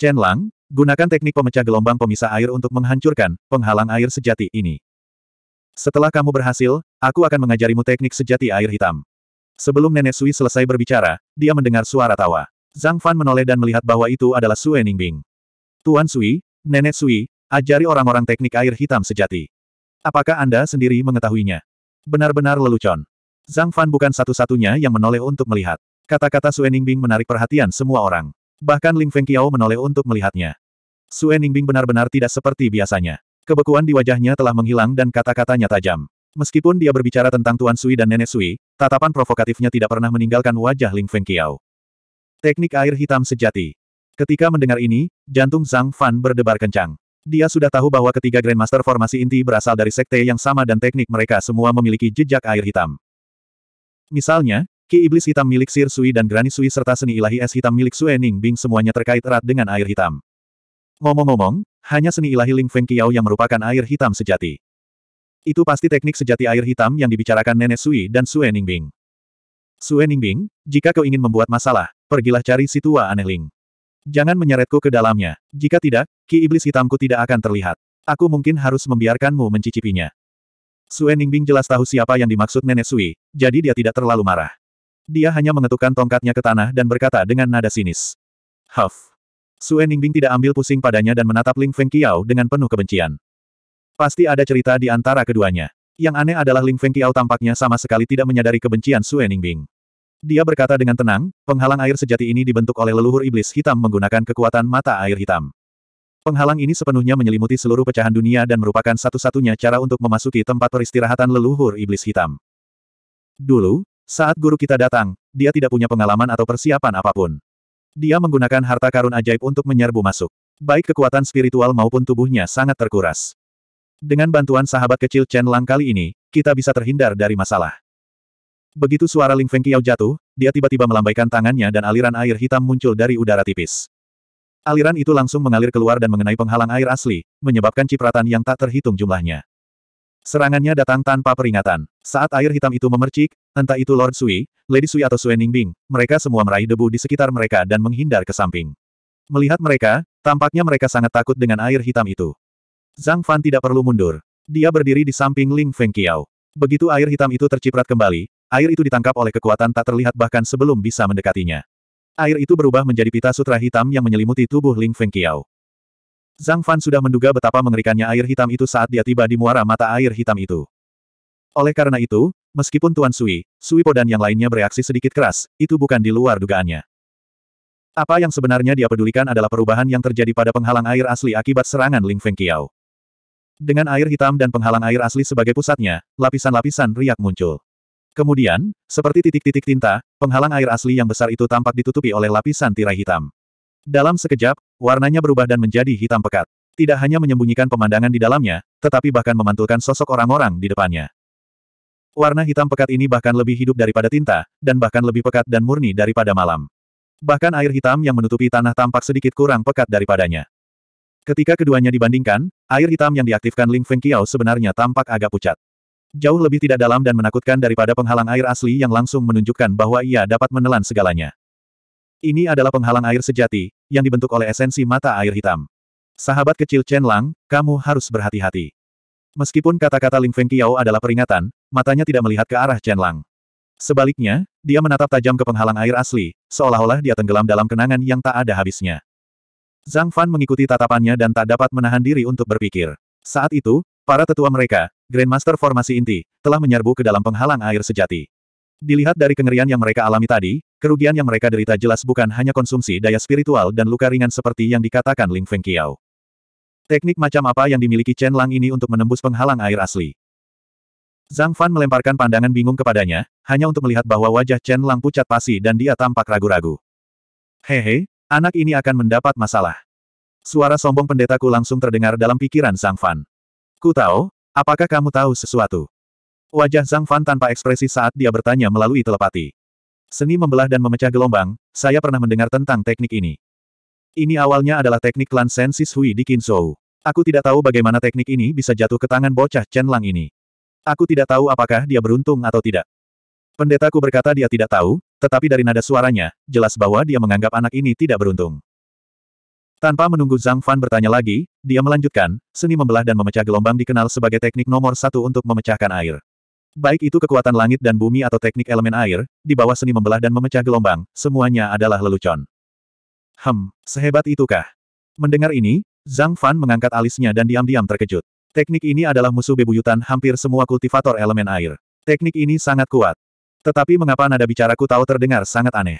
Chen Lang, gunakan teknik pemecah gelombang pemisah air untuk menghancurkan penghalang air sejati ini. Setelah kamu berhasil, aku akan mengajarimu teknik sejati air hitam. Sebelum Nenek Sui selesai berbicara, dia mendengar suara tawa. Zhang Fan menoleh dan melihat bahwa itu adalah Sue Ningbing. Tuan Sui, Nenek Sui, ajari orang-orang teknik air hitam sejati. Apakah Anda sendiri mengetahuinya? Benar-benar lelucon. Zhang Fan bukan satu-satunya yang menoleh untuk melihat. Kata-kata Sue Ningbing menarik perhatian semua orang. Bahkan Ling Feng Fengqiao menoleh untuk melihatnya. Suen Ningbing benar-benar tidak seperti biasanya. Kebekuan di wajahnya telah menghilang dan kata-katanya tajam. Meskipun dia berbicara tentang Tuan Sui dan Nenek Sui, tatapan provokatifnya tidak pernah meninggalkan wajah Ling Feng Fengqiao. Teknik air hitam sejati. Ketika mendengar ini, jantung Zhang Fan berdebar kencang. Dia sudah tahu bahwa ketiga Grandmaster formasi inti berasal dari sekte yang sama dan teknik mereka semua memiliki jejak air hitam. Misalnya, Ki Iblis Hitam milik Sir Sui dan Granny Sui serta seni ilahi es hitam milik Sue Bing semuanya terkait erat dengan air hitam. Ngomong-ngomong, hanya seni ilahi Ling Feng Qiao yang merupakan air hitam sejati. Itu pasti teknik sejati air hitam yang dibicarakan Nenek Sui dan Sue Bing. Sue Bing, jika kau ingin membuat masalah, pergilah cari si tua aneh Ling. Jangan menyeretku ke dalamnya. Jika tidak, ki iblis hitamku tidak akan terlihat. Aku mungkin harus membiarkanmu mencicipinya. Sue Bing jelas tahu siapa yang dimaksud Nenek Sui, jadi dia tidak terlalu marah. Dia hanya mengetukkan tongkatnya ke tanah dan berkata dengan nada sinis. Huff. Sue Ningbing tidak ambil pusing padanya dan menatap Ling Feng Qiao dengan penuh kebencian. Pasti ada cerita di antara keduanya. Yang aneh adalah Ling Feng Qiao tampaknya sama sekali tidak menyadari kebencian Sue Ningbing. Dia berkata dengan tenang, penghalang air sejati ini dibentuk oleh leluhur iblis hitam menggunakan kekuatan mata air hitam. Penghalang ini sepenuhnya menyelimuti seluruh pecahan dunia dan merupakan satu-satunya cara untuk memasuki tempat peristirahatan leluhur iblis hitam. Dulu, saat guru kita datang, dia tidak punya pengalaman atau persiapan apapun. Dia menggunakan harta karun ajaib untuk menyerbu masuk. Baik kekuatan spiritual maupun tubuhnya sangat terkuras. Dengan bantuan sahabat kecil Chen Lang kali ini, kita bisa terhindar dari masalah. Begitu suara Ling Feng Qiao jatuh, dia tiba-tiba melambaikan tangannya dan aliran air hitam muncul dari udara tipis. Aliran itu langsung mengalir keluar dan mengenai penghalang air asli, menyebabkan cipratan yang tak terhitung jumlahnya. Serangannya datang tanpa peringatan. Saat air hitam itu memercik, entah itu Lord Sui, Lady Sui atau Sui Ningbing, mereka semua meraih debu di sekitar mereka dan menghindar ke samping. Melihat mereka, tampaknya mereka sangat takut dengan air hitam itu. Zhang Fan tidak perlu mundur. Dia berdiri di samping Ling Feng Fengqiao. Begitu air hitam itu terciprat kembali, air itu ditangkap oleh kekuatan tak terlihat bahkan sebelum bisa mendekatinya. Air itu berubah menjadi pita sutra hitam yang menyelimuti tubuh Ling Feng Fengqiao. Zhang Fan sudah menduga betapa mengerikannya air hitam itu saat dia tiba di muara mata air hitam itu. Oleh karena itu, meskipun Tuan Sui, Sui Po dan yang lainnya bereaksi sedikit keras, itu bukan di luar dugaannya. Apa yang sebenarnya dia pedulikan adalah perubahan yang terjadi pada penghalang air asli akibat serangan Ling Feng Qiao. Dengan air hitam dan penghalang air asli sebagai pusatnya, lapisan-lapisan riak muncul. Kemudian, seperti titik-titik tinta, penghalang air asli yang besar itu tampak ditutupi oleh lapisan tirai hitam. Dalam sekejap, warnanya berubah dan menjadi hitam pekat. Tidak hanya menyembunyikan pemandangan di dalamnya, tetapi bahkan memantulkan sosok orang-orang di depannya. Warna hitam pekat ini bahkan lebih hidup daripada tinta, dan bahkan lebih pekat dan murni daripada malam. Bahkan air hitam yang menutupi tanah tampak sedikit kurang pekat daripadanya. Ketika keduanya dibandingkan, air hitam yang diaktifkan Ling Feng Qiao sebenarnya tampak agak pucat. Jauh lebih tidak dalam dan menakutkan daripada penghalang air asli yang langsung menunjukkan bahwa ia dapat menelan segalanya. Ini adalah penghalang air sejati, yang dibentuk oleh esensi mata air hitam. Sahabat kecil Chen Lang, kamu harus berhati-hati. Meskipun kata-kata Ling Feng Qiao adalah peringatan, matanya tidak melihat ke arah Chen Lang. Sebaliknya, dia menatap tajam ke penghalang air asli, seolah-olah dia tenggelam dalam kenangan yang tak ada habisnya. Zhang Fan mengikuti tatapannya dan tak dapat menahan diri untuk berpikir. Saat itu, para tetua mereka, Grandmaster Formasi Inti, telah menyerbu ke dalam penghalang air sejati. Dilihat dari kengerian yang mereka alami tadi, Kerugian yang mereka derita jelas bukan hanya konsumsi daya spiritual dan luka ringan seperti yang dikatakan Ling Feng Qiao. Teknik macam apa yang dimiliki Chen Lang ini untuk menembus penghalang air asli? Zhang Fan melemparkan pandangan bingung kepadanya, hanya untuk melihat bahwa wajah Chen Lang pucat pasi dan dia tampak ragu-ragu. Hehe, anak ini akan mendapat masalah. Suara sombong pendetaku langsung terdengar dalam pikiran Zhang Fan. Ku tahu, apakah kamu tahu sesuatu? Wajah Zhang Fan tanpa ekspresi saat dia bertanya melalui telepati. Seni membelah dan memecah gelombang, saya pernah mendengar tentang teknik ini. Ini awalnya adalah teknik klan Sensis Hui di Qinzhou. Aku tidak tahu bagaimana teknik ini bisa jatuh ke tangan bocah Chen Lang ini. Aku tidak tahu apakah dia beruntung atau tidak. Pendetaku berkata dia tidak tahu, tetapi dari nada suaranya, jelas bahwa dia menganggap anak ini tidak beruntung. Tanpa menunggu Zhang Fan bertanya lagi, dia melanjutkan, seni membelah dan memecah gelombang dikenal sebagai teknik nomor satu untuk memecahkan air. Baik itu kekuatan langit dan bumi atau teknik elemen air, di bawah seni membelah dan memecah gelombang, semuanya adalah lelucon. Hem, sehebat itukah? Mendengar ini, Zhang Fan mengangkat alisnya dan diam-diam terkejut. Teknik ini adalah musuh bebuyutan hampir semua kultivator elemen air. Teknik ini sangat kuat. Tetapi mengapa nada bicaraku tahu terdengar sangat aneh?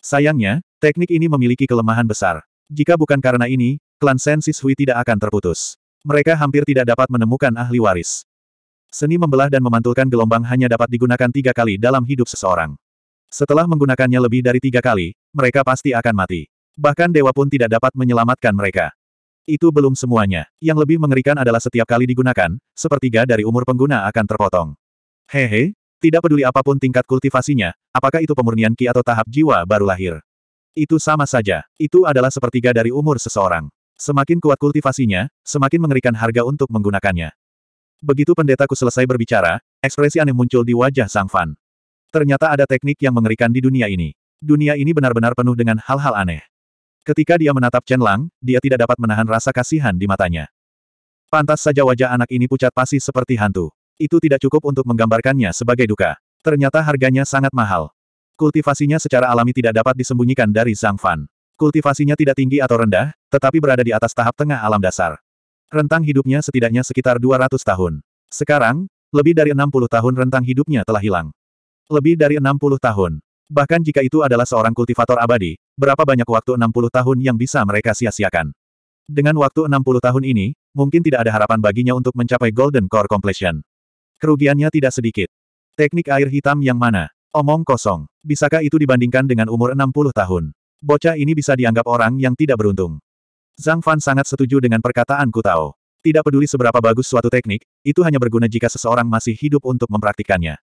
Sayangnya, teknik ini memiliki kelemahan besar. Jika bukan karena ini, klan Sensis Hui tidak akan terputus. Mereka hampir tidak dapat menemukan ahli waris. Seni membelah dan memantulkan gelombang hanya dapat digunakan tiga kali dalam hidup seseorang. Setelah menggunakannya lebih dari tiga kali, mereka pasti akan mati. Bahkan dewa pun tidak dapat menyelamatkan mereka. Itu belum semuanya. Yang lebih mengerikan adalah setiap kali digunakan, sepertiga dari umur pengguna akan terpotong. Hehe, tidak peduli apapun tingkat kultivasinya, apakah itu pemurnian ki atau tahap jiwa baru lahir. Itu sama saja, itu adalah sepertiga dari umur seseorang. Semakin kuat kultivasinya, semakin mengerikan harga untuk menggunakannya. Begitu pendetaku selesai berbicara, ekspresi aneh muncul di wajah Sang Fan. Ternyata ada teknik yang mengerikan di dunia ini. Dunia ini benar-benar penuh dengan hal-hal aneh. Ketika dia menatap Chen Lang, dia tidak dapat menahan rasa kasihan di matanya. Pantas saja wajah anak ini pucat pasi seperti hantu. Itu tidak cukup untuk menggambarkannya sebagai duka. Ternyata harganya sangat mahal. Kultivasinya secara alami tidak dapat disembunyikan dari Zhang Fan. Kultivasinya tidak tinggi atau rendah, tetapi berada di atas tahap tengah alam dasar. Rentang hidupnya setidaknya sekitar 200 tahun. Sekarang, lebih dari 60 tahun rentang hidupnya telah hilang. Lebih dari 60 tahun. Bahkan jika itu adalah seorang kultivator abadi, berapa banyak waktu 60 tahun yang bisa mereka sia-siakan. Dengan waktu 60 tahun ini, mungkin tidak ada harapan baginya untuk mencapai Golden Core Completion. Kerugiannya tidak sedikit. Teknik air hitam yang mana? Omong kosong. Bisakah itu dibandingkan dengan umur 60 tahun? Bocah ini bisa dianggap orang yang tidak beruntung. Zhang Fan sangat setuju dengan perkataan Tao. Tidak peduli seberapa bagus suatu teknik, itu hanya berguna jika seseorang masih hidup untuk mempraktikkannya.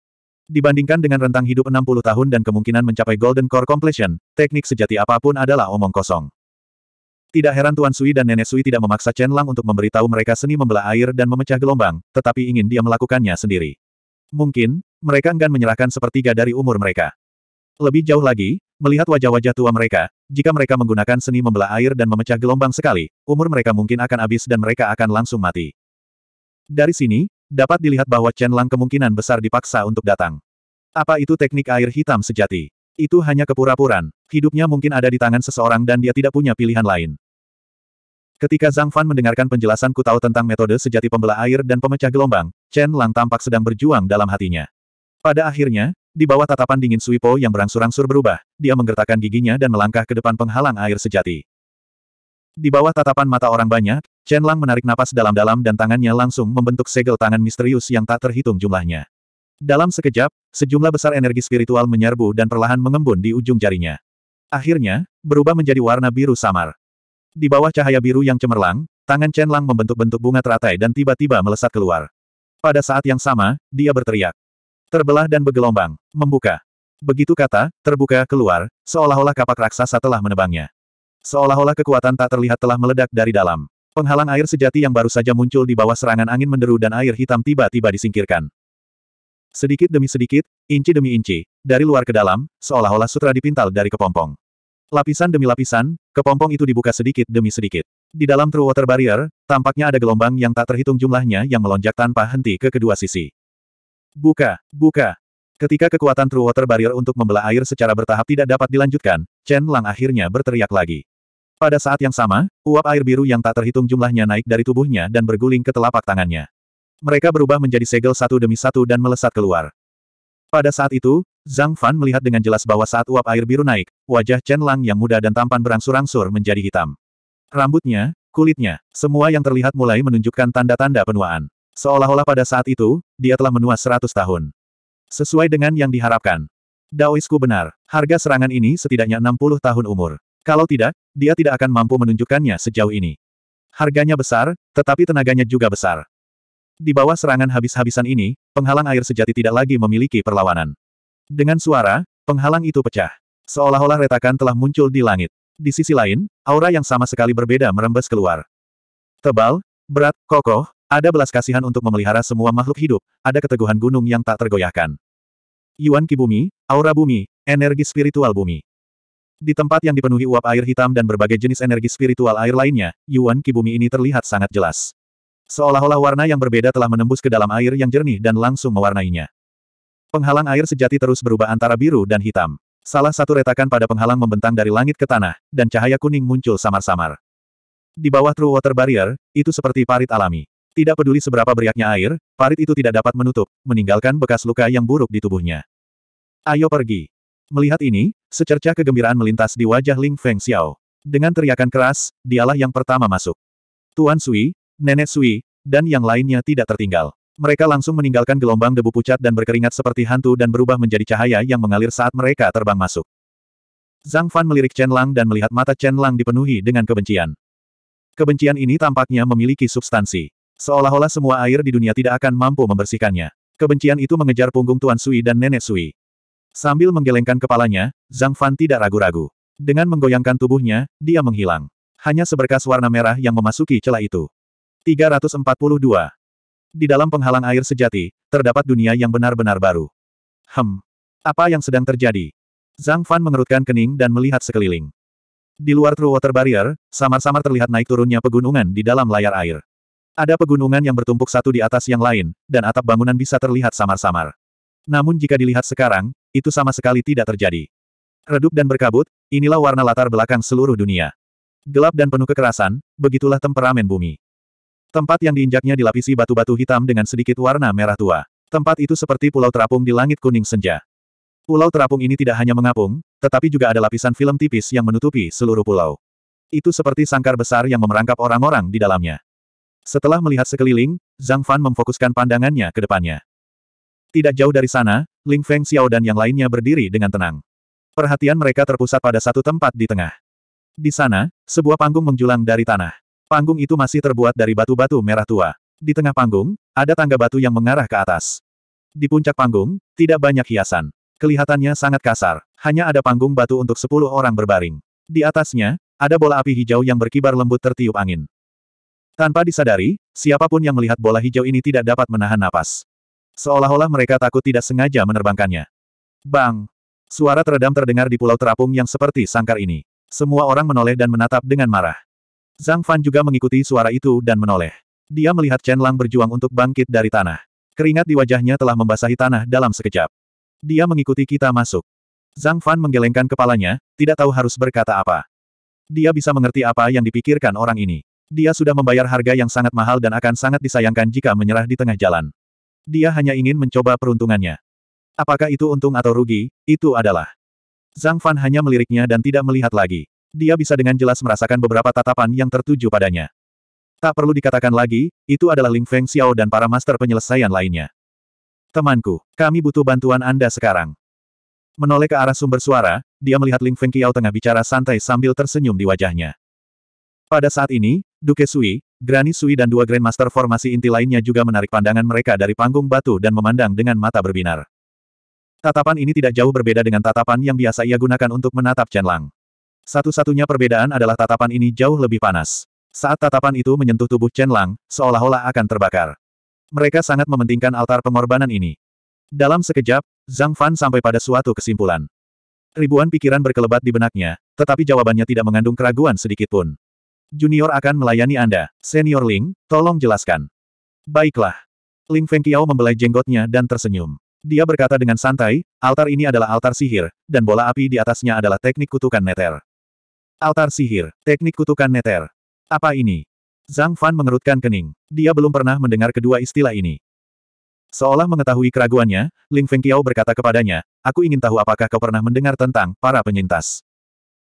Dibandingkan dengan rentang hidup 60 tahun dan kemungkinan mencapai Golden Core Completion, teknik sejati apapun adalah omong kosong. Tidak heran Tuan Sui dan Nenek Sui tidak memaksa Chen Lang untuk memberitahu mereka seni membelah air dan memecah gelombang, tetapi ingin dia melakukannya sendiri. Mungkin, mereka enggan menyerahkan sepertiga dari umur mereka. Lebih jauh lagi, Melihat wajah-wajah tua mereka, jika mereka menggunakan seni membelah air dan memecah gelombang sekali, umur mereka mungkin akan habis dan mereka akan langsung mati. Dari sini, dapat dilihat bahwa Chen Lang kemungkinan besar dipaksa untuk datang. Apa itu teknik air hitam sejati? Itu hanya kepura-puraan. Hidupnya mungkin ada di tangan seseorang dan dia tidak punya pilihan lain. Ketika Zhang Fan mendengarkan penjelasan tahu tentang metode sejati pembelah air dan pemecah gelombang, Chen Lang tampak sedang berjuang dalam hatinya. Pada akhirnya, di bawah tatapan dingin Suipo yang berangsur-angsur berubah, dia menggertakkan giginya dan melangkah ke depan penghalang air sejati. Di bawah tatapan mata orang banyak, Chen Lang menarik napas dalam-dalam dan tangannya langsung membentuk segel tangan misterius yang tak terhitung jumlahnya. Dalam sekejap, sejumlah besar energi spiritual menyerbu dan perlahan mengembun di ujung jarinya. Akhirnya, berubah menjadi warna biru samar. Di bawah cahaya biru yang cemerlang, tangan Chen Lang membentuk bentuk bunga teratai dan tiba-tiba melesat keluar. Pada saat yang sama, dia berteriak. Terbelah dan bergelombang, membuka. Begitu kata, terbuka keluar, seolah-olah kapak raksasa telah menebangnya. Seolah-olah kekuatan tak terlihat telah meledak dari dalam. Penghalang air sejati yang baru saja muncul di bawah serangan angin menderu dan air hitam tiba-tiba disingkirkan. Sedikit demi sedikit, inci demi inci, dari luar ke dalam, seolah-olah sutra dipintal dari kepompong. Lapisan demi lapisan, kepompong itu dibuka sedikit demi sedikit. Di dalam true water barrier, tampaknya ada gelombang yang tak terhitung jumlahnya yang melonjak tanpa henti ke kedua sisi. Buka, buka. Ketika kekuatan True Water Barrier untuk membelah air secara bertahap tidak dapat dilanjutkan, Chen Lang akhirnya berteriak lagi. Pada saat yang sama, uap air biru yang tak terhitung jumlahnya naik dari tubuhnya dan berguling ke telapak tangannya. Mereka berubah menjadi segel satu demi satu dan melesat keluar. Pada saat itu, Zhang Fan melihat dengan jelas bahwa saat uap air biru naik, wajah Chen Lang yang muda dan tampan berangsur-angsur menjadi hitam. Rambutnya, kulitnya, semua yang terlihat mulai menunjukkan tanda-tanda penuaan. Seolah-olah pada saat itu, dia telah menua seratus tahun. Sesuai dengan yang diharapkan. Daoisku benar, harga serangan ini setidaknya 60 tahun umur. Kalau tidak, dia tidak akan mampu menunjukkannya sejauh ini. Harganya besar, tetapi tenaganya juga besar. Di bawah serangan habis-habisan ini, penghalang air sejati tidak lagi memiliki perlawanan. Dengan suara, penghalang itu pecah. Seolah-olah retakan telah muncul di langit. Di sisi lain, aura yang sama sekali berbeda merembes keluar. Tebal, berat, kokoh, ada belas kasihan untuk memelihara semua makhluk hidup, ada keteguhan gunung yang tak tergoyahkan. Yuan Bumi, aura bumi, energi spiritual bumi. Di tempat yang dipenuhi uap air hitam dan berbagai jenis energi spiritual air lainnya, Yuan Bumi ini terlihat sangat jelas. Seolah-olah warna yang berbeda telah menembus ke dalam air yang jernih dan langsung mewarnainya. Penghalang air sejati terus berubah antara biru dan hitam. Salah satu retakan pada penghalang membentang dari langit ke tanah, dan cahaya kuning muncul samar-samar. Di bawah True Water Barrier, itu seperti parit alami. Tidak peduli seberapa beriaknya air, parit itu tidak dapat menutup, meninggalkan bekas luka yang buruk di tubuhnya. Ayo pergi. Melihat ini, secercah kegembiraan melintas di wajah Ling Feng Xiao. Dengan teriakan keras, dialah yang pertama masuk. Tuan Sui, Nenek Sui, dan yang lainnya tidak tertinggal. Mereka langsung meninggalkan gelombang debu pucat dan berkeringat seperti hantu dan berubah menjadi cahaya yang mengalir saat mereka terbang masuk. Zhang Fan melirik Chen Lang dan melihat mata Chen Lang dipenuhi dengan kebencian. Kebencian ini tampaknya memiliki substansi. Seolah-olah semua air di dunia tidak akan mampu membersihkannya. Kebencian itu mengejar punggung Tuan Sui dan Nenek Sui. Sambil menggelengkan kepalanya, Zhang Fan tidak ragu-ragu. Dengan menggoyangkan tubuhnya, dia menghilang. Hanya seberkas warna merah yang memasuki celah itu. 342. Di dalam penghalang air sejati, terdapat dunia yang benar-benar baru. Hem. Apa yang sedang terjadi? Zhang Fan mengerutkan kening dan melihat sekeliling. Di luar True Water Barrier, samar-samar terlihat naik turunnya pegunungan di dalam layar air. Ada pegunungan yang bertumpuk satu di atas yang lain, dan atap bangunan bisa terlihat samar-samar. Namun jika dilihat sekarang, itu sama sekali tidak terjadi. Redup dan berkabut, inilah warna latar belakang seluruh dunia. Gelap dan penuh kekerasan, begitulah temperamen bumi. Tempat yang diinjaknya dilapisi batu-batu hitam dengan sedikit warna merah tua. Tempat itu seperti pulau terapung di langit kuning senja. Pulau terapung ini tidak hanya mengapung, tetapi juga ada lapisan film tipis yang menutupi seluruh pulau. Itu seperti sangkar besar yang memerangkap orang-orang di dalamnya. Setelah melihat sekeliling, Zhang Fan memfokuskan pandangannya ke depannya. Tidak jauh dari sana, Ling Feng Xiao dan yang lainnya berdiri dengan tenang. Perhatian mereka terpusat pada satu tempat di tengah. Di sana, sebuah panggung menjulang dari tanah. Panggung itu masih terbuat dari batu-batu merah tua. Di tengah panggung, ada tangga batu yang mengarah ke atas. Di puncak panggung, tidak banyak hiasan. Kelihatannya sangat kasar, hanya ada panggung batu untuk sepuluh orang berbaring. Di atasnya, ada bola api hijau yang berkibar lembut tertiup angin. Tanpa disadari, siapapun yang melihat bola hijau ini tidak dapat menahan napas. Seolah-olah mereka takut tidak sengaja menerbangkannya. Bang! Suara teredam terdengar di pulau terapung yang seperti sangkar ini. Semua orang menoleh dan menatap dengan marah. Zhang Fan juga mengikuti suara itu dan menoleh. Dia melihat Chen Lang berjuang untuk bangkit dari tanah. Keringat di wajahnya telah membasahi tanah dalam sekejap. Dia mengikuti kita masuk. Zhang Fan menggelengkan kepalanya, tidak tahu harus berkata apa. Dia bisa mengerti apa yang dipikirkan orang ini. Dia sudah membayar harga yang sangat mahal dan akan sangat disayangkan jika menyerah di tengah jalan. Dia hanya ingin mencoba peruntungannya. Apakah itu untung atau rugi, itu adalah. Zhang Fan hanya meliriknya dan tidak melihat lagi. Dia bisa dengan jelas merasakan beberapa tatapan yang tertuju padanya. Tak perlu dikatakan lagi, itu adalah Ling Feng Xiao dan para master penyelesaian lainnya. Temanku, kami butuh bantuan Anda sekarang. Menoleh ke arah sumber suara, dia melihat Ling Feng Xiao tengah bicara santai sambil tersenyum di wajahnya. Pada saat ini, Duke Sui, Granny Sui dan dua Grandmaster formasi inti lainnya juga menarik pandangan mereka dari panggung batu dan memandang dengan mata berbinar. Tatapan ini tidak jauh berbeda dengan tatapan yang biasa ia gunakan untuk menatap Chen Lang. Satu-satunya perbedaan adalah tatapan ini jauh lebih panas. Saat tatapan itu menyentuh tubuh Chen Lang, seolah-olah akan terbakar. Mereka sangat mementingkan altar pengorbanan ini. Dalam sekejap, Zhang Fan sampai pada suatu kesimpulan. Ribuan pikiran berkelebat di benaknya, tetapi jawabannya tidak mengandung keraguan sedikitpun. Junior akan melayani Anda. Senior Ling, tolong jelaskan. Baiklah. Ling Fengqiao membelai jenggotnya dan tersenyum. Dia berkata dengan santai, altar ini adalah altar sihir, dan bola api di atasnya adalah teknik kutukan neter. Altar sihir, teknik kutukan neter. Apa ini? Zhang Fan mengerutkan kening. Dia belum pernah mendengar kedua istilah ini. Seolah mengetahui keraguannya, Ling Fengqiao berkata kepadanya, aku ingin tahu apakah kau pernah mendengar tentang para penyintas.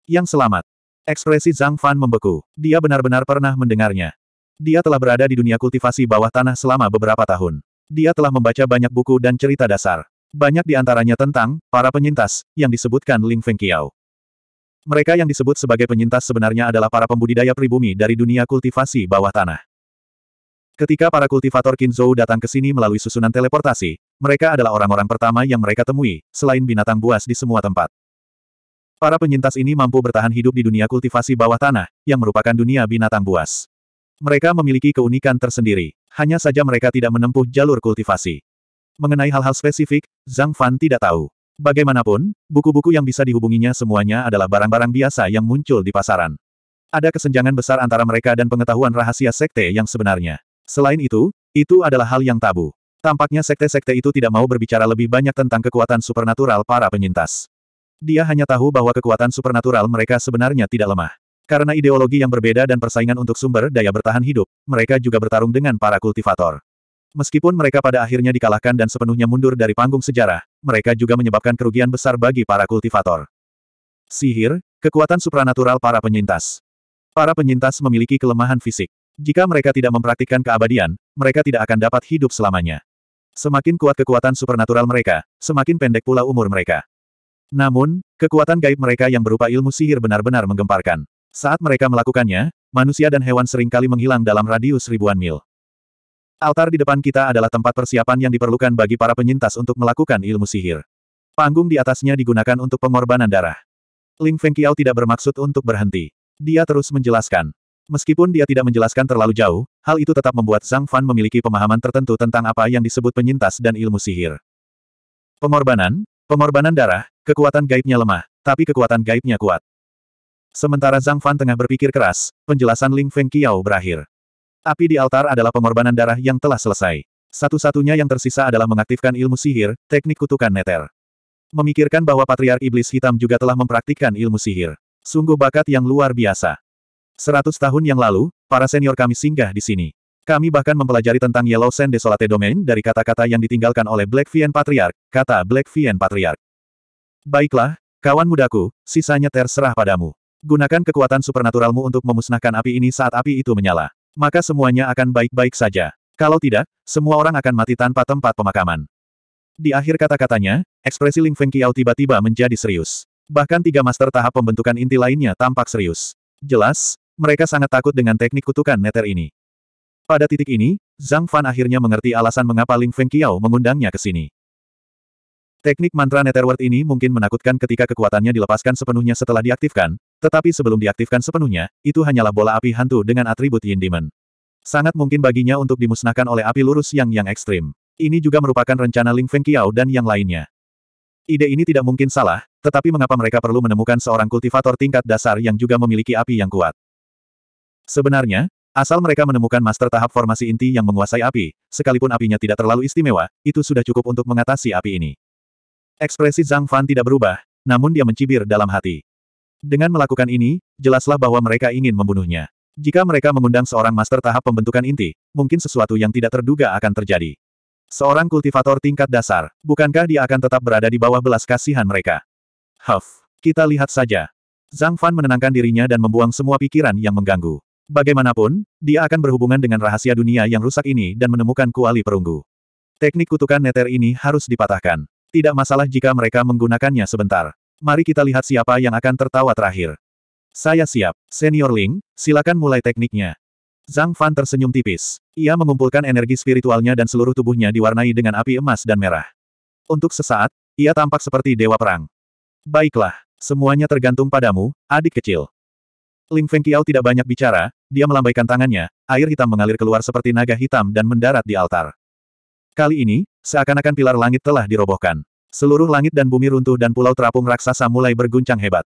Yang selamat, Ekspresi Zhang Fan membeku. Dia benar-benar pernah mendengarnya. Dia telah berada di dunia kultivasi bawah tanah selama beberapa tahun. Dia telah membaca banyak buku dan cerita dasar. Banyak di antaranya tentang para penyintas yang disebutkan Ling Feng Qiao. Mereka yang disebut sebagai penyintas sebenarnya adalah para pembudidaya pribumi dari dunia kultivasi bawah tanah. Ketika para kultivator Kinzhou datang ke sini melalui susunan teleportasi, mereka adalah orang-orang pertama yang mereka temui, selain binatang buas di semua tempat. Para penyintas ini mampu bertahan hidup di dunia kultivasi bawah tanah, yang merupakan dunia binatang buas. Mereka memiliki keunikan tersendiri, hanya saja mereka tidak menempuh jalur kultivasi. Mengenai hal-hal spesifik, Zhang Fan tidak tahu. Bagaimanapun, buku-buku yang bisa dihubunginya semuanya adalah barang-barang biasa yang muncul di pasaran. Ada kesenjangan besar antara mereka dan pengetahuan rahasia sekte yang sebenarnya. Selain itu, itu adalah hal yang tabu. Tampaknya sekte-sekte itu tidak mau berbicara lebih banyak tentang kekuatan supernatural para penyintas. Dia hanya tahu bahwa kekuatan supernatural mereka sebenarnya tidak lemah. Karena ideologi yang berbeda dan persaingan untuk sumber daya bertahan hidup, mereka juga bertarung dengan para kultivator. Meskipun mereka pada akhirnya dikalahkan dan sepenuhnya mundur dari panggung sejarah, mereka juga menyebabkan kerugian besar bagi para kultivator. Sihir, kekuatan supranatural para penyintas. Para penyintas memiliki kelemahan fisik. Jika mereka tidak mempraktikkan keabadian, mereka tidak akan dapat hidup selamanya. Semakin kuat kekuatan supernatural mereka, semakin pendek pula umur mereka. Namun, kekuatan gaib mereka yang berupa ilmu sihir benar-benar menggemparkan. Saat mereka melakukannya, manusia dan hewan seringkali menghilang dalam radius ribuan mil. Altar di depan kita adalah tempat persiapan yang diperlukan bagi para penyintas untuk melakukan ilmu sihir. Panggung di atasnya digunakan untuk pengorbanan darah. Ling Fengqiao tidak bermaksud untuk berhenti. Dia terus menjelaskan. Meskipun dia tidak menjelaskan terlalu jauh, hal itu tetap membuat Zhang Fan memiliki pemahaman tertentu tentang apa yang disebut penyintas dan ilmu sihir. Pengorbanan, Pengorbanan darah, kekuatan gaibnya lemah, tapi kekuatan gaibnya kuat. Sementara Zhang Fan tengah berpikir keras, penjelasan Ling Feng Qiao berakhir. Api di altar adalah pengorbanan darah yang telah selesai. Satu-satunya yang tersisa adalah mengaktifkan ilmu sihir, teknik kutukan neter. Memikirkan bahwa Patriark Iblis Hitam juga telah mempraktikkan ilmu sihir. Sungguh bakat yang luar biasa. Seratus tahun yang lalu, para senior kami singgah di sini. Kami bahkan mempelajari tentang Yellow Sand Desolate Domain dari kata-kata yang ditinggalkan oleh Black Vian Patriarch, kata Black Vian Patriarch. Baiklah, kawan mudaku, sisanya terserah padamu. Gunakan kekuatan supernaturalmu untuk memusnahkan api ini saat api itu menyala. Maka semuanya akan baik-baik saja. Kalau tidak, semua orang akan mati tanpa tempat pemakaman. Di akhir kata-katanya, ekspresi Ling Feng Qiao tiba-tiba menjadi serius. Bahkan tiga master tahap pembentukan inti lainnya tampak serius. Jelas, mereka sangat takut dengan teknik kutukan neter ini. Pada titik ini, Zhang Fan akhirnya mengerti alasan mengapa Ling Feng Qiao mengundangnya ke sini. Teknik mantra Netherworld ini mungkin menakutkan ketika kekuatannya dilepaskan sepenuhnya setelah diaktifkan, tetapi sebelum diaktifkan sepenuhnya, itu hanyalah bola api hantu dengan atribut Yin Demon. Sangat mungkin baginya untuk dimusnahkan oleh api lurus yang yang ekstrim. Ini juga merupakan rencana Ling Feng Qiao dan yang lainnya. Ide ini tidak mungkin salah, tetapi mengapa mereka perlu menemukan seorang kultivator tingkat dasar yang juga memiliki api yang kuat? Sebenarnya, Asal mereka menemukan master tahap formasi inti yang menguasai api, sekalipun apinya tidak terlalu istimewa, itu sudah cukup untuk mengatasi api ini. Ekspresi Zhang Fan tidak berubah, namun dia mencibir dalam hati. Dengan melakukan ini, jelaslah bahwa mereka ingin membunuhnya. Jika mereka mengundang seorang master tahap pembentukan inti, mungkin sesuatu yang tidak terduga akan terjadi. Seorang kultivator tingkat dasar, bukankah dia akan tetap berada di bawah belas kasihan mereka? Huff, kita lihat saja. Zhang Fan menenangkan dirinya dan membuang semua pikiran yang mengganggu. Bagaimanapun, dia akan berhubungan dengan rahasia dunia yang rusak ini dan menemukan kuali perunggu. Teknik kutukan neter ini harus dipatahkan. Tidak masalah jika mereka menggunakannya sebentar. Mari kita lihat siapa yang akan tertawa terakhir. Saya siap, Senior Ling, silakan mulai tekniknya. Zhang Fan tersenyum tipis. Ia mengumpulkan energi spiritualnya dan seluruh tubuhnya diwarnai dengan api emas dan merah. Untuk sesaat, ia tampak seperti dewa perang. Baiklah, semuanya tergantung padamu, adik kecil. Ling Fengqiao tidak banyak bicara, dia melambaikan tangannya, air hitam mengalir keluar seperti naga hitam dan mendarat di altar. Kali ini, seakan-akan pilar langit telah dirobohkan. Seluruh langit dan bumi runtuh dan pulau terapung raksasa mulai berguncang hebat.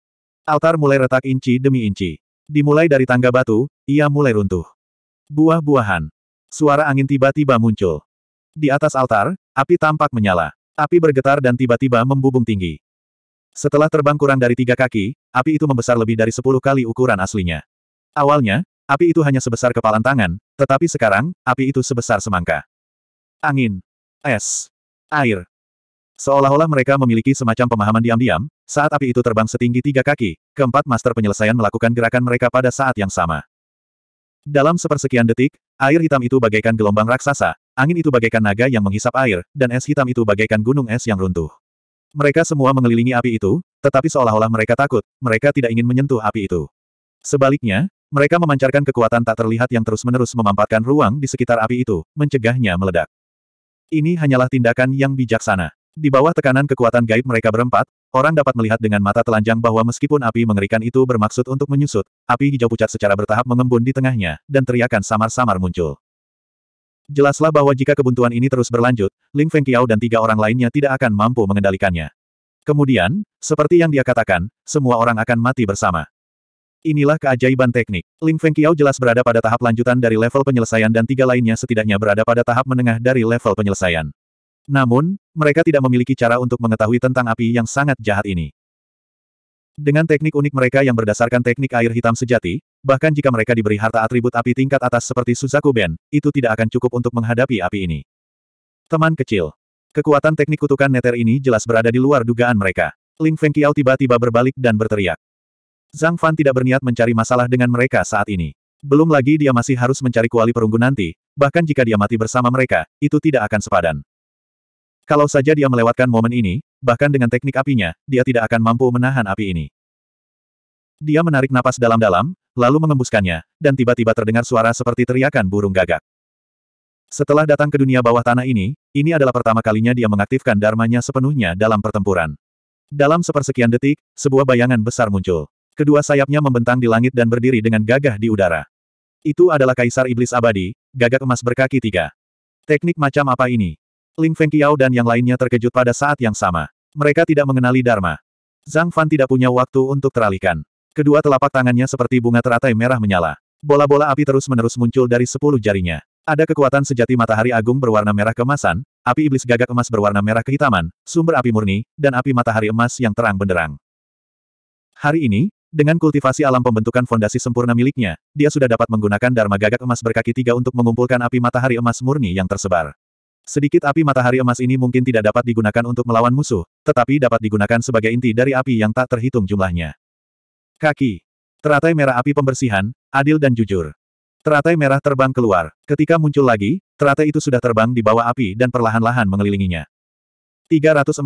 Altar mulai retak inci demi inci. Dimulai dari tangga batu, ia mulai runtuh. Buah-buahan. Suara angin tiba-tiba muncul. Di atas altar, api tampak menyala. Api bergetar dan tiba-tiba membubung tinggi. Setelah terbang kurang dari tiga kaki, api itu membesar lebih dari sepuluh kali ukuran aslinya. Awalnya, api itu hanya sebesar kepalan tangan, tetapi sekarang, api itu sebesar semangka. Angin, es, air. Seolah-olah mereka memiliki semacam pemahaman diam-diam, saat api itu terbang setinggi tiga kaki, keempat master penyelesaian melakukan gerakan mereka pada saat yang sama. Dalam sepersekian detik, air hitam itu bagaikan gelombang raksasa, angin itu bagaikan naga yang menghisap air, dan es hitam itu bagaikan gunung es yang runtuh. Mereka semua mengelilingi api itu, tetapi seolah-olah mereka takut, mereka tidak ingin menyentuh api itu. Sebaliknya, mereka memancarkan kekuatan tak terlihat yang terus-menerus memampatkan ruang di sekitar api itu, mencegahnya meledak. Ini hanyalah tindakan yang bijaksana. Di bawah tekanan kekuatan gaib mereka berempat, orang dapat melihat dengan mata telanjang bahwa meskipun api mengerikan itu bermaksud untuk menyusut, api hijau pucat secara bertahap mengembun di tengahnya, dan teriakan samar-samar muncul. Jelaslah bahwa jika kebuntuan ini terus berlanjut, Ling Fengqiao dan tiga orang lainnya tidak akan mampu mengendalikannya. Kemudian, seperti yang dia katakan, semua orang akan mati bersama. Inilah keajaiban teknik. Ling Fengqiao jelas berada pada tahap lanjutan dari level penyelesaian dan tiga lainnya setidaknya berada pada tahap menengah dari level penyelesaian. Namun, mereka tidak memiliki cara untuk mengetahui tentang api yang sangat jahat ini. Dengan teknik unik mereka yang berdasarkan teknik air hitam sejati, Bahkan jika mereka diberi harta atribut api tingkat atas seperti Suzaku Ben, itu tidak akan cukup untuk menghadapi api ini. Teman kecil. Kekuatan teknik kutukan neter ini jelas berada di luar dugaan mereka. Ling Feng Kiao tiba-tiba berbalik dan berteriak. Zhang Fan tidak berniat mencari masalah dengan mereka saat ini. Belum lagi dia masih harus mencari kuali perunggu nanti, bahkan jika dia mati bersama mereka, itu tidak akan sepadan. Kalau saja dia melewatkan momen ini, bahkan dengan teknik apinya, dia tidak akan mampu menahan api ini. Dia menarik napas dalam-dalam, lalu mengembuskannya, dan tiba-tiba terdengar suara seperti teriakan burung gagak. Setelah datang ke dunia bawah tanah ini, ini adalah pertama kalinya dia mengaktifkan dharmanya sepenuhnya dalam pertempuran. Dalam sepersekian detik, sebuah bayangan besar muncul. Kedua sayapnya membentang di langit dan berdiri dengan gagah di udara. Itu adalah Kaisar Iblis Abadi, gagak emas berkaki tiga. Teknik macam apa ini? Ling Feng Fengqiao dan yang lainnya terkejut pada saat yang sama. Mereka tidak mengenali Dharma. Zhang Fan tidak punya waktu untuk teralihkan. Kedua telapak tangannya seperti bunga teratai merah menyala. Bola-bola api terus-menerus muncul dari sepuluh jarinya. Ada kekuatan sejati matahari agung berwarna merah kemasan, api iblis gagak emas berwarna merah kehitaman, sumber api murni, dan api matahari emas yang terang benderang. Hari ini, dengan kultivasi alam pembentukan fondasi sempurna miliknya, dia sudah dapat menggunakan Dharma gagak emas berkaki tiga untuk mengumpulkan api matahari emas murni yang tersebar. Sedikit api matahari emas ini mungkin tidak dapat digunakan untuk melawan musuh, tetapi dapat digunakan sebagai inti dari api yang tak terhitung jumlahnya. Kaki. Teratai merah api pembersihan, adil dan jujur. Teratai merah terbang keluar. Ketika muncul lagi, teratai itu sudah terbang di bawah api dan perlahan-lahan mengelilinginya. 343.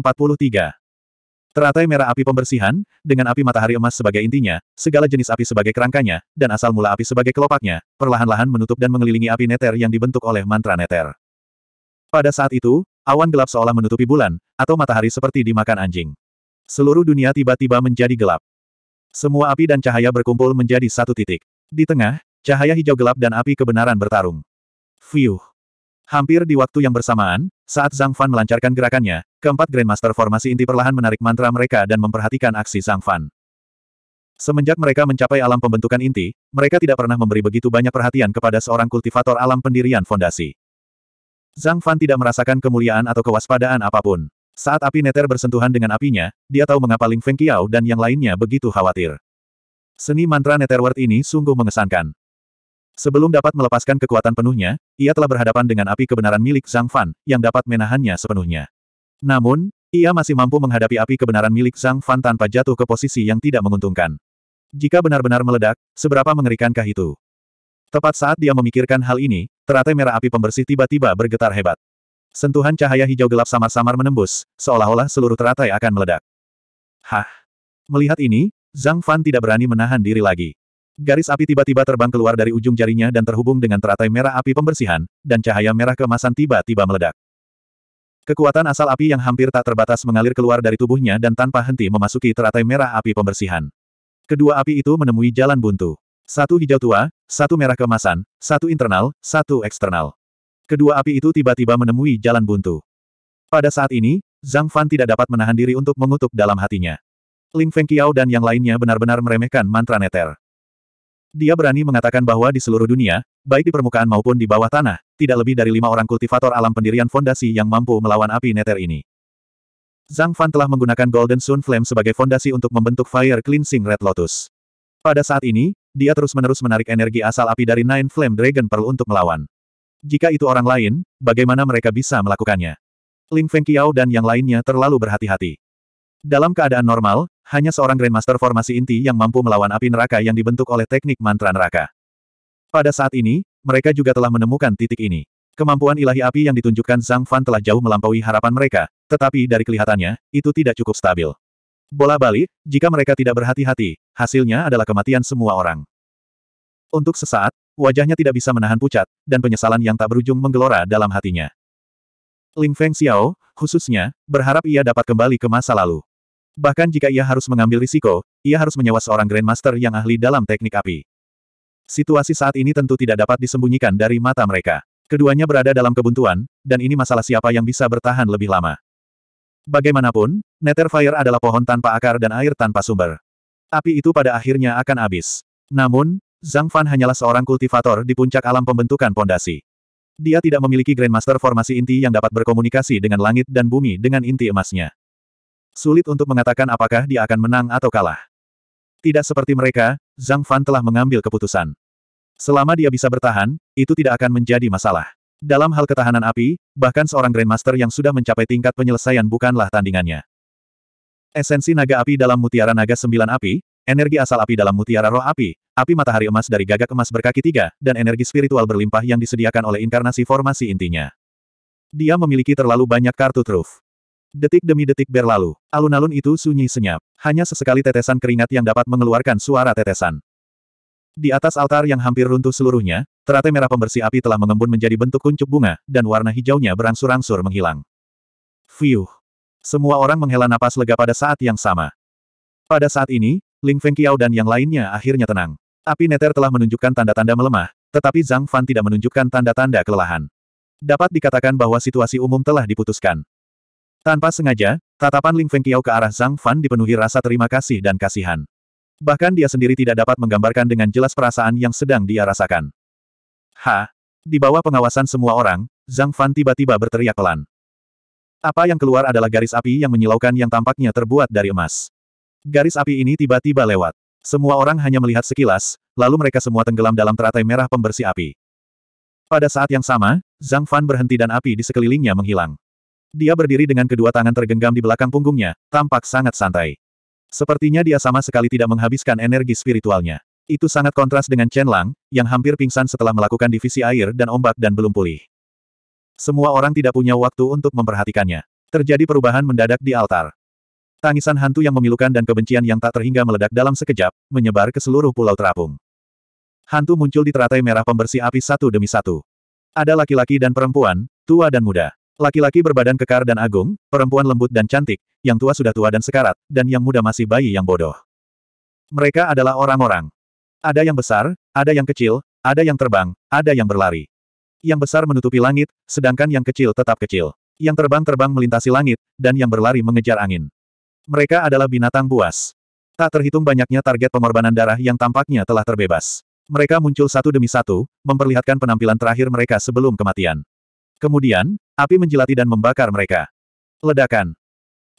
Teratai merah api pembersihan, dengan api matahari emas sebagai intinya, segala jenis api sebagai kerangkanya, dan asal mula api sebagai kelopaknya, perlahan-lahan menutup dan mengelilingi api neter yang dibentuk oleh mantra neter. Pada saat itu, awan gelap seolah menutupi bulan, atau matahari seperti dimakan anjing. Seluruh dunia tiba-tiba menjadi gelap. Semua api dan cahaya berkumpul menjadi satu titik. Di tengah, cahaya hijau gelap dan api kebenaran bertarung. Fiuh. Hampir di waktu yang bersamaan, saat Zhang Fan melancarkan gerakannya, keempat Grandmaster formasi inti perlahan menarik mantra mereka dan memperhatikan aksi Zhang Fan. Semenjak mereka mencapai alam pembentukan inti, mereka tidak pernah memberi begitu banyak perhatian kepada seorang kultivator alam pendirian fondasi. Zhang Fan tidak merasakan kemuliaan atau kewaspadaan apapun. Saat api neter bersentuhan dengan apinya, dia tahu mengapa Ling Feng Qiao dan yang lainnya begitu khawatir. Seni mantra Netherworld ini sungguh mengesankan. Sebelum dapat melepaskan kekuatan penuhnya, ia telah berhadapan dengan api kebenaran milik Zhang Fan, yang dapat menahannya sepenuhnya. Namun, ia masih mampu menghadapi api kebenaran milik Zhang Fan tanpa jatuh ke posisi yang tidak menguntungkan. Jika benar-benar meledak, seberapa mengerikankah itu? Tepat saat dia memikirkan hal ini, teratai merah api pembersih tiba-tiba bergetar hebat. Sentuhan cahaya hijau gelap samar-samar menembus, seolah-olah seluruh teratai akan meledak. Hah! Melihat ini, Zhang Fan tidak berani menahan diri lagi. Garis api tiba-tiba terbang keluar dari ujung jarinya dan terhubung dengan teratai merah api pembersihan, dan cahaya merah kemasan tiba-tiba meledak. Kekuatan asal api yang hampir tak terbatas mengalir keluar dari tubuhnya dan tanpa henti memasuki teratai merah api pembersihan. Kedua api itu menemui jalan buntu. Satu hijau tua, satu merah kemasan, satu internal, satu eksternal. Kedua api itu tiba-tiba menemui jalan buntu. Pada saat ini, Zhang Fan tidak dapat menahan diri untuk mengutuk dalam hatinya. Ling Feng Fengqiao dan yang lainnya benar-benar meremehkan mantra neter. Dia berani mengatakan bahwa di seluruh dunia, baik di permukaan maupun di bawah tanah, tidak lebih dari lima orang kultivator alam pendirian fondasi yang mampu melawan api neter ini. Zhang Fan telah menggunakan Golden Sun Flame sebagai fondasi untuk membentuk Fire Cleansing Red Lotus. Pada saat ini, dia terus-menerus menarik energi asal api dari Nine Flame Dragon Pearl untuk melawan. Jika itu orang lain, bagaimana mereka bisa melakukannya? Ling Feng Fengqiao dan yang lainnya terlalu berhati-hati. Dalam keadaan normal, hanya seorang Grandmaster formasi inti yang mampu melawan api neraka yang dibentuk oleh teknik mantra neraka. Pada saat ini, mereka juga telah menemukan titik ini. Kemampuan ilahi api yang ditunjukkan Zhang Fan telah jauh melampaui harapan mereka, tetapi dari kelihatannya, itu tidak cukup stabil. Bola balik, jika mereka tidak berhati-hati, hasilnya adalah kematian semua orang. Untuk sesaat, wajahnya tidak bisa menahan pucat, dan penyesalan yang tak berujung menggelora dalam hatinya. Ling Feng Xiao, khususnya, berharap ia dapat kembali ke masa lalu. Bahkan jika ia harus mengambil risiko, ia harus menyewa seorang Grandmaster yang ahli dalam teknik api. Situasi saat ini tentu tidak dapat disembunyikan dari mata mereka. Keduanya berada dalam kebuntuan, dan ini masalah siapa yang bisa bertahan lebih lama. Bagaimanapun, Fire adalah pohon tanpa akar dan air tanpa sumber. Api itu pada akhirnya akan habis. Namun, Zhang Fan hanyalah seorang kultivator di puncak alam pembentukan pondasi. Dia tidak memiliki Grandmaster formasi inti yang dapat berkomunikasi dengan langit dan bumi dengan inti emasnya. Sulit untuk mengatakan apakah dia akan menang atau kalah. Tidak seperti mereka, Zhang Fan telah mengambil keputusan. Selama dia bisa bertahan, itu tidak akan menjadi masalah. Dalam hal ketahanan api, bahkan seorang Grandmaster yang sudah mencapai tingkat penyelesaian bukanlah tandingannya. Esensi naga api dalam mutiara naga sembilan api, Energi asal api dalam mutiara roh api, api matahari emas dari gagak emas berkaki tiga, dan energi spiritual berlimpah yang disediakan oleh inkarnasi formasi intinya. Dia memiliki terlalu banyak kartu truf. Detik demi detik berlalu, alun-alun itu sunyi senyap. Hanya sesekali tetesan keringat yang dapat mengeluarkan suara tetesan. Di atas altar yang hampir runtuh seluruhnya, terate merah pembersih api telah mengembun menjadi bentuk kuncup bunga, dan warna hijaunya berangsur-angsur menghilang. Fiuh! Semua orang menghela napas lega pada saat yang sama. Pada saat ini, Ling Fengqiao dan yang lainnya akhirnya tenang. Api neter telah menunjukkan tanda-tanda melemah, tetapi Zhang Fan tidak menunjukkan tanda-tanda kelelahan. Dapat dikatakan bahwa situasi umum telah diputuskan. Tanpa sengaja, tatapan Ling Fengqiao ke arah Zhang Fan dipenuhi rasa terima kasih dan kasihan. Bahkan dia sendiri tidak dapat menggambarkan dengan jelas perasaan yang sedang dia rasakan. Ha! Di bawah pengawasan semua orang, Zhang Fan tiba-tiba berteriak pelan. Apa yang keluar adalah garis api yang menyilaukan yang tampaknya terbuat dari emas. Garis api ini tiba-tiba lewat. Semua orang hanya melihat sekilas, lalu mereka semua tenggelam dalam teratai merah pembersih api. Pada saat yang sama, Zhang Fan berhenti dan api di sekelilingnya menghilang. Dia berdiri dengan kedua tangan tergenggam di belakang punggungnya, tampak sangat santai. Sepertinya dia sama sekali tidak menghabiskan energi spiritualnya. Itu sangat kontras dengan Chen Lang, yang hampir pingsan setelah melakukan divisi air dan ombak dan belum pulih. Semua orang tidak punya waktu untuk memperhatikannya. Terjadi perubahan mendadak di altar. Tangisan hantu yang memilukan dan kebencian yang tak terhingga meledak dalam sekejap, menyebar ke seluruh pulau terapung. Hantu muncul di teratai merah pembersih api satu demi satu. Ada laki-laki dan perempuan, tua dan muda. Laki-laki berbadan kekar dan agung, perempuan lembut dan cantik, yang tua sudah tua dan sekarat, dan yang muda masih bayi yang bodoh. Mereka adalah orang-orang. Ada yang besar, ada yang kecil, ada yang terbang, ada yang berlari. Yang besar menutupi langit, sedangkan yang kecil tetap kecil. Yang terbang-terbang melintasi langit, dan yang berlari mengejar angin. Mereka adalah binatang buas. Tak terhitung banyaknya target pengorbanan darah yang tampaknya telah terbebas. Mereka muncul satu demi satu, memperlihatkan penampilan terakhir mereka sebelum kematian. Kemudian, api menjilati dan membakar mereka. Ledakan.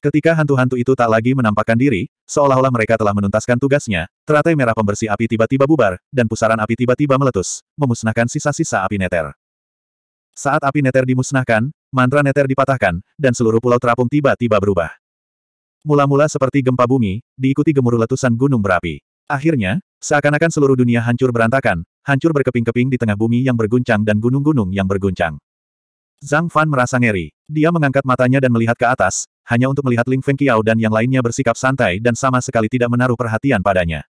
Ketika hantu-hantu itu tak lagi menampakkan diri, seolah-olah mereka telah menuntaskan tugasnya, teratai merah pembersih api tiba-tiba bubar, dan pusaran api tiba-tiba meletus, memusnahkan sisa-sisa api neter. Saat api neter dimusnahkan, mantra neter dipatahkan, dan seluruh pulau terapung tiba-tiba berubah. Mula-mula seperti gempa bumi, diikuti gemuruh letusan gunung berapi. Akhirnya, seakan-akan seluruh dunia hancur berantakan, hancur berkeping-keping di tengah bumi yang berguncang dan gunung-gunung yang berguncang. Zhang Fan merasa ngeri. Dia mengangkat matanya dan melihat ke atas, hanya untuk melihat Ling Feng Qiao dan yang lainnya bersikap santai dan sama sekali tidak menaruh perhatian padanya.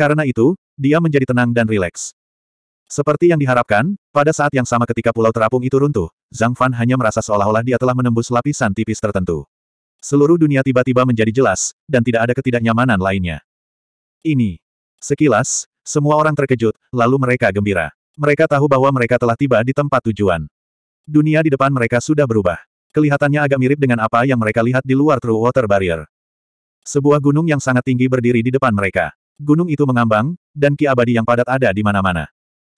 Karena itu, dia menjadi tenang dan rileks. Seperti yang diharapkan, pada saat yang sama ketika pulau terapung itu runtuh, Zhang Fan hanya merasa seolah-olah dia telah menembus lapisan tipis tertentu. Seluruh dunia tiba-tiba menjadi jelas, dan tidak ada ketidaknyamanan lainnya. Ini. Sekilas, semua orang terkejut, lalu mereka gembira. Mereka tahu bahwa mereka telah tiba di tempat tujuan. Dunia di depan mereka sudah berubah. Kelihatannya agak mirip dengan apa yang mereka lihat di luar True Water Barrier. Sebuah gunung yang sangat tinggi berdiri di depan mereka. Gunung itu mengambang, dan ki abadi yang padat ada di mana-mana.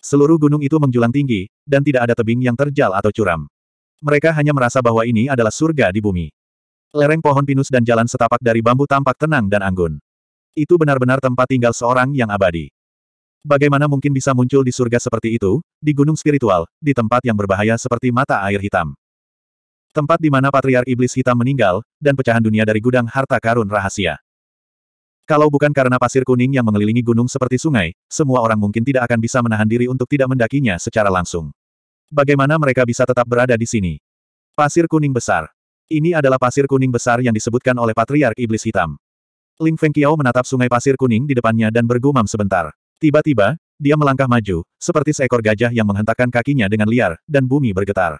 Seluruh gunung itu menjulang tinggi, dan tidak ada tebing yang terjal atau curam. Mereka hanya merasa bahwa ini adalah surga di bumi. Lereng pohon pinus dan jalan setapak dari bambu tampak tenang dan anggun. Itu benar-benar tempat tinggal seorang yang abadi. Bagaimana mungkin bisa muncul di surga seperti itu, di gunung spiritual, di tempat yang berbahaya seperti mata air hitam. Tempat di mana patriar iblis hitam meninggal, dan pecahan dunia dari gudang harta karun rahasia. Kalau bukan karena pasir kuning yang mengelilingi gunung seperti sungai, semua orang mungkin tidak akan bisa menahan diri untuk tidak mendakinya secara langsung. Bagaimana mereka bisa tetap berada di sini? Pasir kuning besar. Ini adalah pasir kuning besar yang disebutkan oleh Patriark Iblis Hitam. Ling Feng Fengqiao menatap sungai pasir kuning di depannya dan bergumam sebentar. Tiba-tiba, dia melangkah maju, seperti seekor gajah yang menghentakkan kakinya dengan liar, dan bumi bergetar.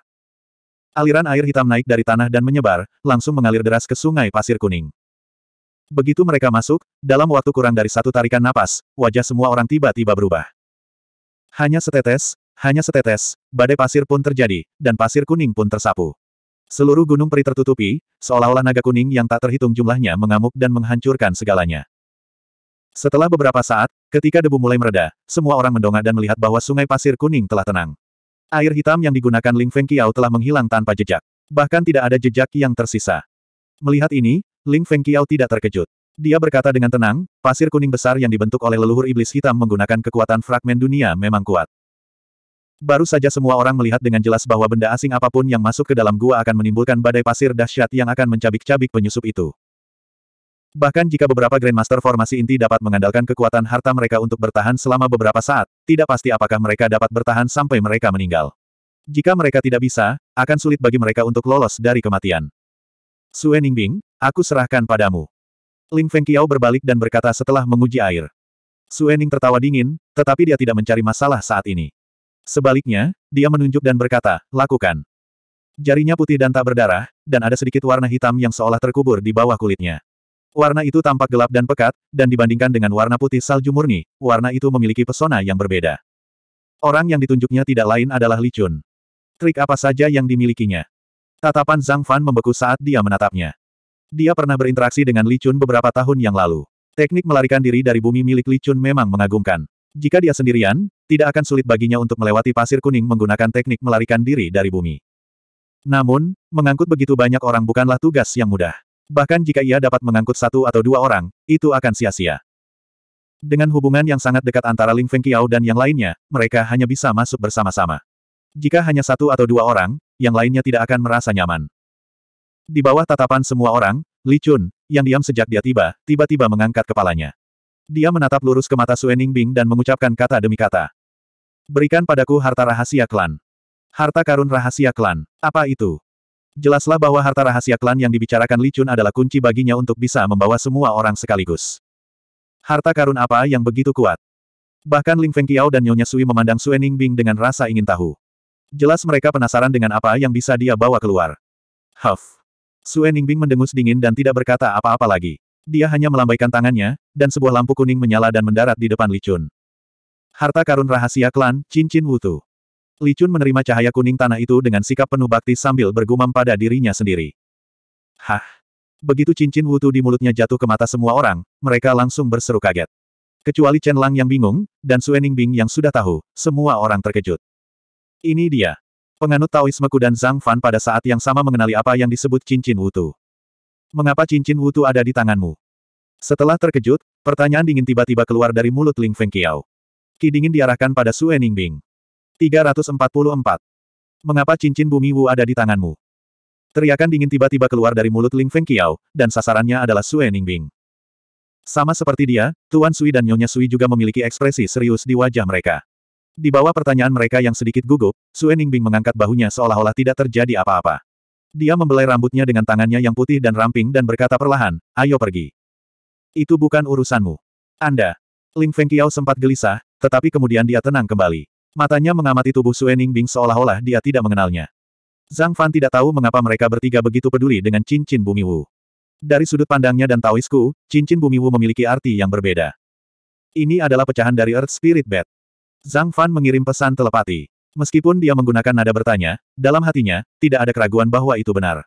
Aliran air hitam naik dari tanah dan menyebar, langsung mengalir deras ke sungai pasir kuning. Begitu mereka masuk, dalam waktu kurang dari satu tarikan napas, wajah semua orang tiba-tiba berubah. Hanya setetes, hanya setetes, badai pasir pun terjadi, dan pasir kuning pun tersapu. Seluruh gunung peri tertutupi, seolah-olah naga kuning yang tak terhitung jumlahnya mengamuk dan menghancurkan segalanya. Setelah beberapa saat, ketika debu mulai mereda, semua orang mendongak dan melihat bahwa sungai pasir kuning telah tenang. Air hitam yang digunakan Ling Feng Qiao telah menghilang tanpa jejak. Bahkan tidak ada jejak yang tersisa. Melihat ini, Ling Feng Qiao tidak terkejut. Dia berkata dengan tenang, pasir kuning besar yang dibentuk oleh leluhur iblis hitam menggunakan kekuatan fragmen dunia memang kuat. Baru saja semua orang melihat dengan jelas bahwa benda asing apapun yang masuk ke dalam gua akan menimbulkan badai pasir dahsyat yang akan mencabik-cabik penyusup itu. Bahkan jika beberapa Grandmaster formasi inti dapat mengandalkan kekuatan harta mereka untuk bertahan selama beberapa saat, tidak pasti apakah mereka dapat bertahan sampai mereka meninggal. Jika mereka tidak bisa, akan sulit bagi mereka untuk lolos dari kematian. Sue Ningbing, aku serahkan padamu. Ling Feng Fengqiao berbalik dan berkata setelah menguji air. Sue Ning tertawa dingin, tetapi dia tidak mencari masalah saat ini. Sebaliknya, dia menunjuk dan berkata, lakukan. Jarinya putih dan tak berdarah, dan ada sedikit warna hitam yang seolah terkubur di bawah kulitnya. Warna itu tampak gelap dan pekat, dan dibandingkan dengan warna putih salju murni, warna itu memiliki pesona yang berbeda. Orang yang ditunjuknya tidak lain adalah Li Chun. Trik apa saja yang dimilikinya. Tatapan Zhang Fan membeku saat dia menatapnya. Dia pernah berinteraksi dengan Li Chun beberapa tahun yang lalu. Teknik melarikan diri dari bumi milik Li Chun memang mengagumkan. Jika dia sendirian, tidak akan sulit baginya untuk melewati pasir kuning menggunakan teknik melarikan diri dari bumi. Namun, mengangkut begitu banyak orang bukanlah tugas yang mudah. Bahkan jika ia dapat mengangkut satu atau dua orang, itu akan sia-sia. Dengan hubungan yang sangat dekat antara Ling Feng Qiao dan yang lainnya, mereka hanya bisa masuk bersama-sama. Jika hanya satu atau dua orang, yang lainnya tidak akan merasa nyaman. Di bawah tatapan semua orang, Li Chun, yang diam sejak dia tiba, tiba-tiba mengangkat kepalanya. Dia menatap lurus ke mata Sue Ningbing dan mengucapkan kata demi kata. Berikan padaku harta rahasia klan. Harta karun rahasia klan. Apa itu? Jelaslah bahwa harta rahasia klan yang dibicarakan Li Chun adalah kunci baginya untuk bisa membawa semua orang sekaligus. Harta karun apa yang begitu kuat? Bahkan Ling Feng Fengqiao dan Nyonya Sui memandang Sue Ningbing dengan rasa ingin tahu. Jelas mereka penasaran dengan apa yang bisa dia bawa keluar. Huff. Sue Ningbing mendengus dingin dan tidak berkata apa-apa lagi. Dia hanya melambaikan tangannya, dan sebuah lampu kuning menyala dan mendarat di depan Li Chun. Harta karun rahasia klan, cincin wutu. Li Chun menerima cahaya kuning tanah itu dengan sikap penuh bakti sambil bergumam pada dirinya sendiri. Hah! Begitu cincin wutu di mulutnya jatuh ke mata semua orang, mereka langsung berseru kaget. Kecuali Chen Lang yang bingung, dan Bing yang sudah tahu, semua orang terkejut. Ini dia. Penganut Taoisme Kudan Zhang Fan pada saat yang sama mengenali apa yang disebut cincin wutu. Mengapa cincin Wutu ada di tanganmu? Setelah terkejut, pertanyaan dingin tiba-tiba keluar dari mulut Ling Feng Ki dingin diarahkan pada Su Eningbing. 344. Mengapa cincin bumi Wu ada di tanganmu? Teriakan dingin tiba-tiba keluar dari mulut Ling Feng Qiao, dan sasarannya adalah Su Bing. Sama seperti dia, Tuan Sui dan Nyonya Sui juga memiliki ekspresi serius di wajah mereka. Di bawah pertanyaan mereka yang sedikit gugup, Su Sue Bing mengangkat bahunya seolah-olah tidak terjadi apa-apa. Dia membelai rambutnya dengan tangannya yang putih dan ramping dan berkata perlahan, ayo pergi. Itu bukan urusanmu. Anda. Ling Feng Fengqiao sempat gelisah, tetapi kemudian dia tenang kembali. Matanya mengamati tubuh Sue Bing seolah-olah dia tidak mengenalnya. Zhang Fan tidak tahu mengapa mereka bertiga begitu peduli dengan cincin Bumi Wu. Dari sudut pandangnya dan Taoisku, cincin Bumi Wu memiliki arti yang berbeda. Ini adalah pecahan dari Earth Spirit Bed. Zhang Fan mengirim pesan telepati. Meskipun dia menggunakan nada bertanya, dalam hatinya, tidak ada keraguan bahwa itu benar.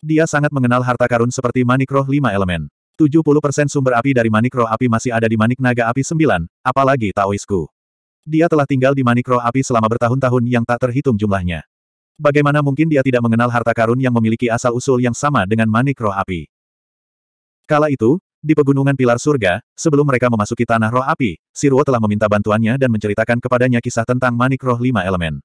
Dia sangat mengenal harta karun seperti manik roh lima elemen. 70% sumber api dari manik roh api masih ada di manik naga api 9, apalagi Taoisku. Dia telah tinggal di manik roh api selama bertahun-tahun yang tak terhitung jumlahnya. Bagaimana mungkin dia tidak mengenal harta karun yang memiliki asal-usul yang sama dengan manik roh api? Kala itu, di pegunungan pilar surga, sebelum mereka memasuki tanah roh api, Siruo telah meminta bantuannya dan menceritakan kepadanya kisah tentang manik roh lima elemen.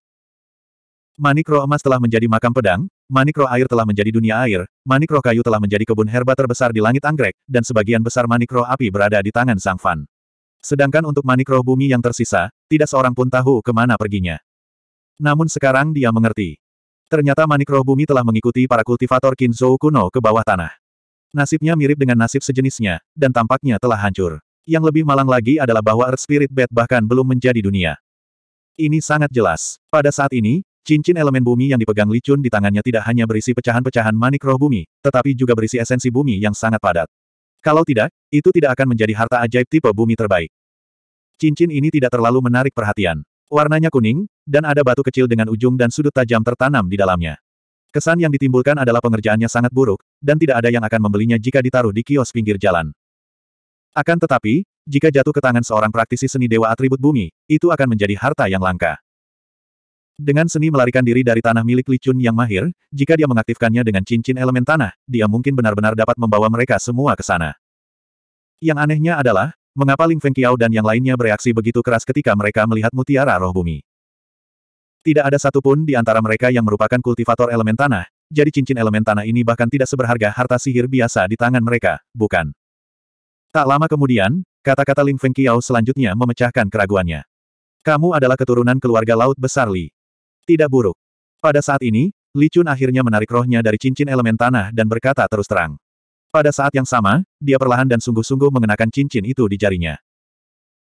Manik roh emas telah menjadi makam pedang, manik roh air telah menjadi dunia air, manik roh kayu telah menjadi kebun herba terbesar di langit anggrek, dan sebagian besar manik roh api berada di tangan Sang Fan. Sedangkan untuk manik roh bumi yang tersisa, tidak seorang pun tahu kemana perginya. Namun sekarang dia mengerti. Ternyata manik roh bumi telah mengikuti para kultivator Kinzo kuno ke bawah tanah. Nasibnya mirip dengan nasib sejenisnya, dan tampaknya telah hancur. Yang lebih malang lagi adalah bahwa Earth Spirit Bed bahkan belum menjadi dunia. Ini sangat jelas. Pada saat ini, cincin elemen bumi yang dipegang Li Chun di tangannya tidak hanya berisi pecahan-pecahan manik roh bumi, tetapi juga berisi esensi bumi yang sangat padat. Kalau tidak, itu tidak akan menjadi harta ajaib tipe bumi terbaik. Cincin ini tidak terlalu menarik perhatian. Warnanya kuning, dan ada batu kecil dengan ujung dan sudut tajam tertanam di dalamnya. Kesan yang ditimbulkan adalah pengerjaannya sangat buruk, dan tidak ada yang akan membelinya jika ditaruh di kios pinggir jalan. Akan tetapi, jika jatuh ke tangan seorang praktisi seni dewa atribut bumi, itu akan menjadi harta yang langka. Dengan seni melarikan diri dari tanah milik licun yang mahir, jika dia mengaktifkannya dengan cincin elemen tanah, dia mungkin benar-benar dapat membawa mereka semua ke sana. Yang anehnya adalah, mengapa Ling Feng Fengqiao dan yang lainnya bereaksi begitu keras ketika mereka melihat mutiara roh bumi. Tidak ada satupun di antara mereka yang merupakan kultivator elemen tanah, jadi cincin elemen tanah ini bahkan tidak seberharga harta sihir biasa di tangan mereka, bukan? Tak lama kemudian, kata-kata Ling Feng Qiao selanjutnya memecahkan keraguannya. Kamu adalah keturunan keluarga laut besar Li. Tidak buruk. Pada saat ini, Li Chun akhirnya menarik rohnya dari cincin elemen tanah dan berkata terus terang. Pada saat yang sama, dia perlahan dan sungguh-sungguh mengenakan cincin itu di jarinya.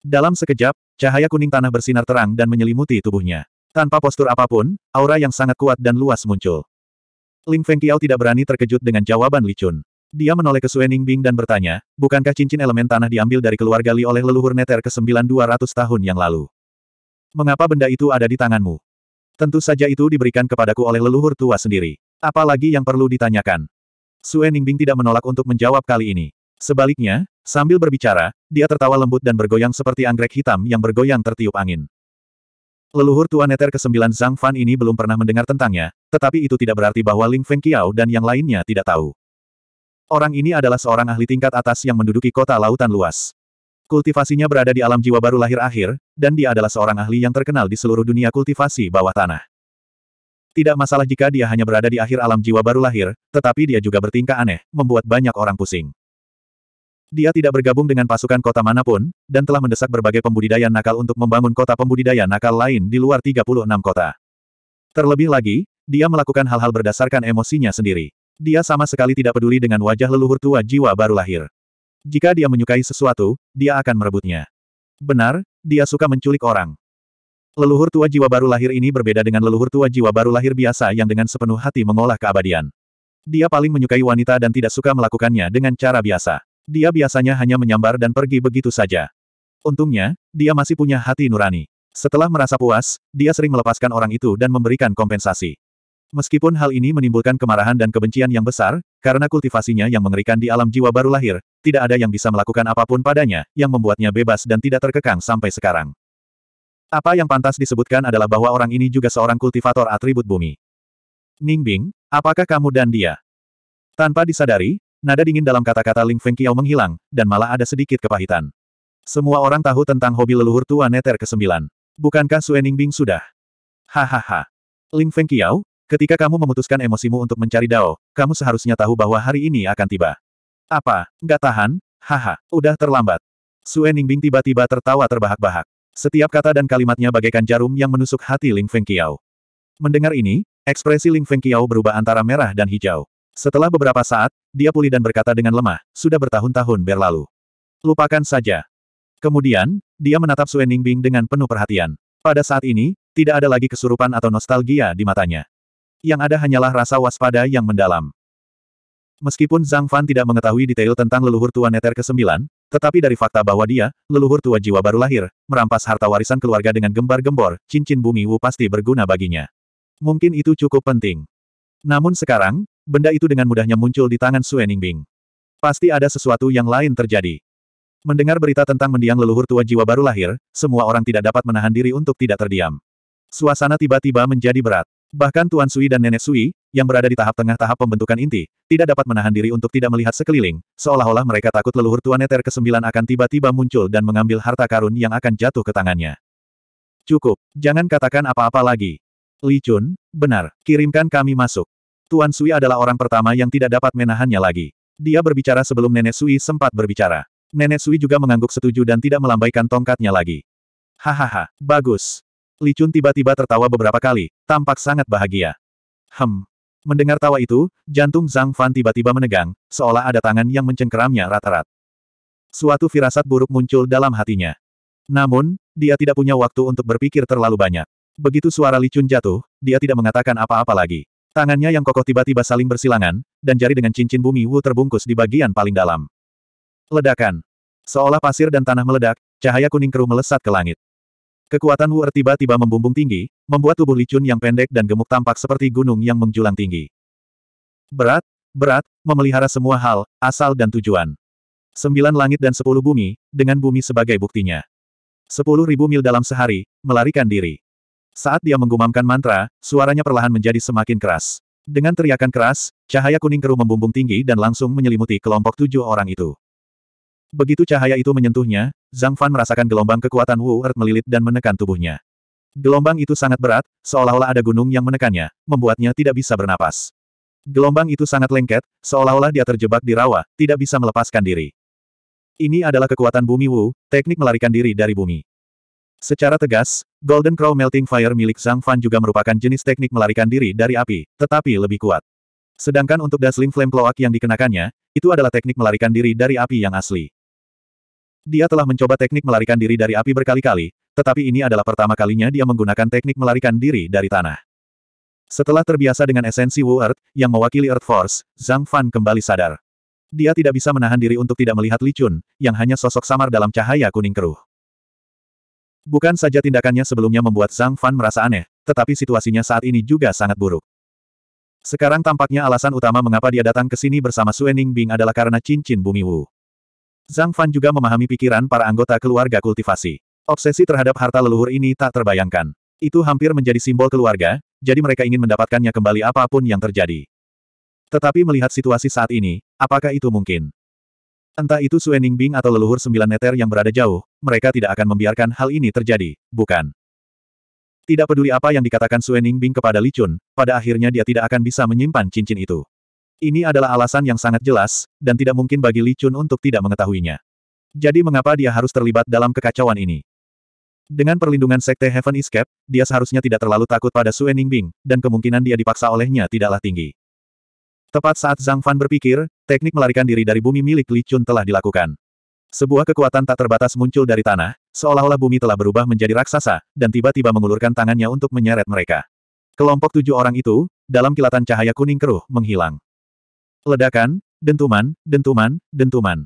Dalam sekejap, cahaya kuning tanah bersinar terang dan menyelimuti tubuhnya. Tanpa postur apapun, aura yang sangat kuat dan luas muncul. Ling Fengqiao tidak berani terkejut dengan jawaban Li Chun. Dia menoleh ke Sue Bing dan bertanya, bukankah cincin elemen tanah diambil dari keluarga Li oleh leluhur neter ke-9 tahun yang lalu? Mengapa benda itu ada di tanganmu? Tentu saja itu diberikan kepadaku oleh leluhur tua sendiri. Apalagi yang perlu ditanyakan? Sue Bing tidak menolak untuk menjawab kali ini. Sebaliknya, sambil berbicara, dia tertawa lembut dan bergoyang seperti anggrek hitam yang bergoyang tertiup angin. Leluhur Tuan Neter ke-9 Zhang Fan ini belum pernah mendengar tentangnya, tetapi itu tidak berarti bahwa Ling Feng Qiao dan yang lainnya tidak tahu. Orang ini adalah seorang ahli tingkat atas yang menduduki kota lautan luas. Kultivasinya berada di alam jiwa baru lahir akhir, dan dia adalah seorang ahli yang terkenal di seluruh dunia kultivasi bawah tanah. Tidak masalah jika dia hanya berada di akhir alam jiwa baru lahir, tetapi dia juga bertingkah aneh, membuat banyak orang pusing. Dia tidak bergabung dengan pasukan kota manapun, dan telah mendesak berbagai pembudidaya nakal untuk membangun kota pembudidaya nakal lain di luar 36 kota. Terlebih lagi, dia melakukan hal-hal berdasarkan emosinya sendiri. Dia sama sekali tidak peduli dengan wajah leluhur tua jiwa baru lahir. Jika dia menyukai sesuatu, dia akan merebutnya. Benar, dia suka menculik orang. Leluhur tua jiwa baru lahir ini berbeda dengan leluhur tua jiwa baru lahir biasa yang dengan sepenuh hati mengolah keabadian. Dia paling menyukai wanita dan tidak suka melakukannya dengan cara biasa. Dia biasanya hanya menyambar dan pergi begitu saja. Untungnya, dia masih punya hati nurani. Setelah merasa puas, dia sering melepaskan orang itu dan memberikan kompensasi. Meskipun hal ini menimbulkan kemarahan dan kebencian yang besar, karena kultivasinya yang mengerikan di alam jiwa baru lahir, tidak ada yang bisa melakukan apapun padanya, yang membuatnya bebas dan tidak terkekang sampai sekarang. Apa yang pantas disebutkan adalah bahwa orang ini juga seorang kultivator atribut bumi. Ningbing, apakah kamu dan dia? Tanpa disadari, Nada dingin dalam kata-kata Ling Feng Qiao menghilang, dan malah ada sedikit kepahitan. Semua orang tahu tentang hobi leluhur tua Neter ke-9. Bukankah Suening Bing sudah? Hahaha. Ling Feng Qiao, ketika kamu memutuskan emosimu untuk mencari Dao, kamu seharusnya tahu bahwa hari ini akan tiba. Apa, Gak tahan? Haha, udah terlambat. Suening Bing tiba-tiba tertawa terbahak-bahak. Setiap kata dan kalimatnya bagaikan jarum yang menusuk hati Ling Feng Qiao. Mendengar ini, ekspresi Ling Feng Qiao berubah antara merah dan hijau. Setelah beberapa saat, dia pulih dan berkata dengan lemah, sudah bertahun-tahun berlalu. Lupakan saja. Kemudian, dia menatap Sue Ningbing dengan penuh perhatian. Pada saat ini, tidak ada lagi kesurupan atau nostalgia di matanya. Yang ada hanyalah rasa waspada yang mendalam. Meskipun Zhang Fan tidak mengetahui detail tentang leluhur tua Neter ke-9, tetapi dari fakta bahwa dia, leluhur tua jiwa baru lahir, merampas harta warisan keluarga dengan gembar-gembor, cincin bumi Wu pasti berguna baginya. Mungkin itu cukup penting. Namun sekarang, benda itu dengan mudahnya muncul di tangan Sue Ningbing. Pasti ada sesuatu yang lain terjadi. Mendengar berita tentang mendiang leluhur tua jiwa baru lahir, semua orang tidak dapat menahan diri untuk tidak terdiam. Suasana tiba-tiba menjadi berat. Bahkan Tuan Sui dan Nenek Sui, yang berada di tahap tengah tahap pembentukan inti, tidak dapat menahan diri untuk tidak melihat sekeliling, seolah-olah mereka takut leluhur Tuan Neter ke-9 akan tiba-tiba muncul dan mengambil harta karun yang akan jatuh ke tangannya. Cukup, jangan katakan apa-apa lagi. Li Chun, benar, kirimkan kami masuk. Tuan Sui adalah orang pertama yang tidak dapat menahannya lagi. Dia berbicara sebelum Nenek Sui sempat berbicara. Nenek Sui juga mengangguk setuju dan tidak melambaikan tongkatnya lagi. Hahaha, bagus. Li Chun tiba-tiba tertawa beberapa kali, tampak sangat bahagia. Hem. Mendengar tawa itu, jantung Zhang Fan tiba-tiba menegang, seolah ada tangan yang mencengkeramnya rata-rat. Suatu firasat buruk muncul dalam hatinya. Namun, dia tidak punya waktu untuk berpikir terlalu banyak. Begitu suara Li Chun jatuh, dia tidak mengatakan apa-apa lagi. Tangannya yang kokoh tiba-tiba saling bersilangan, dan jari dengan cincin bumi Wu terbungkus di bagian paling dalam. Ledakan. Seolah pasir dan tanah meledak, cahaya kuning keruh melesat ke langit. Kekuatan Wu er tiba-tiba membumbung tinggi, membuat tubuh Licun yang pendek dan gemuk tampak seperti gunung yang menjulang tinggi. Berat, berat, memelihara semua hal, asal dan tujuan. Sembilan langit dan sepuluh bumi, dengan bumi sebagai buktinya. Sepuluh ribu mil dalam sehari, melarikan diri. Saat dia menggumamkan mantra, suaranya perlahan menjadi semakin keras. Dengan teriakan keras, cahaya kuning keruh membumbung tinggi dan langsung menyelimuti kelompok tujuh orang itu. Begitu cahaya itu menyentuhnya, Zhang Fan merasakan gelombang kekuatan Wu Earth melilit dan menekan tubuhnya. Gelombang itu sangat berat, seolah-olah ada gunung yang menekannya, membuatnya tidak bisa bernapas. Gelombang itu sangat lengket, seolah-olah dia terjebak di rawa, tidak bisa melepaskan diri. Ini adalah kekuatan bumi Wu, teknik melarikan diri dari bumi. Secara tegas, Golden Crow Melting Fire milik Zhang Fan juga merupakan jenis teknik melarikan diri dari api, tetapi lebih kuat. Sedangkan untuk Dazzling Flame Cloak yang dikenakannya, itu adalah teknik melarikan diri dari api yang asli. Dia telah mencoba teknik melarikan diri dari api berkali-kali, tetapi ini adalah pertama kalinya dia menggunakan teknik melarikan diri dari tanah. Setelah terbiasa dengan esensi Wu Earth, yang mewakili Earth Force, Zhang Fan kembali sadar. Dia tidak bisa menahan diri untuk tidak melihat Li Chun, yang hanya sosok samar dalam cahaya kuning keruh. Bukan saja tindakannya sebelumnya membuat Zhang Fan merasa aneh, tetapi situasinya saat ini juga sangat buruk. Sekarang tampaknya alasan utama mengapa dia datang ke sini bersama Suening Bing adalah karena cincin bumi Wu. Zhang Fan juga memahami pikiran para anggota keluarga kultivasi. Obsesi terhadap harta leluhur ini tak terbayangkan. Itu hampir menjadi simbol keluarga, jadi mereka ingin mendapatkannya kembali apapun yang terjadi. Tetapi melihat situasi saat ini, apakah itu mungkin? Entah itu Bing atau leluhur sembilan neter yang berada jauh, mereka tidak akan membiarkan hal ini terjadi, bukan? Tidak peduli apa yang dikatakan Bing kepada Li Chun, pada akhirnya dia tidak akan bisa menyimpan cincin itu. Ini adalah alasan yang sangat jelas, dan tidak mungkin bagi Li Chun untuk tidak mengetahuinya. Jadi mengapa dia harus terlibat dalam kekacauan ini? Dengan perlindungan Sekte Heaven Escape, dia seharusnya tidak terlalu takut pada Bing, dan kemungkinan dia dipaksa olehnya tidaklah tinggi. Tepat saat Zhang Fan berpikir, Teknik melarikan diri dari bumi milik Li Chun telah dilakukan. Sebuah kekuatan tak terbatas muncul dari tanah, seolah-olah bumi telah berubah menjadi raksasa, dan tiba-tiba mengulurkan tangannya untuk menyeret mereka. Kelompok tujuh orang itu, dalam kilatan cahaya kuning keruh, menghilang. Ledakan, dentuman, dentuman, dentuman.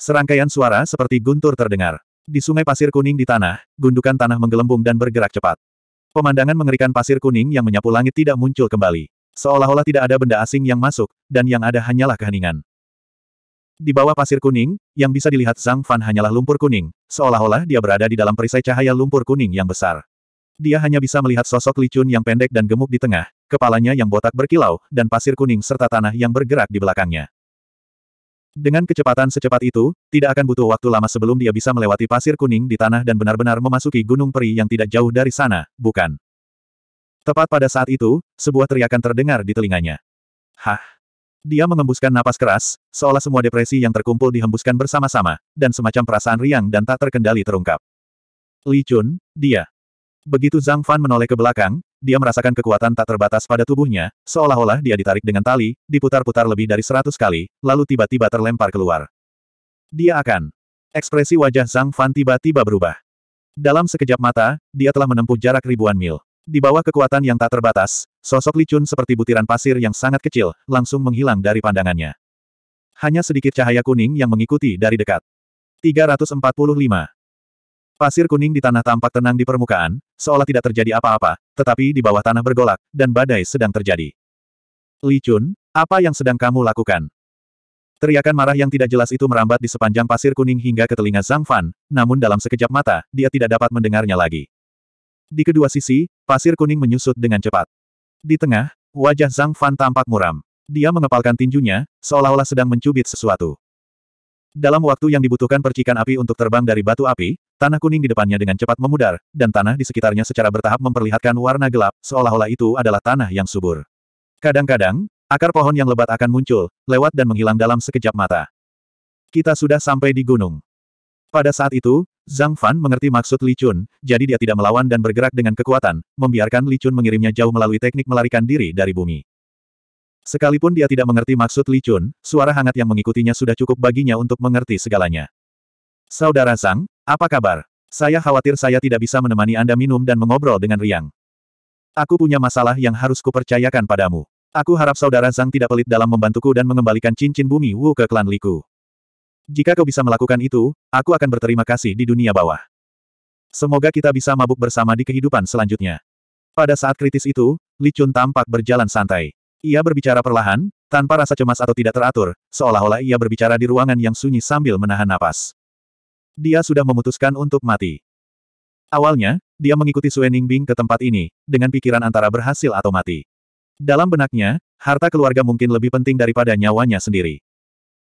Serangkaian suara seperti guntur terdengar. Di sungai pasir kuning di tanah, gundukan tanah menggelembung dan bergerak cepat. Pemandangan mengerikan pasir kuning yang menyapu langit tidak muncul kembali. Seolah-olah tidak ada benda asing yang masuk, dan yang ada hanyalah keheningan. Di bawah pasir kuning, yang bisa dilihat Zhang Fan hanyalah lumpur kuning, seolah-olah dia berada di dalam perisai cahaya lumpur kuning yang besar. Dia hanya bisa melihat sosok licun yang pendek dan gemuk di tengah, kepalanya yang botak berkilau, dan pasir kuning serta tanah yang bergerak di belakangnya. Dengan kecepatan secepat itu, tidak akan butuh waktu lama sebelum dia bisa melewati pasir kuning di tanah dan benar-benar memasuki gunung peri yang tidak jauh dari sana, bukan? Tepat pada saat itu, sebuah teriakan terdengar di telinganya. Hah? Dia mengembuskan napas keras, seolah semua depresi yang terkumpul dihembuskan bersama-sama, dan semacam perasaan riang dan tak terkendali terungkap. Li Chun, dia. Begitu Zhang Fan menoleh ke belakang, dia merasakan kekuatan tak terbatas pada tubuhnya, seolah-olah dia ditarik dengan tali, diputar-putar lebih dari seratus kali, lalu tiba-tiba terlempar keluar. Dia akan. Ekspresi wajah Zhang Fan tiba-tiba berubah. Dalam sekejap mata, dia telah menempuh jarak ribuan mil. Di bawah kekuatan yang tak terbatas, sosok licun seperti butiran pasir yang sangat kecil, langsung menghilang dari pandangannya. Hanya sedikit cahaya kuning yang mengikuti dari dekat. 345. Pasir kuning di tanah tampak tenang di permukaan, seolah tidak terjadi apa-apa, tetapi di bawah tanah bergolak, dan badai sedang terjadi. Licun, apa yang sedang kamu lakukan? Teriakan marah yang tidak jelas itu merambat di sepanjang pasir kuning hingga ke telinga Zhang Fan, namun dalam sekejap mata, dia tidak dapat mendengarnya lagi. Di kedua sisi, pasir kuning menyusut dengan cepat. Di tengah, wajah Zhang Fan tampak muram. Dia mengepalkan tinjunya, seolah-olah sedang mencubit sesuatu. Dalam waktu yang dibutuhkan percikan api untuk terbang dari batu api, tanah kuning di depannya dengan cepat memudar, dan tanah di sekitarnya secara bertahap memperlihatkan warna gelap, seolah-olah itu adalah tanah yang subur. Kadang-kadang, akar pohon yang lebat akan muncul, lewat dan menghilang dalam sekejap mata. Kita sudah sampai di gunung. Pada saat itu, Zhang Fan mengerti maksud Li Chun, jadi dia tidak melawan dan bergerak dengan kekuatan, membiarkan Li Chun mengirimnya jauh melalui teknik melarikan diri dari bumi. Sekalipun dia tidak mengerti maksud Li Chun, suara hangat yang mengikutinya sudah cukup baginya untuk mengerti segalanya. Saudara Zhang, apa kabar? Saya khawatir saya tidak bisa menemani Anda minum dan mengobrol dengan riang. Aku punya masalah yang harus kupercayakan padamu. Aku harap saudara Zhang tidak pelit dalam membantuku dan mengembalikan cincin bumi Wu ke klan Liku. Jika kau bisa melakukan itu, aku akan berterima kasih di dunia bawah. Semoga kita bisa mabuk bersama di kehidupan selanjutnya. Pada saat kritis itu, Li Chun tampak berjalan santai. Ia berbicara perlahan, tanpa rasa cemas atau tidak teratur, seolah-olah ia berbicara di ruangan yang sunyi sambil menahan napas. Dia sudah memutuskan untuk mati. Awalnya, dia mengikuti Suening Bing ke tempat ini, dengan pikiran antara berhasil atau mati. Dalam benaknya, harta keluarga mungkin lebih penting daripada nyawanya sendiri.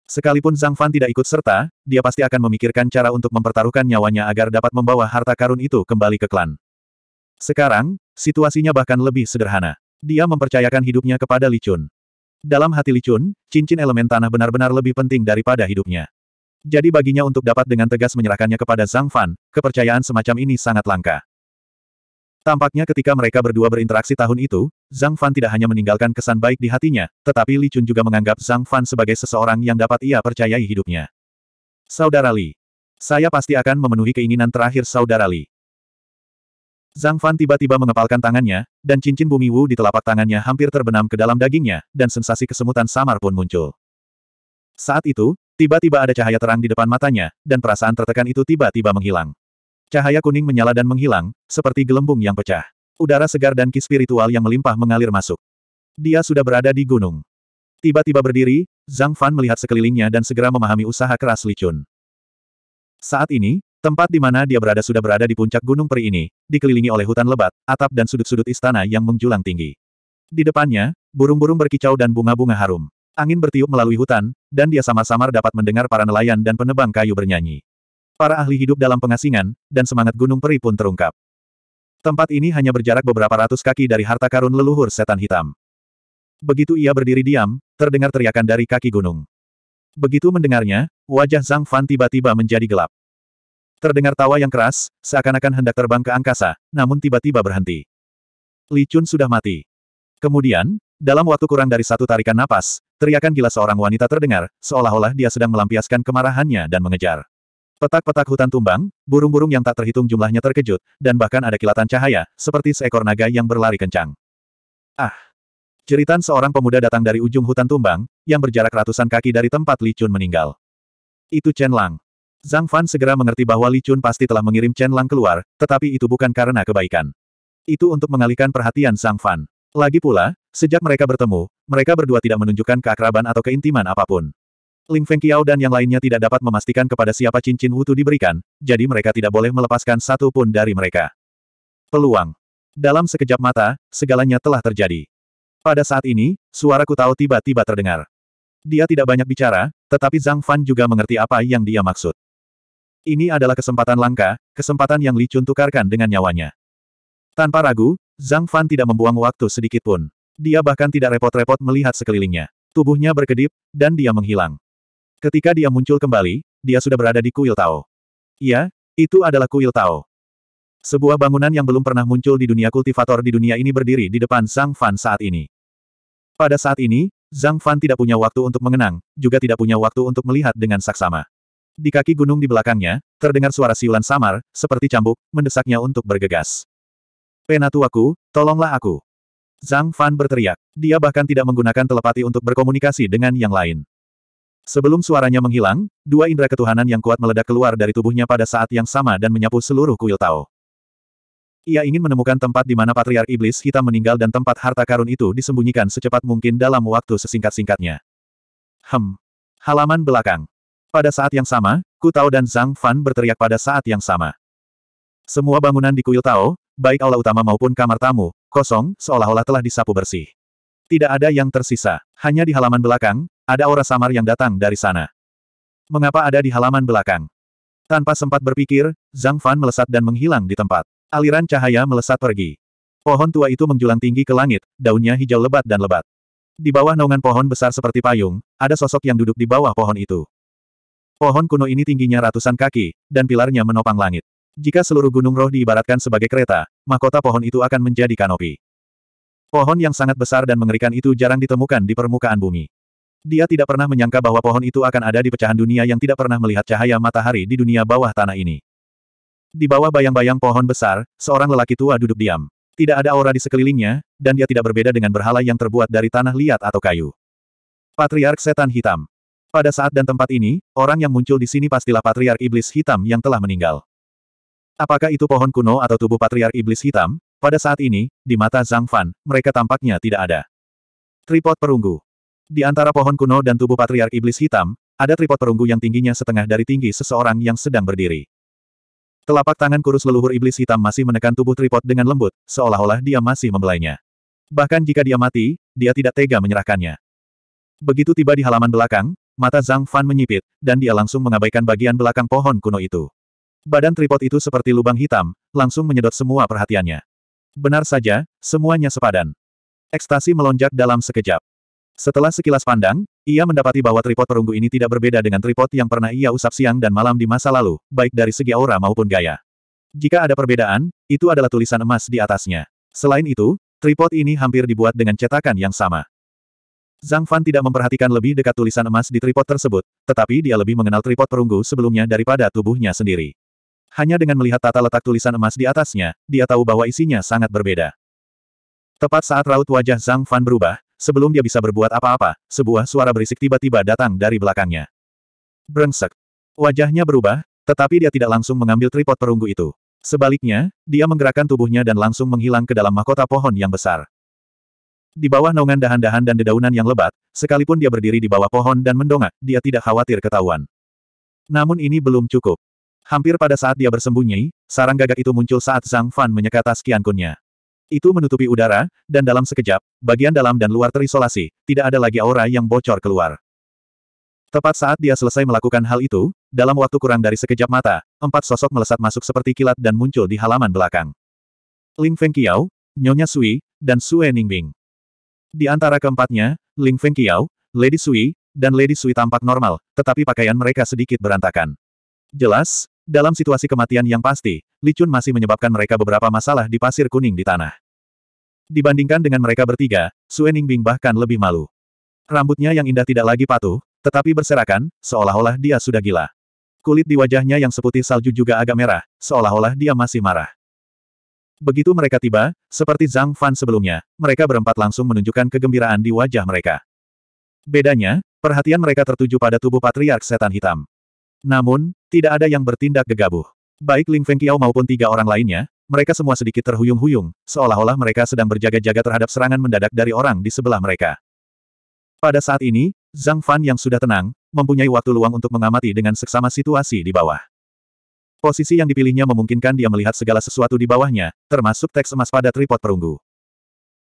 Sekalipun Zhang Fan tidak ikut serta, dia pasti akan memikirkan cara untuk mempertaruhkan nyawanya agar dapat membawa harta karun itu kembali ke klan. Sekarang, situasinya bahkan lebih sederhana. Dia mempercayakan hidupnya kepada Li Chun. Dalam hati Li Chun, cincin elemen tanah benar-benar lebih penting daripada hidupnya. Jadi baginya untuk dapat dengan tegas menyerahkannya kepada Zhang Fan, kepercayaan semacam ini sangat langka. Tampaknya ketika mereka berdua berinteraksi tahun itu, Zhang Fan tidak hanya meninggalkan kesan baik di hatinya, tetapi Li Chun juga menganggap Zhang Fan sebagai seseorang yang dapat ia percayai hidupnya. Saudara Li. Saya pasti akan memenuhi keinginan terakhir Saudara Li. Zhang Fan tiba-tiba mengepalkan tangannya, dan cincin bumi Wu di telapak tangannya hampir terbenam ke dalam dagingnya, dan sensasi kesemutan samar pun muncul. Saat itu, tiba-tiba ada cahaya terang di depan matanya, dan perasaan tertekan itu tiba-tiba menghilang. Cahaya kuning menyala dan menghilang, seperti gelembung yang pecah. Udara segar dan ki spiritual yang melimpah mengalir masuk. Dia sudah berada di gunung. Tiba-tiba berdiri, Zhang Fan melihat sekelilingnya dan segera memahami usaha keras Li Chun. Saat ini, tempat di mana dia berada sudah berada di puncak gunung peri ini, dikelilingi oleh hutan lebat, atap dan sudut-sudut istana yang menjulang tinggi. Di depannya, burung-burung berkicau dan bunga-bunga harum. Angin bertiup melalui hutan, dan dia samar samar dapat mendengar para nelayan dan penebang kayu bernyanyi. Para ahli hidup dalam pengasingan, dan semangat gunung peri pun terungkap. Tempat ini hanya berjarak beberapa ratus kaki dari harta karun leluhur setan hitam. Begitu ia berdiri diam, terdengar teriakan dari kaki gunung. Begitu mendengarnya, wajah Zhang Fan tiba-tiba menjadi gelap. Terdengar tawa yang keras, seakan-akan hendak terbang ke angkasa, namun tiba-tiba berhenti. Li Chun sudah mati. Kemudian, dalam waktu kurang dari satu tarikan napas, teriakan gila seorang wanita terdengar, seolah-olah dia sedang melampiaskan kemarahannya dan mengejar. Petak-petak hutan tumbang, burung-burung yang tak terhitung jumlahnya terkejut, dan bahkan ada kilatan cahaya, seperti seekor naga yang berlari kencang. Ah! cerita seorang pemuda datang dari ujung hutan tumbang, yang berjarak ratusan kaki dari tempat Li Chun meninggal. Itu Chen Lang. Zhang Fan segera mengerti bahwa Li Chun pasti telah mengirim Chen Lang keluar, tetapi itu bukan karena kebaikan. Itu untuk mengalihkan perhatian Zhang Fan. Lagi pula, sejak mereka bertemu, mereka berdua tidak menunjukkan keakraban atau keintiman apapun. Ling Feng Fengqiao dan yang lainnya tidak dapat memastikan kepada siapa cincin Wutu diberikan, jadi mereka tidak boleh melepaskan satu pun dari mereka. Peluang. Dalam sekejap mata, segalanya telah terjadi. Pada saat ini, suara tahu tiba-tiba terdengar. Dia tidak banyak bicara, tetapi Zhang Fan juga mengerti apa yang dia maksud. Ini adalah kesempatan langka, kesempatan yang Li Chun tukarkan dengan nyawanya. Tanpa ragu, Zhang Fan tidak membuang waktu sedikit pun. Dia bahkan tidak repot-repot melihat sekelilingnya. Tubuhnya berkedip, dan dia menghilang. Ketika dia muncul kembali, dia sudah berada di kuil Tao. Ya, itu adalah kuil Tao. Sebuah bangunan yang belum pernah muncul di dunia kultivator di dunia ini berdiri di depan Zhang Fan saat ini. Pada saat ini, Zhang Fan tidak punya waktu untuk mengenang, juga tidak punya waktu untuk melihat dengan saksama. Di kaki gunung di belakangnya, terdengar suara siulan samar, seperti cambuk, mendesaknya untuk bergegas. Penatuaku, tolonglah aku. Zhang Fan berteriak. Dia bahkan tidak menggunakan telepati untuk berkomunikasi dengan yang lain. Sebelum suaranya menghilang, dua indera ketuhanan yang kuat meledak keluar dari tubuhnya pada saat yang sama dan menyapu seluruh kuil Tao. Ia ingin menemukan tempat di mana Patriark Iblis Hitam meninggal dan tempat harta karun itu disembunyikan secepat mungkin dalam waktu sesingkat-singkatnya. Hem. Halaman belakang. Pada saat yang sama, Ku Tao dan Zhang Fan berteriak pada saat yang sama. Semua bangunan di kuil Tao, baik aula utama maupun kamar tamu, kosong, seolah-olah telah disapu bersih. Tidak ada yang tersisa. Hanya di halaman belakang, ada aura samar yang datang dari sana. Mengapa ada di halaman belakang? Tanpa sempat berpikir, Zhang Fan melesat dan menghilang di tempat. Aliran cahaya melesat pergi. Pohon tua itu menjulang tinggi ke langit, daunnya hijau lebat dan lebat. Di bawah naungan pohon besar seperti payung, ada sosok yang duduk di bawah pohon itu. Pohon kuno ini tingginya ratusan kaki, dan pilarnya menopang langit. Jika seluruh gunung roh diibaratkan sebagai kereta, mahkota pohon itu akan menjadi kanopi. Pohon yang sangat besar dan mengerikan itu jarang ditemukan di permukaan bumi. Dia tidak pernah menyangka bahwa pohon itu akan ada di pecahan dunia yang tidak pernah melihat cahaya matahari di dunia bawah tanah ini. Di bawah bayang-bayang pohon besar, seorang lelaki tua duduk diam. Tidak ada aura di sekelilingnya, dan dia tidak berbeda dengan berhala yang terbuat dari tanah liat atau kayu. Patriark Setan Hitam. Pada saat dan tempat ini, orang yang muncul di sini pastilah Patriark Iblis Hitam yang telah meninggal. Apakah itu pohon kuno atau tubuh Patriark Iblis Hitam? Pada saat ini, di mata Zhang Fan, mereka tampaknya tidak ada. Tripod Perunggu di antara pohon kuno dan tubuh patriark iblis hitam, ada tripod perunggu yang tingginya setengah dari tinggi seseorang yang sedang berdiri. Telapak tangan kurus leluhur iblis hitam masih menekan tubuh tripod dengan lembut, seolah-olah dia masih membelainya. Bahkan jika dia mati, dia tidak tega menyerahkannya. Begitu tiba di halaman belakang, mata Zhang Fan menyipit, dan dia langsung mengabaikan bagian belakang pohon kuno itu. Badan tripod itu seperti lubang hitam, langsung menyedot semua perhatiannya. Benar saja, semuanya sepadan. Ekstasi melonjak dalam sekejap. Setelah sekilas pandang, ia mendapati bahwa tripod perunggu ini tidak berbeda dengan tripod yang pernah ia usap siang dan malam di masa lalu, baik dari segi aura maupun gaya. Jika ada perbedaan, itu adalah tulisan emas di atasnya. Selain itu, tripod ini hampir dibuat dengan cetakan yang sama. Zhang Fan tidak memperhatikan lebih dekat tulisan emas di tripod tersebut, tetapi dia lebih mengenal tripod perunggu sebelumnya daripada tubuhnya sendiri. Hanya dengan melihat tata letak tulisan emas di atasnya, dia tahu bahwa isinya sangat berbeda. Tepat saat raut wajah Zhang Fan berubah, Sebelum dia bisa berbuat apa-apa, sebuah suara berisik tiba-tiba datang dari belakangnya. Brengsek. Wajahnya berubah, tetapi dia tidak langsung mengambil tripod perunggu itu. Sebaliknya, dia menggerakkan tubuhnya dan langsung menghilang ke dalam mahkota pohon yang besar. Di bawah naungan dahan-dahan dan dedaunan yang lebat, sekalipun dia berdiri di bawah pohon dan mendongak, dia tidak khawatir ketahuan. Namun ini belum cukup. Hampir pada saat dia bersembunyi, sarang gagak itu muncul saat Zhang Fan menyekat tas itu menutupi udara, dan dalam sekejap, bagian dalam dan luar terisolasi, tidak ada lagi aura yang bocor keluar. Tepat saat dia selesai melakukan hal itu, dalam waktu kurang dari sekejap mata, empat sosok melesat masuk seperti kilat dan muncul di halaman belakang. Ling Feng Fengqiao, Nyonya Sui, dan Sue Ningbing. Di antara keempatnya, Ling Feng Fengqiao, Lady Sui, dan Lady Sui tampak normal, tetapi pakaian mereka sedikit berantakan. Jelas, dalam situasi kematian yang pasti, Li Chun masih menyebabkan mereka beberapa masalah di pasir kuning di tanah. Dibandingkan dengan mereka bertiga, Suening Ningbing bahkan lebih malu. Rambutnya yang indah tidak lagi patuh, tetapi berserakan, seolah-olah dia sudah gila. Kulit di wajahnya yang seputih salju juga agak merah, seolah-olah dia masih marah. Begitu mereka tiba, seperti Zhang Fan sebelumnya, mereka berempat langsung menunjukkan kegembiraan di wajah mereka. Bedanya, perhatian mereka tertuju pada tubuh Patriark Setan Hitam. Namun, tidak ada yang bertindak gegabah. Baik Ling Fengqiao maupun tiga orang lainnya, mereka semua sedikit terhuyung-huyung, seolah-olah mereka sedang berjaga-jaga terhadap serangan mendadak dari orang di sebelah mereka. Pada saat ini, Zhang Fan yang sudah tenang, mempunyai waktu luang untuk mengamati dengan seksama situasi di bawah. Posisi yang dipilihnya memungkinkan dia melihat segala sesuatu di bawahnya, termasuk teks emas pada tripod perunggu.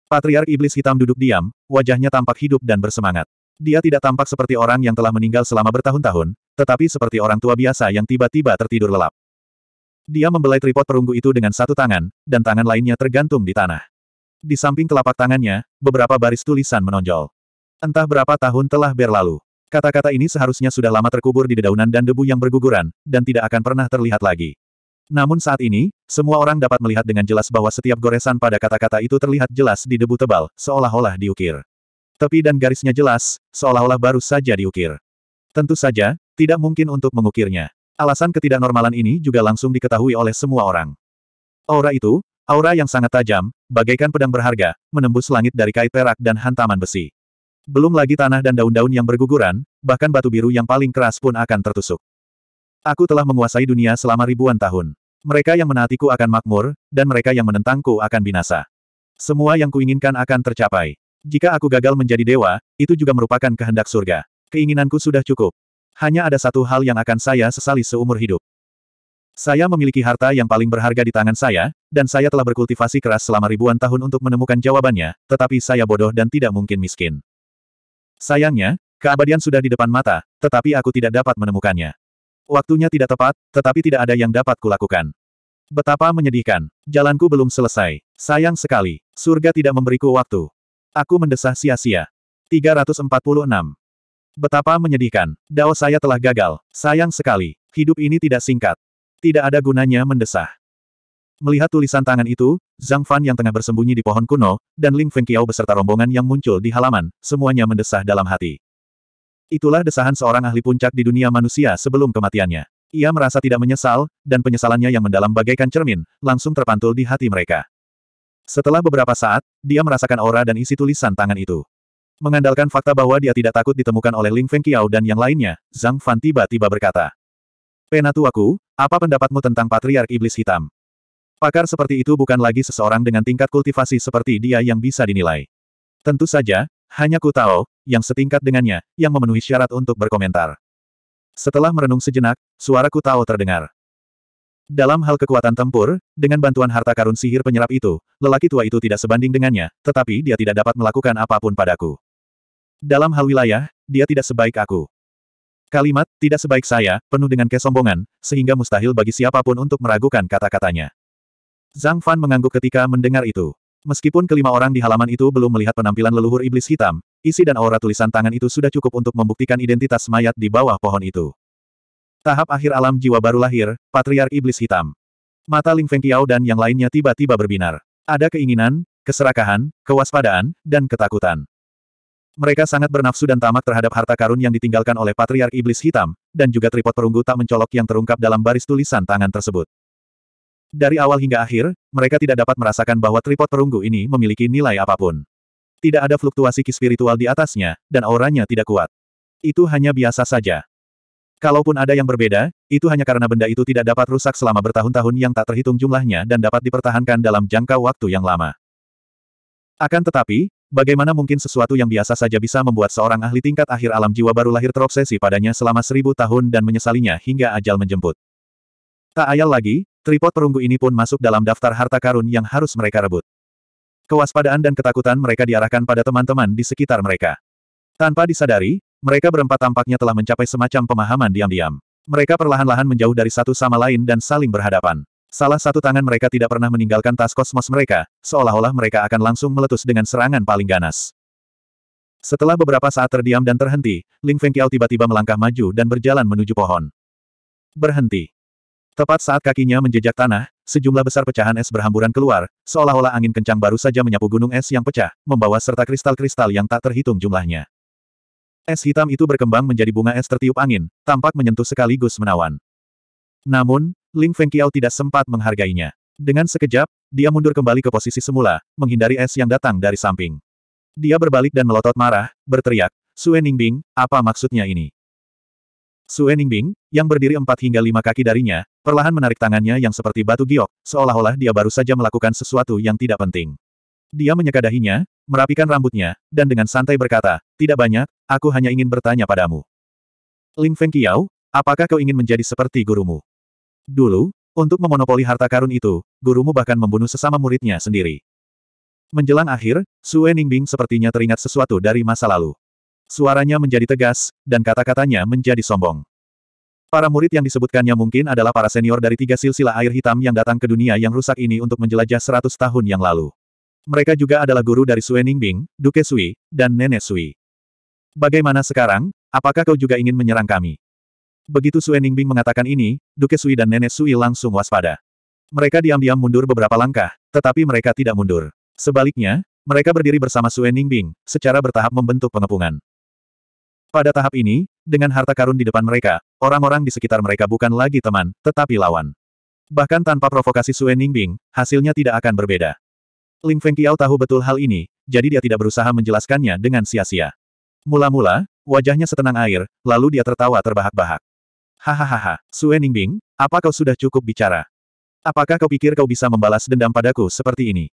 Patriark Iblis Hitam duduk diam, wajahnya tampak hidup dan bersemangat. Dia tidak tampak seperti orang yang telah meninggal selama bertahun-tahun, tetapi seperti orang tua biasa yang tiba-tiba tertidur lelap. Dia membelai tripod perunggu itu dengan satu tangan, dan tangan lainnya tergantung di tanah. Di samping telapak tangannya, beberapa baris tulisan menonjol. Entah berapa tahun telah berlalu. Kata-kata ini seharusnya sudah lama terkubur di dedaunan dan debu yang berguguran, dan tidak akan pernah terlihat lagi. Namun saat ini, semua orang dapat melihat dengan jelas bahwa setiap goresan pada kata-kata itu terlihat jelas di debu tebal, seolah-olah diukir. Tepi dan garisnya jelas, seolah-olah baru saja diukir. Tentu saja, tidak mungkin untuk mengukirnya. Alasan ketidaknormalan ini juga langsung diketahui oleh semua orang. Aura itu, aura yang sangat tajam, bagaikan pedang berharga, menembus langit dari kait perak dan hantaman besi. Belum lagi tanah dan daun-daun yang berguguran, bahkan batu biru yang paling keras pun akan tertusuk. Aku telah menguasai dunia selama ribuan tahun. Mereka yang menaatiku akan makmur, dan mereka yang menentangku akan binasa. Semua yang kuinginkan akan tercapai. Jika aku gagal menjadi dewa, itu juga merupakan kehendak surga. Keinginanku sudah cukup. Hanya ada satu hal yang akan saya sesali seumur hidup. Saya memiliki harta yang paling berharga di tangan saya, dan saya telah berkultivasi keras selama ribuan tahun untuk menemukan jawabannya, tetapi saya bodoh dan tidak mungkin miskin. Sayangnya, keabadian sudah di depan mata, tetapi aku tidak dapat menemukannya. Waktunya tidak tepat, tetapi tidak ada yang dapat kulakukan. Betapa menyedihkan. Jalanku belum selesai. Sayang sekali. Surga tidak memberiku waktu. Aku mendesah sia-sia. 346. Betapa menyedihkan. Dao saya telah gagal. Sayang sekali. Hidup ini tidak singkat. Tidak ada gunanya mendesah. Melihat tulisan tangan itu, Zhang Fan yang tengah bersembunyi di pohon kuno, dan Ling Feng Fengqiao beserta rombongan yang muncul di halaman, semuanya mendesah dalam hati. Itulah desahan seorang ahli puncak di dunia manusia sebelum kematiannya. Ia merasa tidak menyesal, dan penyesalannya yang mendalam bagaikan cermin, langsung terpantul di hati mereka. Setelah beberapa saat, dia merasakan aura dan isi tulisan tangan itu. Mengandalkan fakta bahwa dia tidak takut ditemukan oleh Ling Feng Qiao dan yang lainnya, Zhang Fan tiba-tiba berkata. Penatuaku, apa pendapatmu tentang Patriark Iblis Hitam? Pakar seperti itu bukan lagi seseorang dengan tingkat kultivasi seperti dia yang bisa dinilai. Tentu saja, hanya Ku Tao, yang setingkat dengannya, yang memenuhi syarat untuk berkomentar. Setelah merenung sejenak, suara Ku Tao terdengar. Dalam hal kekuatan tempur, dengan bantuan harta karun sihir penyerap itu, lelaki tua itu tidak sebanding dengannya, tetapi dia tidak dapat melakukan apapun padaku. Dalam hal wilayah, dia tidak sebaik aku. Kalimat, tidak sebaik saya, penuh dengan kesombongan, sehingga mustahil bagi siapapun untuk meragukan kata-katanya. Zhang Fan mengangguk ketika mendengar itu. Meskipun kelima orang di halaman itu belum melihat penampilan leluhur iblis hitam, isi dan aura tulisan tangan itu sudah cukup untuk membuktikan identitas mayat di bawah pohon itu. Tahap akhir alam jiwa baru lahir, Patriar Iblis Hitam. Mata Ling Feng Qiao dan yang lainnya tiba-tiba berbinar. Ada keinginan, keserakahan, kewaspadaan, dan ketakutan. Mereka sangat bernafsu dan tamak terhadap harta karun yang ditinggalkan oleh Patriar Iblis Hitam, dan juga tripod perunggu tak mencolok yang terungkap dalam baris tulisan tangan tersebut. Dari awal hingga akhir, mereka tidak dapat merasakan bahwa tripod perunggu ini memiliki nilai apapun. Tidak ada fluktuasi ki spiritual di atasnya, dan auranya tidak kuat. Itu hanya biasa saja. Kalaupun ada yang berbeda, itu hanya karena benda itu tidak dapat rusak selama bertahun-tahun yang tak terhitung jumlahnya dan dapat dipertahankan dalam jangka waktu yang lama. Akan tetapi, bagaimana mungkin sesuatu yang biasa saja bisa membuat seorang ahli tingkat akhir alam jiwa baru lahir terobsesi padanya selama seribu tahun dan menyesalinya hingga ajal menjemput. Tak ayal lagi, tripod perunggu ini pun masuk dalam daftar harta karun yang harus mereka rebut. Kewaspadaan dan ketakutan mereka diarahkan pada teman-teman di sekitar mereka. Tanpa disadari, mereka berempat tampaknya telah mencapai semacam pemahaman diam-diam. Mereka perlahan-lahan menjauh dari satu sama lain dan saling berhadapan. Salah satu tangan mereka tidak pernah meninggalkan tas kosmos mereka, seolah-olah mereka akan langsung meletus dengan serangan paling ganas. Setelah beberapa saat terdiam dan terhenti, Ling Fengqiao tiba-tiba melangkah maju dan berjalan menuju pohon. Berhenti. Tepat saat kakinya menjejak tanah, sejumlah besar pecahan es berhamburan keluar, seolah-olah angin kencang baru saja menyapu gunung es yang pecah, membawa serta kristal-kristal yang tak terhitung jumlahnya. Es hitam itu berkembang menjadi bunga es tertiup angin, tampak menyentuh sekaligus menawan. Namun, Ling Fengqiao tidak sempat menghargainya. Dengan sekejap, dia mundur kembali ke posisi semula, menghindari es yang datang dari samping. Dia berbalik dan melotot marah, berteriak, Sue Ningbing, apa maksudnya ini? Sue Ningbing, yang berdiri empat hingga lima kaki darinya, perlahan menarik tangannya yang seperti batu giok, seolah-olah dia baru saja melakukan sesuatu yang tidak penting. Dia menyekadahinya, merapikan rambutnya, dan dengan santai berkata, tidak banyak, aku hanya ingin bertanya padamu. Ling Fengqiao, apakah kau ingin menjadi seperti gurumu? Dulu, untuk memonopoli harta karun itu, gurumu bahkan membunuh sesama muridnya sendiri. Menjelang akhir, Sue Ningbing sepertinya teringat sesuatu dari masa lalu. Suaranya menjadi tegas, dan kata-katanya menjadi sombong. Para murid yang disebutkannya mungkin adalah para senior dari tiga silsilah air hitam yang datang ke dunia yang rusak ini untuk menjelajah seratus tahun yang lalu. Mereka juga adalah guru dari Sue Ningbing, Duke Sui, dan Nenek Sui. Bagaimana sekarang, apakah kau juga ingin menyerang kami? Begitu Sue Ningbing mengatakan ini, Duke Sui dan Nenek Sui langsung waspada. Mereka diam-diam mundur beberapa langkah, tetapi mereka tidak mundur. Sebaliknya, mereka berdiri bersama Sue Ningbing, secara bertahap membentuk pengepungan. Pada tahap ini, dengan harta karun di depan mereka, orang-orang di sekitar mereka bukan lagi teman, tetapi lawan. Bahkan tanpa provokasi Sue Ningbing, hasilnya tidak akan berbeda. Ling Fengqiao tahu betul hal ini, jadi dia tidak berusaha menjelaskannya dengan sia-sia. Mula-mula, wajahnya setenang air, lalu dia tertawa terbahak-bahak. Hahaha, Sue Ningbing, apa kau sudah cukup bicara? Apakah kau pikir kau bisa membalas dendam padaku seperti ini?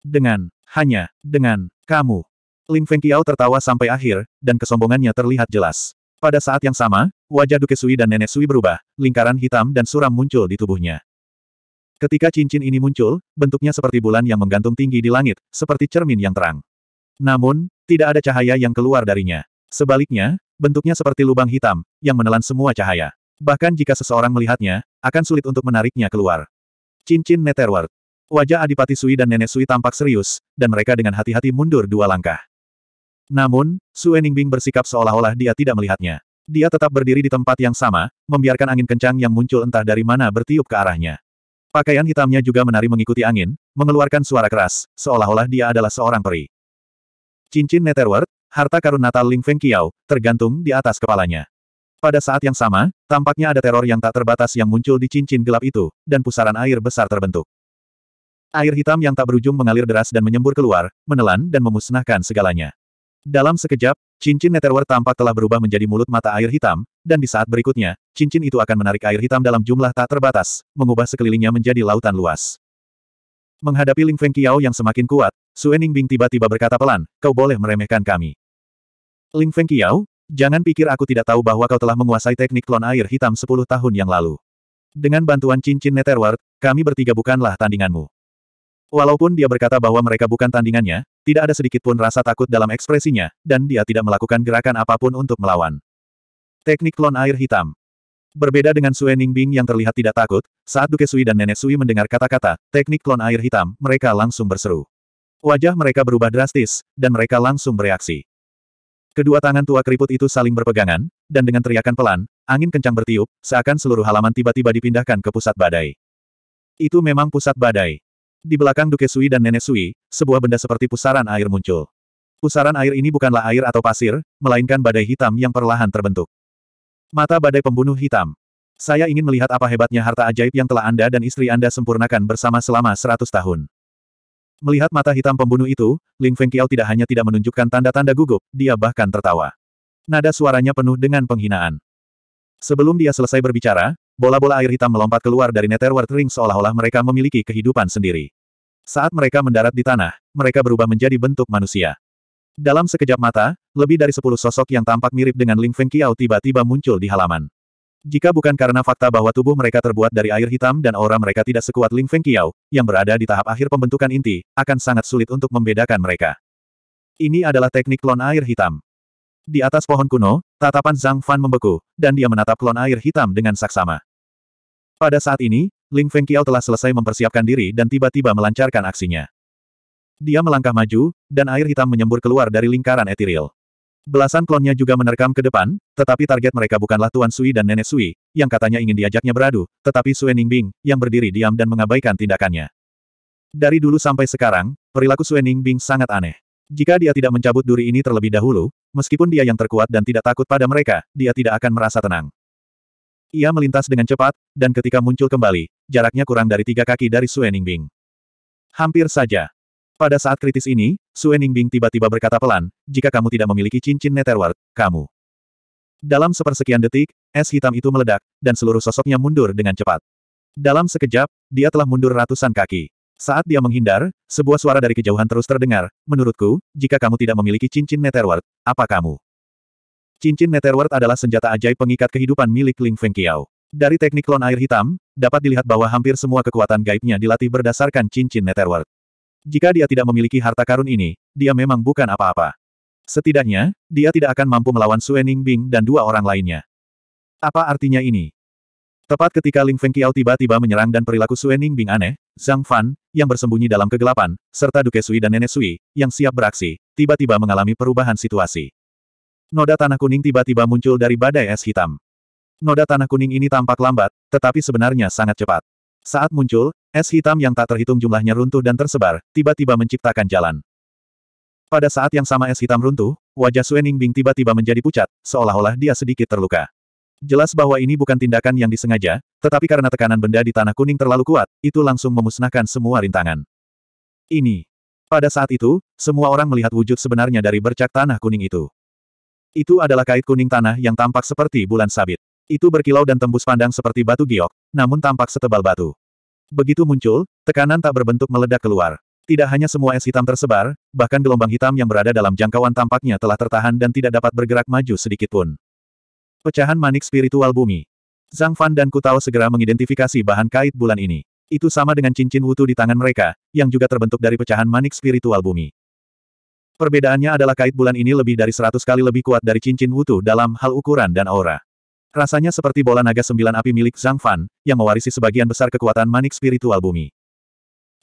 Dengan, hanya, dengan, kamu. Ling Fengqiao tertawa sampai akhir, dan kesombongannya terlihat jelas. Pada saat yang sama, wajah Duke Sui dan Nenek Sui berubah, lingkaran hitam dan suram muncul di tubuhnya. Ketika cincin ini muncul, bentuknya seperti bulan yang menggantung tinggi di langit, seperti cermin yang terang. Namun, tidak ada cahaya yang keluar darinya. Sebaliknya, bentuknya seperti lubang hitam, yang menelan semua cahaya. Bahkan jika seseorang melihatnya, akan sulit untuk menariknya keluar. Cincin Netherworld. Wajah Adipati Sui dan Nenek Sui tampak serius, dan mereka dengan hati-hati mundur dua langkah. Namun, Sue Ningbing bersikap seolah-olah dia tidak melihatnya. Dia tetap berdiri di tempat yang sama, membiarkan angin kencang yang muncul entah dari mana bertiup ke arahnya. Pakaian hitamnya juga menari mengikuti angin, mengeluarkan suara keras, seolah-olah dia adalah seorang peri. Cincin Netherworld, harta karun Natal Ling Feng Qiao, tergantung di atas kepalanya. Pada saat yang sama, tampaknya ada teror yang tak terbatas yang muncul di cincin gelap itu, dan pusaran air besar terbentuk. Air hitam yang tak berujung mengalir deras dan menyembur keluar, menelan dan memusnahkan segalanya. Dalam sekejap, cincin Netherworld tampak telah berubah menjadi mulut mata air hitam, dan di saat berikutnya, cincin itu akan menarik air hitam dalam jumlah tak terbatas, mengubah sekelilingnya menjadi lautan luas. Menghadapi Ling Feng Qiao yang semakin kuat, Su Bing tiba-tiba berkata pelan, kau boleh meremehkan kami. Ling Feng Qiao, jangan pikir aku tidak tahu bahwa kau telah menguasai teknik klon air hitam 10 tahun yang lalu. Dengan bantuan cincin Netherworld, kami bertiga bukanlah tandinganmu. Walaupun dia berkata bahwa mereka bukan tandingannya, tidak ada sedikit pun rasa takut dalam ekspresinya, dan dia tidak melakukan gerakan apapun untuk melawan. Teknik klon air hitam. Berbeda dengan Sue Ningbing yang terlihat tidak takut, saat Duke Sui dan Nenek Sui mendengar kata-kata, teknik klon air hitam, mereka langsung berseru. Wajah mereka berubah drastis, dan mereka langsung bereaksi. Kedua tangan tua keriput itu saling berpegangan, dan dengan teriakan pelan, angin kencang bertiup, seakan seluruh halaman tiba-tiba dipindahkan ke pusat badai. Itu memang pusat badai. Di belakang Duke Sui dan Nenek Sui, sebuah benda seperti pusaran air muncul. Pusaran air ini bukanlah air atau pasir, melainkan badai hitam yang perlahan terbentuk. Mata badai pembunuh hitam. Saya ingin melihat apa hebatnya harta ajaib yang telah Anda dan istri Anda sempurnakan bersama selama seratus tahun. Melihat mata hitam pembunuh itu, Ling Fengqiao tidak hanya tidak menunjukkan tanda-tanda gugup, dia bahkan tertawa. Nada suaranya penuh dengan penghinaan. Sebelum dia selesai berbicara, Bola-bola air hitam melompat keluar dari Netherworld Ring seolah-olah mereka memiliki kehidupan sendiri. Saat mereka mendarat di tanah, mereka berubah menjadi bentuk manusia. Dalam sekejap mata, lebih dari sepuluh sosok yang tampak mirip dengan Ling Feng Qiao tiba-tiba muncul di halaman. Jika bukan karena fakta bahwa tubuh mereka terbuat dari air hitam dan aura mereka tidak sekuat Ling Feng Qiao, yang berada di tahap akhir pembentukan inti, akan sangat sulit untuk membedakan mereka. Ini adalah teknik klon air hitam. Di atas pohon kuno, tatapan Zhang Fan membeku, dan dia menatap klon air hitam dengan saksama. Pada saat ini, Ling Feng Fengqiao telah selesai mempersiapkan diri dan tiba-tiba melancarkan aksinya. Dia melangkah maju, dan air hitam menyembur keluar dari lingkaran etiril. Belasan klonnya juga menerkam ke depan, tetapi target mereka bukanlah Tuan Sui dan Nenek Sui, yang katanya ingin diajaknya beradu, tetapi Sui Ningbing, yang berdiri diam dan mengabaikan tindakannya. Dari dulu sampai sekarang, perilaku Sui Ningbing sangat aneh. Jika dia tidak mencabut duri ini terlebih dahulu, meskipun dia yang terkuat dan tidak takut pada mereka, dia tidak akan merasa tenang. Ia melintas dengan cepat, dan ketika muncul kembali, jaraknya kurang dari tiga kaki dari Sue Ningbing. Hampir saja. Pada saat kritis ini, Sue Ningbing tiba-tiba berkata pelan, jika kamu tidak memiliki cincin Netherworld, kamu. Dalam sepersekian detik, es hitam itu meledak, dan seluruh sosoknya mundur dengan cepat. Dalam sekejap, dia telah mundur ratusan kaki. Saat dia menghindar, sebuah suara dari kejauhan terus terdengar, menurutku, jika kamu tidak memiliki cincin Netherworld, apa kamu? Cincin Netherworld adalah senjata ajaib pengikat kehidupan milik Ling Feng Fengqiao. Dari teknik klon air hitam, dapat dilihat bahwa hampir semua kekuatan gaibnya dilatih berdasarkan cincin Netherworld. Jika dia tidak memiliki harta karun ini, dia memang bukan apa-apa. Setidaknya, dia tidak akan mampu melawan Sue Bing dan dua orang lainnya. Apa artinya ini? Tepat ketika Ling Feng Fengqiao tiba-tiba menyerang dan perilaku Sue Bing aneh, Zhang Fan, yang bersembunyi dalam kegelapan, serta Duke Sui dan Nenek Sui, yang siap beraksi, tiba-tiba mengalami perubahan situasi. Noda tanah kuning tiba-tiba muncul dari badai es hitam. Noda tanah kuning ini tampak lambat, tetapi sebenarnya sangat cepat. Saat muncul, es hitam yang tak terhitung jumlahnya runtuh dan tersebar, tiba-tiba menciptakan jalan. Pada saat yang sama es hitam runtuh, wajah Sue Bing tiba-tiba menjadi pucat, seolah-olah dia sedikit terluka. Jelas bahwa ini bukan tindakan yang disengaja, tetapi karena tekanan benda di tanah kuning terlalu kuat, itu langsung memusnahkan semua rintangan. Ini. Pada saat itu, semua orang melihat wujud sebenarnya dari bercak tanah kuning itu. Itu adalah kait kuning tanah yang tampak seperti bulan sabit. Itu berkilau dan tembus pandang seperti batu giok, namun tampak setebal batu. Begitu muncul, tekanan tak berbentuk meledak keluar. Tidak hanya semua es hitam tersebar, bahkan gelombang hitam yang berada dalam jangkauan tampaknya telah tertahan dan tidak dapat bergerak maju sedikitpun. Pecahan manik spiritual bumi. Zhang Fan dan Kutao segera mengidentifikasi bahan kait bulan ini. Itu sama dengan cincin wutu di tangan mereka, yang juga terbentuk dari pecahan manik spiritual bumi. Perbedaannya adalah kait bulan ini lebih dari seratus kali lebih kuat dari cincin wutu dalam hal ukuran dan aura. Rasanya seperti bola naga sembilan api milik Zhang Fan, yang mewarisi sebagian besar kekuatan manik spiritual bumi.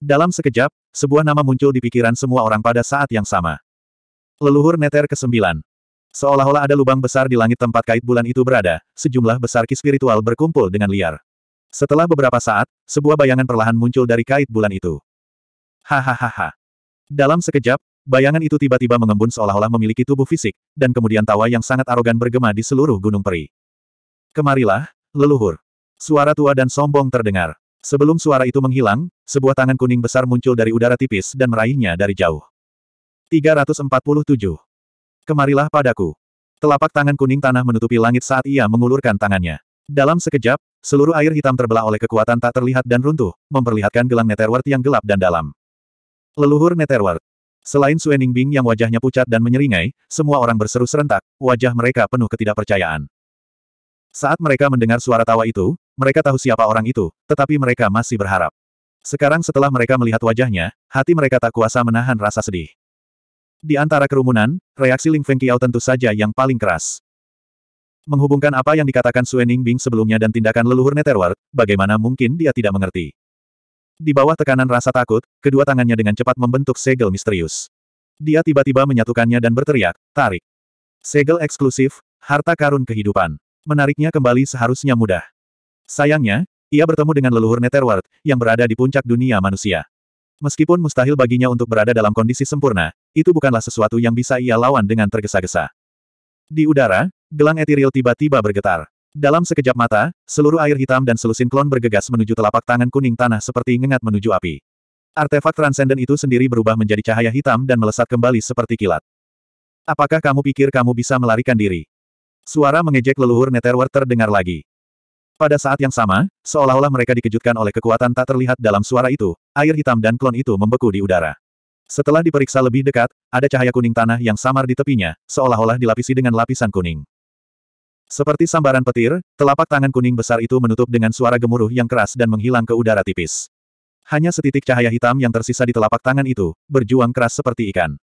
Dalam sekejap, sebuah nama muncul di pikiran semua orang pada saat yang sama. Leluhur Neter ke-9. Seolah-olah ada lubang besar di langit tempat kait bulan itu berada, sejumlah besar ki spiritual berkumpul dengan liar. Setelah beberapa saat, sebuah bayangan perlahan muncul dari kait bulan itu. Hahaha. Dalam sekejap, bayangan itu tiba-tiba mengembun seolah-olah memiliki tubuh fisik, dan kemudian tawa yang sangat arogan bergema di seluruh gunung peri. Kemarilah, leluhur. Suara tua dan sombong terdengar. Sebelum suara itu menghilang, sebuah tangan kuning besar muncul dari udara tipis dan meraihnya dari jauh. 347. Kemarilah padaku. Telapak tangan kuning tanah menutupi langit saat ia mengulurkan tangannya. Dalam sekejap, seluruh air hitam terbelah oleh kekuatan tak terlihat dan runtuh, memperlihatkan gelang Netherworld yang gelap dan dalam. Leluhur Netherworld. Selain Sueningbing yang wajahnya pucat dan menyeringai, semua orang berseru serentak, wajah mereka penuh ketidakpercayaan. Saat mereka mendengar suara tawa itu, mereka tahu siapa orang itu, tetapi mereka masih berharap. Sekarang setelah mereka melihat wajahnya, hati mereka tak kuasa menahan rasa sedih. Di antara kerumunan, reaksi Ling Feng Fengqiao tentu saja yang paling keras. Menghubungkan apa yang dikatakan Sue Bing sebelumnya dan tindakan leluhur Neterward, bagaimana mungkin dia tidak mengerti. Di bawah tekanan rasa takut, kedua tangannya dengan cepat membentuk segel misterius. Dia tiba-tiba menyatukannya dan berteriak, tarik. Segel eksklusif, harta karun kehidupan. Menariknya kembali seharusnya mudah. Sayangnya, ia bertemu dengan leluhur Neterward, yang berada di puncak dunia manusia. Meskipun mustahil baginya untuk berada dalam kondisi sempurna, itu bukanlah sesuatu yang bisa ia lawan dengan tergesa-gesa. Di udara, gelang etiril tiba-tiba bergetar. Dalam sekejap mata, seluruh air hitam dan selusin klon bergegas menuju telapak tangan kuning tanah seperti ngengat menuju api. Artefak transenden itu sendiri berubah menjadi cahaya hitam dan melesat kembali seperti kilat. Apakah kamu pikir kamu bisa melarikan diri? Suara mengejek leluhur Netherworld terdengar lagi. Pada saat yang sama, seolah-olah mereka dikejutkan oleh kekuatan tak terlihat dalam suara itu, air hitam dan klon itu membeku di udara. Setelah diperiksa lebih dekat, ada cahaya kuning tanah yang samar di tepinya, seolah-olah dilapisi dengan lapisan kuning. Seperti sambaran petir, telapak tangan kuning besar itu menutup dengan suara gemuruh yang keras dan menghilang ke udara tipis. Hanya setitik cahaya hitam yang tersisa di telapak tangan itu, berjuang keras seperti ikan.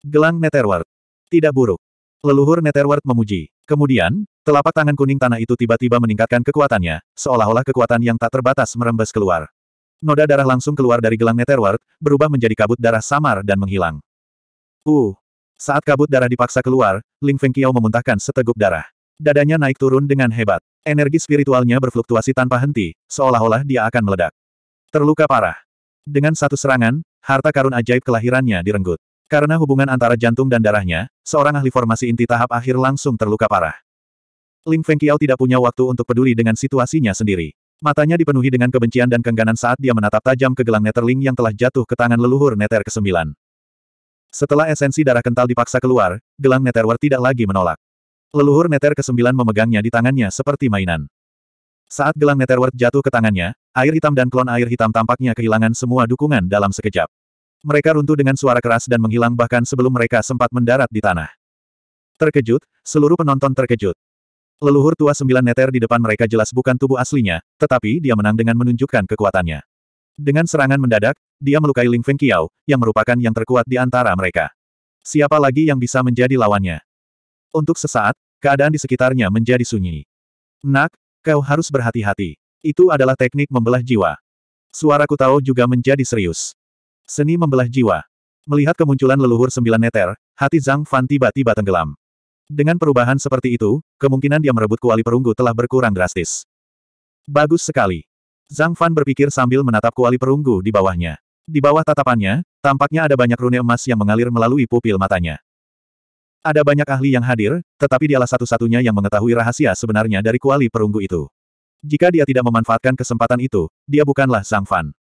Gelang Netherward. Tidak buruk. Leluhur Netherward memuji. Kemudian, Telapak tangan kuning tanah itu tiba-tiba meningkatkan kekuatannya, seolah-olah kekuatan yang tak terbatas merembes keluar. Noda darah langsung keluar dari gelang Netherworld, berubah menjadi kabut darah samar dan menghilang. Uh! Saat kabut darah dipaksa keluar, Ling Feng Fengqiao memuntahkan seteguk darah. Dadanya naik turun dengan hebat. Energi spiritualnya berfluktuasi tanpa henti, seolah-olah dia akan meledak. Terluka parah. Dengan satu serangan, harta karun ajaib kelahirannya direnggut. Karena hubungan antara jantung dan darahnya, seorang ahli formasi inti tahap akhir langsung terluka parah. Ling Fengqiao tidak punya waktu untuk peduli dengan situasinya sendiri. Matanya dipenuhi dengan kebencian dan kengganan saat dia menatap tajam ke gelang Netherling yang telah jatuh ke tangan leluhur Neter ke-9. Setelah esensi darah kental dipaksa keluar, gelang Netherward tidak lagi menolak. Leluhur Neter ke-9 memegangnya di tangannya seperti mainan. Saat gelang Netherward jatuh ke tangannya, air hitam dan klon air hitam tampaknya kehilangan semua dukungan dalam sekejap. Mereka runtuh dengan suara keras dan menghilang bahkan sebelum mereka sempat mendarat di tanah. Terkejut, seluruh penonton terkejut. Leluhur tua sembilan neter di depan mereka jelas bukan tubuh aslinya, tetapi dia menang dengan menunjukkan kekuatannya. Dengan serangan mendadak, dia melukai Ling Feng Qiao, yang merupakan yang terkuat di antara mereka. Siapa lagi yang bisa menjadi lawannya? Untuk sesaat, keadaan di sekitarnya menjadi sunyi. Nak, kau harus berhati-hati. Itu adalah teknik membelah jiwa. Suara Kutao juga menjadi serius. Seni membelah jiwa. Melihat kemunculan leluhur sembilan neter, hati Zhang Fan tiba-tiba tenggelam. Dengan perubahan seperti itu, kemungkinan dia merebut kuali perunggu telah berkurang drastis. Bagus sekali. Zhang Fan berpikir sambil menatap kuali perunggu di bawahnya. Di bawah tatapannya, tampaknya ada banyak rune emas yang mengalir melalui pupil matanya. Ada banyak ahli yang hadir, tetapi dialah satu-satunya yang mengetahui rahasia sebenarnya dari kuali perunggu itu. Jika dia tidak memanfaatkan kesempatan itu, dia bukanlah Zhang Fan.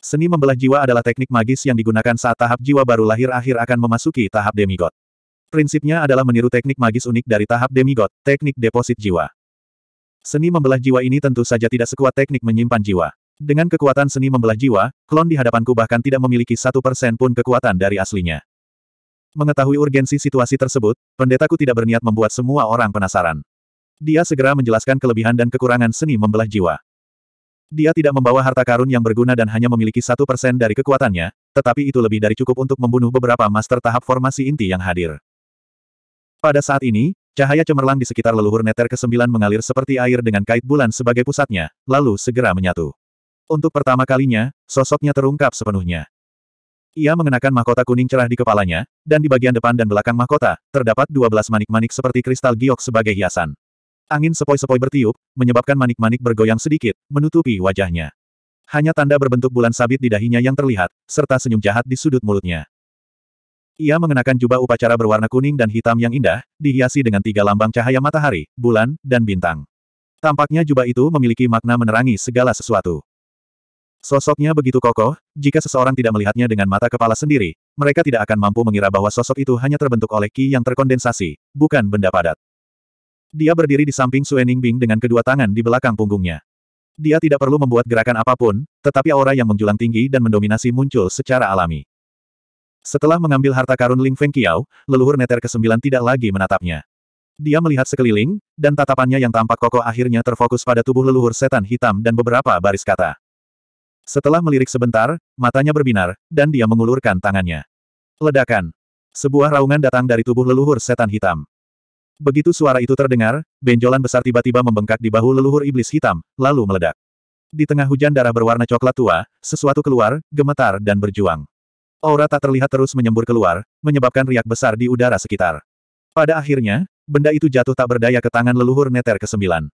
Seni membelah jiwa adalah teknik magis yang digunakan saat tahap jiwa baru lahir akhir akan memasuki tahap demigod. Prinsipnya adalah meniru teknik magis unik dari tahap demigod, teknik deposit jiwa. Seni membelah jiwa ini tentu saja tidak sekuat teknik menyimpan jiwa. Dengan kekuatan seni membelah jiwa, klon di hadapanku bahkan tidak memiliki satu persen pun kekuatan dari aslinya. Mengetahui urgensi situasi tersebut, pendetaku tidak berniat membuat semua orang penasaran. Dia segera menjelaskan kelebihan dan kekurangan seni membelah jiwa. Dia tidak membawa harta karun yang berguna dan hanya memiliki satu persen dari kekuatannya, tetapi itu lebih dari cukup untuk membunuh beberapa master tahap formasi inti yang hadir. Pada saat ini, cahaya cemerlang di sekitar leluhur neter ke-9 mengalir seperti air dengan kait bulan sebagai pusatnya, lalu segera menyatu. Untuk pertama kalinya, sosoknya terungkap sepenuhnya. Ia mengenakan mahkota kuning cerah di kepalanya, dan di bagian depan dan belakang mahkota, terdapat 12 manik-manik seperti kristal giok sebagai hiasan. Angin sepoi-sepoi bertiup, menyebabkan manik-manik bergoyang sedikit, menutupi wajahnya. Hanya tanda berbentuk bulan sabit di dahinya yang terlihat, serta senyum jahat di sudut mulutnya. Ia mengenakan jubah upacara berwarna kuning dan hitam yang indah, dihiasi dengan tiga lambang cahaya matahari, bulan, dan bintang. Tampaknya jubah itu memiliki makna menerangi segala sesuatu. Sosoknya begitu kokoh, jika seseorang tidak melihatnya dengan mata kepala sendiri, mereka tidak akan mampu mengira bahwa sosok itu hanya terbentuk oleh ki yang terkondensasi, bukan benda padat. Dia berdiri di samping Suening Bing dengan kedua tangan di belakang punggungnya. Dia tidak perlu membuat gerakan apapun, tetapi aura yang menjulang tinggi dan mendominasi muncul secara alami. Setelah mengambil harta karun Ling Feng Qiao, leluhur neter ke-9 tidak lagi menatapnya. Dia melihat sekeliling, dan tatapannya yang tampak kokoh akhirnya terfokus pada tubuh leluhur setan hitam dan beberapa baris kata. Setelah melirik sebentar, matanya berbinar, dan dia mengulurkan tangannya. Ledakan. Sebuah raungan datang dari tubuh leluhur setan hitam. Begitu suara itu terdengar, benjolan besar tiba-tiba membengkak di bahu leluhur iblis hitam, lalu meledak. Di tengah hujan darah berwarna coklat tua, sesuatu keluar, gemetar dan berjuang. Aura tak terlihat terus menyembur keluar, menyebabkan riak besar di udara sekitar. Pada akhirnya, benda itu jatuh tak berdaya ke tangan leluhur Neter ke-9.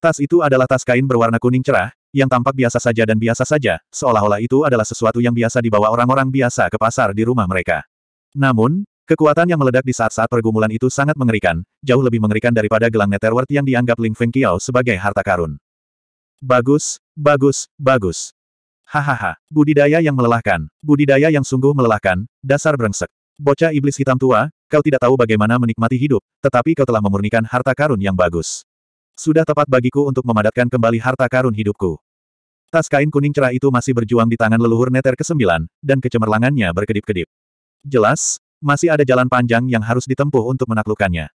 Tas itu adalah tas kain berwarna kuning cerah, yang tampak biasa saja dan biasa saja, seolah-olah itu adalah sesuatu yang biasa dibawa orang-orang biasa ke pasar di rumah mereka. Namun, kekuatan yang meledak di saat-saat pergumulan itu sangat mengerikan, jauh lebih mengerikan daripada gelang Netherworld yang dianggap Ling Feng Qiao sebagai harta karun. Bagus, bagus, bagus. Hahaha, budidaya yang melelahkan, budidaya yang sungguh melelahkan, dasar brengsek. Bocah iblis hitam tua, kau tidak tahu bagaimana menikmati hidup, tetapi kau telah memurnikan harta karun yang bagus. Sudah tepat bagiku untuk memadatkan kembali harta karun hidupku. Tas kain kuning cerah itu masih berjuang di tangan leluhur neter ke-9, dan kecemerlangannya berkedip-kedip. Jelas, masih ada jalan panjang yang harus ditempuh untuk menaklukkannya.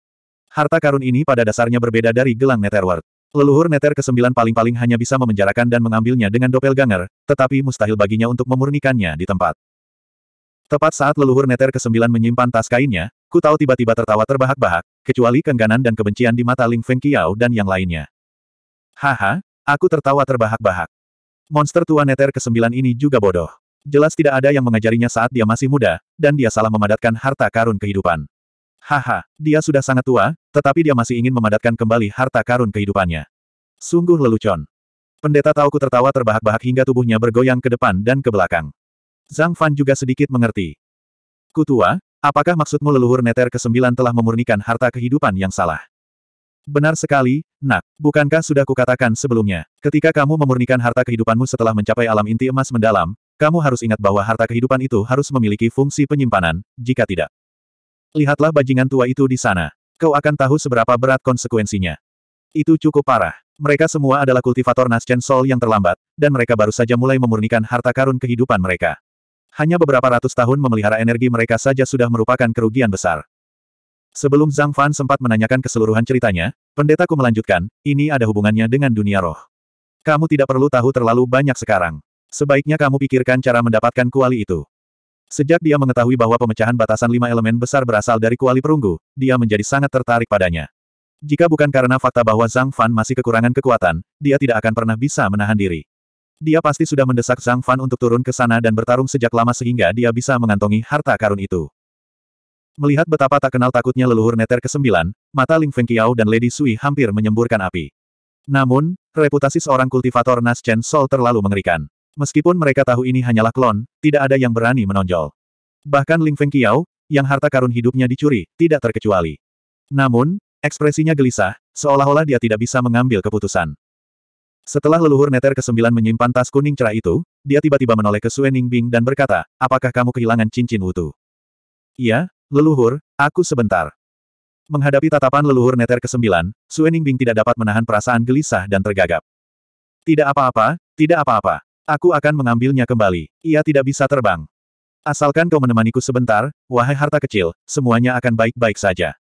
Harta karun ini pada dasarnya berbeda dari gelang Netherworld. Leluhur Neter ke-9 paling-paling hanya bisa memenjarakan dan mengambilnya dengan doppelganger, tetapi mustahil baginya untuk memurnikannya di tempat. Tepat saat leluhur Neter ke-9 menyimpan tas kainnya, Ku tahu tiba-tiba tertawa terbahak-bahak, kecuali kengganan dan kebencian di mata Ling Feng Qiao dan yang lainnya. Haha, aku tertawa terbahak-bahak. Monster tua Neter ke-9 ini juga bodoh. Jelas tidak ada yang mengajarinya saat dia masih muda, dan dia salah memadatkan harta karun kehidupan. Haha, dia sudah sangat tua, tetapi dia masih ingin memadatkan kembali harta karun kehidupannya. Sungguh lelucon. Pendeta Tauku tertawa terbahak-bahak hingga tubuhnya bergoyang ke depan dan ke belakang. Zhang Fan juga sedikit mengerti. Kutua, apakah maksudmu leluhur Neter ke-9 telah memurnikan harta kehidupan yang salah? Benar sekali, nak. Bukankah sudah kukatakan sebelumnya, ketika kamu memurnikan harta kehidupanmu setelah mencapai alam inti emas mendalam, kamu harus ingat bahwa harta kehidupan itu harus memiliki fungsi penyimpanan, jika tidak. Lihatlah bajingan tua itu di sana. Kau akan tahu seberapa berat konsekuensinya. Itu cukup parah. Mereka semua adalah kultivator naschen Sol yang terlambat, dan mereka baru saja mulai memurnikan harta karun kehidupan mereka. Hanya beberapa ratus tahun memelihara energi mereka saja sudah merupakan kerugian besar. Sebelum Zhang Fan sempat menanyakan keseluruhan ceritanya, pendetaku melanjutkan, ini ada hubungannya dengan dunia roh. Kamu tidak perlu tahu terlalu banyak sekarang. Sebaiknya kamu pikirkan cara mendapatkan kuali itu. Sejak dia mengetahui bahwa pemecahan batasan lima elemen besar berasal dari kuali perunggu, dia menjadi sangat tertarik padanya. Jika bukan karena fakta bahwa Zhang Fan masih kekurangan kekuatan, dia tidak akan pernah bisa menahan diri. Dia pasti sudah mendesak Zhang Fan untuk turun ke sana dan bertarung sejak lama sehingga dia bisa mengantongi harta karun itu. Melihat betapa tak kenal takutnya leluhur neter ke-9, mata Ling Feng Qiao dan Lady Sui hampir menyemburkan api. Namun, reputasi seorang kultivator Nas Chen Sol terlalu mengerikan. Meskipun mereka tahu ini hanyalah klon, tidak ada yang berani menonjol. Bahkan Ling Feng Qiao, yang harta karun hidupnya dicuri, tidak terkecuali. Namun, ekspresinya gelisah, seolah-olah dia tidak bisa mengambil keputusan. Setelah leluhur neter ke-9 menyimpan tas kuning cerah itu, dia tiba-tiba menoleh ke Sue Bing dan berkata, apakah kamu kehilangan cincin wutu? Iya, leluhur, aku sebentar. Menghadapi tatapan leluhur neter ke-9, Sue Bing tidak dapat menahan perasaan gelisah dan tergagap. Tidak apa-apa, tidak apa-apa. Aku akan mengambilnya kembali. Ia tidak bisa terbang. Asalkan kau menemaniku sebentar, wahai harta kecil, semuanya akan baik-baik saja.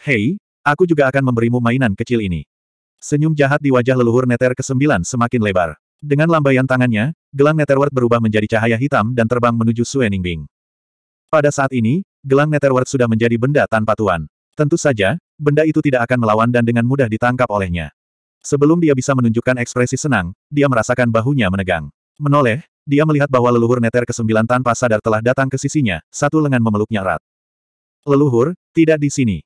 Hei, aku juga akan memberimu mainan kecil ini. Senyum jahat di wajah leluhur Neter ke-9 semakin lebar. Dengan lambaian tangannya, gelang Netherworld berubah menjadi cahaya hitam dan terbang menuju Sueningbing. Pada saat ini, gelang Netherworld sudah menjadi benda tanpa tuan. Tentu saja, benda itu tidak akan melawan dan dengan mudah ditangkap olehnya. Sebelum dia bisa menunjukkan ekspresi senang, dia merasakan bahunya menegang. Menoleh, dia melihat bahwa leluhur neter kesembilan tanpa sadar telah datang ke sisinya, satu lengan memeluknya erat. Leluhur, tidak di sini.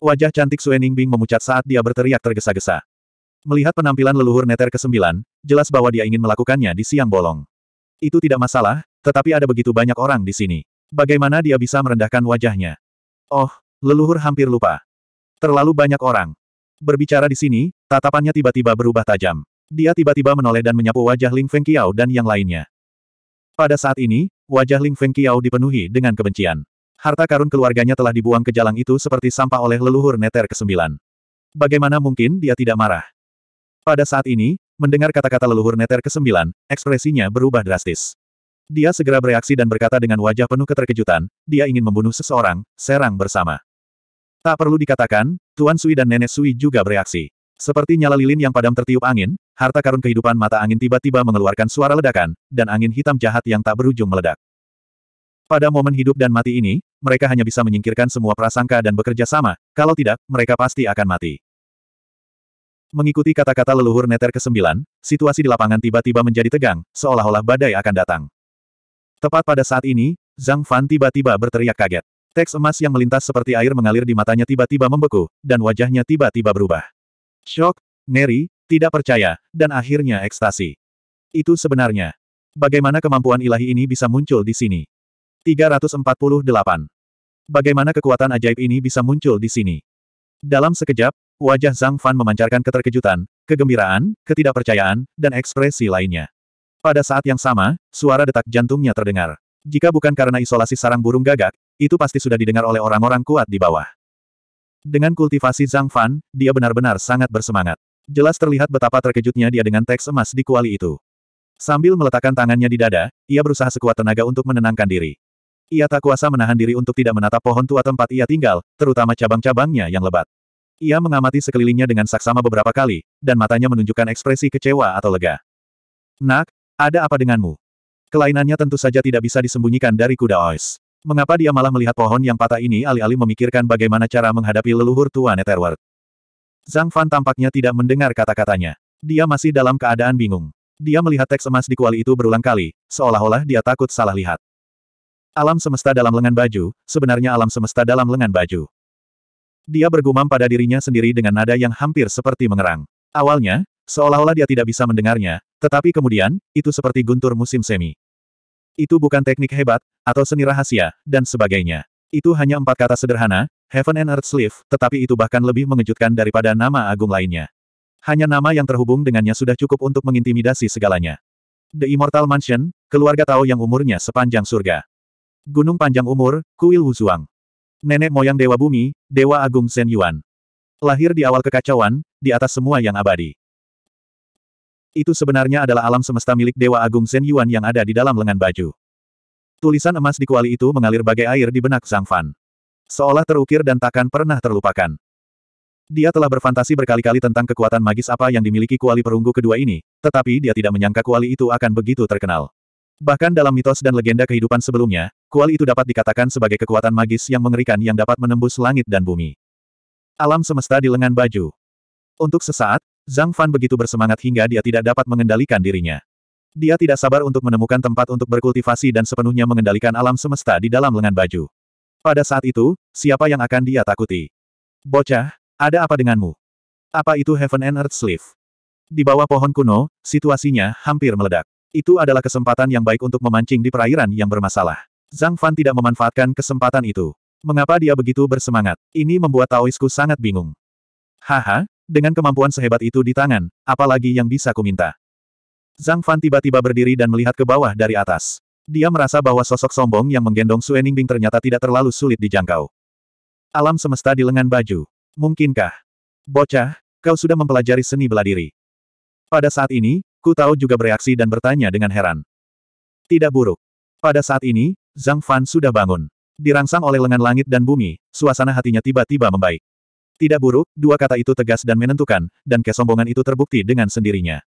Wajah cantik Suening Bing memucat saat dia berteriak tergesa-gesa. Melihat penampilan leluhur neter kesembilan, jelas bahwa dia ingin melakukannya di siang bolong. Itu tidak masalah, tetapi ada begitu banyak orang di sini. Bagaimana dia bisa merendahkan wajahnya? Oh, leluhur hampir lupa. Terlalu banyak orang. Berbicara di sini, Tatapannya tiba-tiba berubah tajam. Dia tiba-tiba menoleh dan menyapu wajah Ling Feng Fengqiao dan yang lainnya. Pada saat ini, wajah Ling Feng Fengqiao dipenuhi dengan kebencian. Harta karun keluarganya telah dibuang ke jalan itu seperti sampah oleh leluhur neter ke-9. Bagaimana mungkin dia tidak marah? Pada saat ini, mendengar kata-kata leluhur neter ke-9, ekspresinya berubah drastis. Dia segera bereaksi dan berkata dengan wajah penuh keterkejutan, dia ingin membunuh seseorang, serang bersama. Tak perlu dikatakan, Tuan Sui dan Nenek Sui juga bereaksi. Seperti nyala lilin yang padam tertiup angin, harta karun kehidupan mata angin tiba-tiba mengeluarkan suara ledakan, dan angin hitam jahat yang tak berujung meledak. Pada momen hidup dan mati ini, mereka hanya bisa menyingkirkan semua prasangka dan bekerja sama, kalau tidak, mereka pasti akan mati. Mengikuti kata-kata leluhur neter ke-9, situasi di lapangan tiba-tiba menjadi tegang, seolah-olah badai akan datang. Tepat pada saat ini, Zhang Fan tiba-tiba berteriak kaget. Teks emas yang melintas seperti air mengalir di matanya tiba-tiba membeku, dan wajahnya tiba-tiba berubah. Shock, Neri, tidak percaya, dan akhirnya ekstasi. Itu sebenarnya. Bagaimana kemampuan ilahi ini bisa muncul di sini? 348. Bagaimana kekuatan ajaib ini bisa muncul di sini? Dalam sekejap, wajah Zhang Fan memancarkan keterkejutan, kegembiraan, ketidakpercayaan, dan ekspresi lainnya. Pada saat yang sama, suara detak jantungnya terdengar. Jika bukan karena isolasi sarang burung gagak, itu pasti sudah didengar oleh orang-orang kuat di bawah. Dengan kultivasi Zhang Fan, dia benar-benar sangat bersemangat. Jelas terlihat betapa terkejutnya dia dengan teks emas di kuali itu. Sambil meletakkan tangannya di dada, ia berusaha sekuat tenaga untuk menenangkan diri. Ia tak kuasa menahan diri untuk tidak menatap pohon tua tempat ia tinggal, terutama cabang-cabangnya yang lebat. Ia mengamati sekelilingnya dengan saksama beberapa kali, dan matanya menunjukkan ekspresi kecewa atau lega. Nak, ada apa denganmu? Kelainannya tentu saja tidak bisa disembunyikan dari kuda Ois. Mengapa dia malah melihat pohon yang patah ini alih-alih memikirkan bagaimana cara menghadapi leluhur tua Netherworld? Zhang Fan tampaknya tidak mendengar kata-katanya. Dia masih dalam keadaan bingung. Dia melihat teks emas di kuali itu berulang kali, seolah-olah dia takut salah lihat. Alam semesta dalam lengan baju, sebenarnya alam semesta dalam lengan baju. Dia bergumam pada dirinya sendiri dengan nada yang hampir seperti mengerang. Awalnya, seolah-olah dia tidak bisa mendengarnya, tetapi kemudian, itu seperti guntur musim semi. Itu bukan teknik hebat, atau seni rahasia, dan sebagainya. Itu hanya empat kata sederhana, Heaven and Earth Sleeve, tetapi itu bahkan lebih mengejutkan daripada nama agung lainnya. Hanya nama yang terhubung dengannya sudah cukup untuk mengintimidasi segalanya. The Immortal Mansion, keluarga Tao yang umurnya sepanjang surga. Gunung Panjang Umur, Kuil Zhuang, Nenek moyang Dewa Bumi, Dewa Agung Zen Yuan. Lahir di awal kekacauan, di atas semua yang abadi. Itu sebenarnya adalah alam semesta milik Dewa Agung Zen Yuan yang ada di dalam lengan baju. Tulisan emas di kuali itu mengalir bagai air di benak Zhang Fan. Seolah terukir dan takkan pernah terlupakan. Dia telah berfantasi berkali-kali tentang kekuatan magis apa yang dimiliki kuali perunggu kedua ini, tetapi dia tidak menyangka kuali itu akan begitu terkenal. Bahkan dalam mitos dan legenda kehidupan sebelumnya, kuali itu dapat dikatakan sebagai kekuatan magis yang mengerikan yang dapat menembus langit dan bumi. Alam semesta di lengan baju. Untuk sesaat, Zhang Fan begitu bersemangat hingga dia tidak dapat mengendalikan dirinya. Dia tidak sabar untuk menemukan tempat untuk berkultivasi dan sepenuhnya mengendalikan alam semesta di dalam lengan baju. Pada saat itu, siapa yang akan dia takuti? Bocah, ada apa denganmu? Apa itu Heaven and Earth Sleeve? Di bawah pohon kuno, situasinya hampir meledak. Itu adalah kesempatan yang baik untuk memancing di perairan yang bermasalah. Zhang Fan tidak memanfaatkan kesempatan itu. Mengapa dia begitu bersemangat? Ini membuat Taoisku sangat bingung. Haha, dengan kemampuan sehebat itu di tangan, apalagi yang bisa kuminta. Zhang Fan tiba-tiba berdiri dan melihat ke bawah dari atas. Dia merasa bahwa sosok sombong yang menggendong Su Eningbing ternyata tidak terlalu sulit dijangkau. Alam semesta di lengan baju. Mungkinkah? Bocah, kau sudah mempelajari seni bela diri? Pada saat ini, Ku Tao juga bereaksi dan bertanya dengan heran. Tidak buruk. Pada saat ini, Zhang Fan sudah bangun. Dirangsang oleh lengan langit dan bumi, suasana hatinya tiba-tiba membaik. Tidak buruk, dua kata itu tegas dan menentukan, dan kesombongan itu terbukti dengan sendirinya.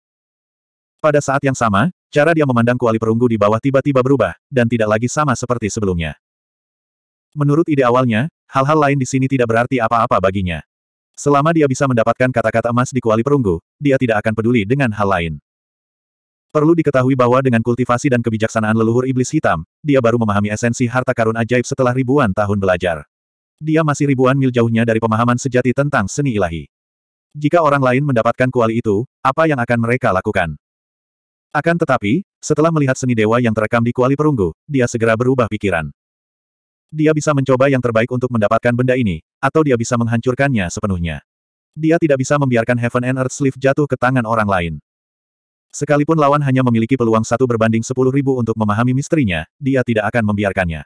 Pada saat yang sama, cara dia memandang kuali perunggu di bawah tiba-tiba berubah, dan tidak lagi sama seperti sebelumnya. Menurut ide awalnya, hal-hal lain di sini tidak berarti apa-apa baginya. Selama dia bisa mendapatkan kata-kata emas di kuali perunggu, dia tidak akan peduli dengan hal lain. Perlu diketahui bahwa dengan kultivasi dan kebijaksanaan leluhur iblis hitam, dia baru memahami esensi harta karun ajaib setelah ribuan tahun belajar. Dia masih ribuan mil jauhnya dari pemahaman sejati tentang seni ilahi. Jika orang lain mendapatkan kuali itu, apa yang akan mereka lakukan? Akan tetapi, setelah melihat seni dewa yang terekam di kuali perunggu, dia segera berubah pikiran. Dia bisa mencoba yang terbaik untuk mendapatkan benda ini, atau dia bisa menghancurkannya sepenuhnya. Dia tidak bisa membiarkan Heaven and Earth Sleeve jatuh ke tangan orang lain. Sekalipun lawan hanya memiliki peluang satu berbanding sepuluh ribu untuk memahami misterinya, dia tidak akan membiarkannya.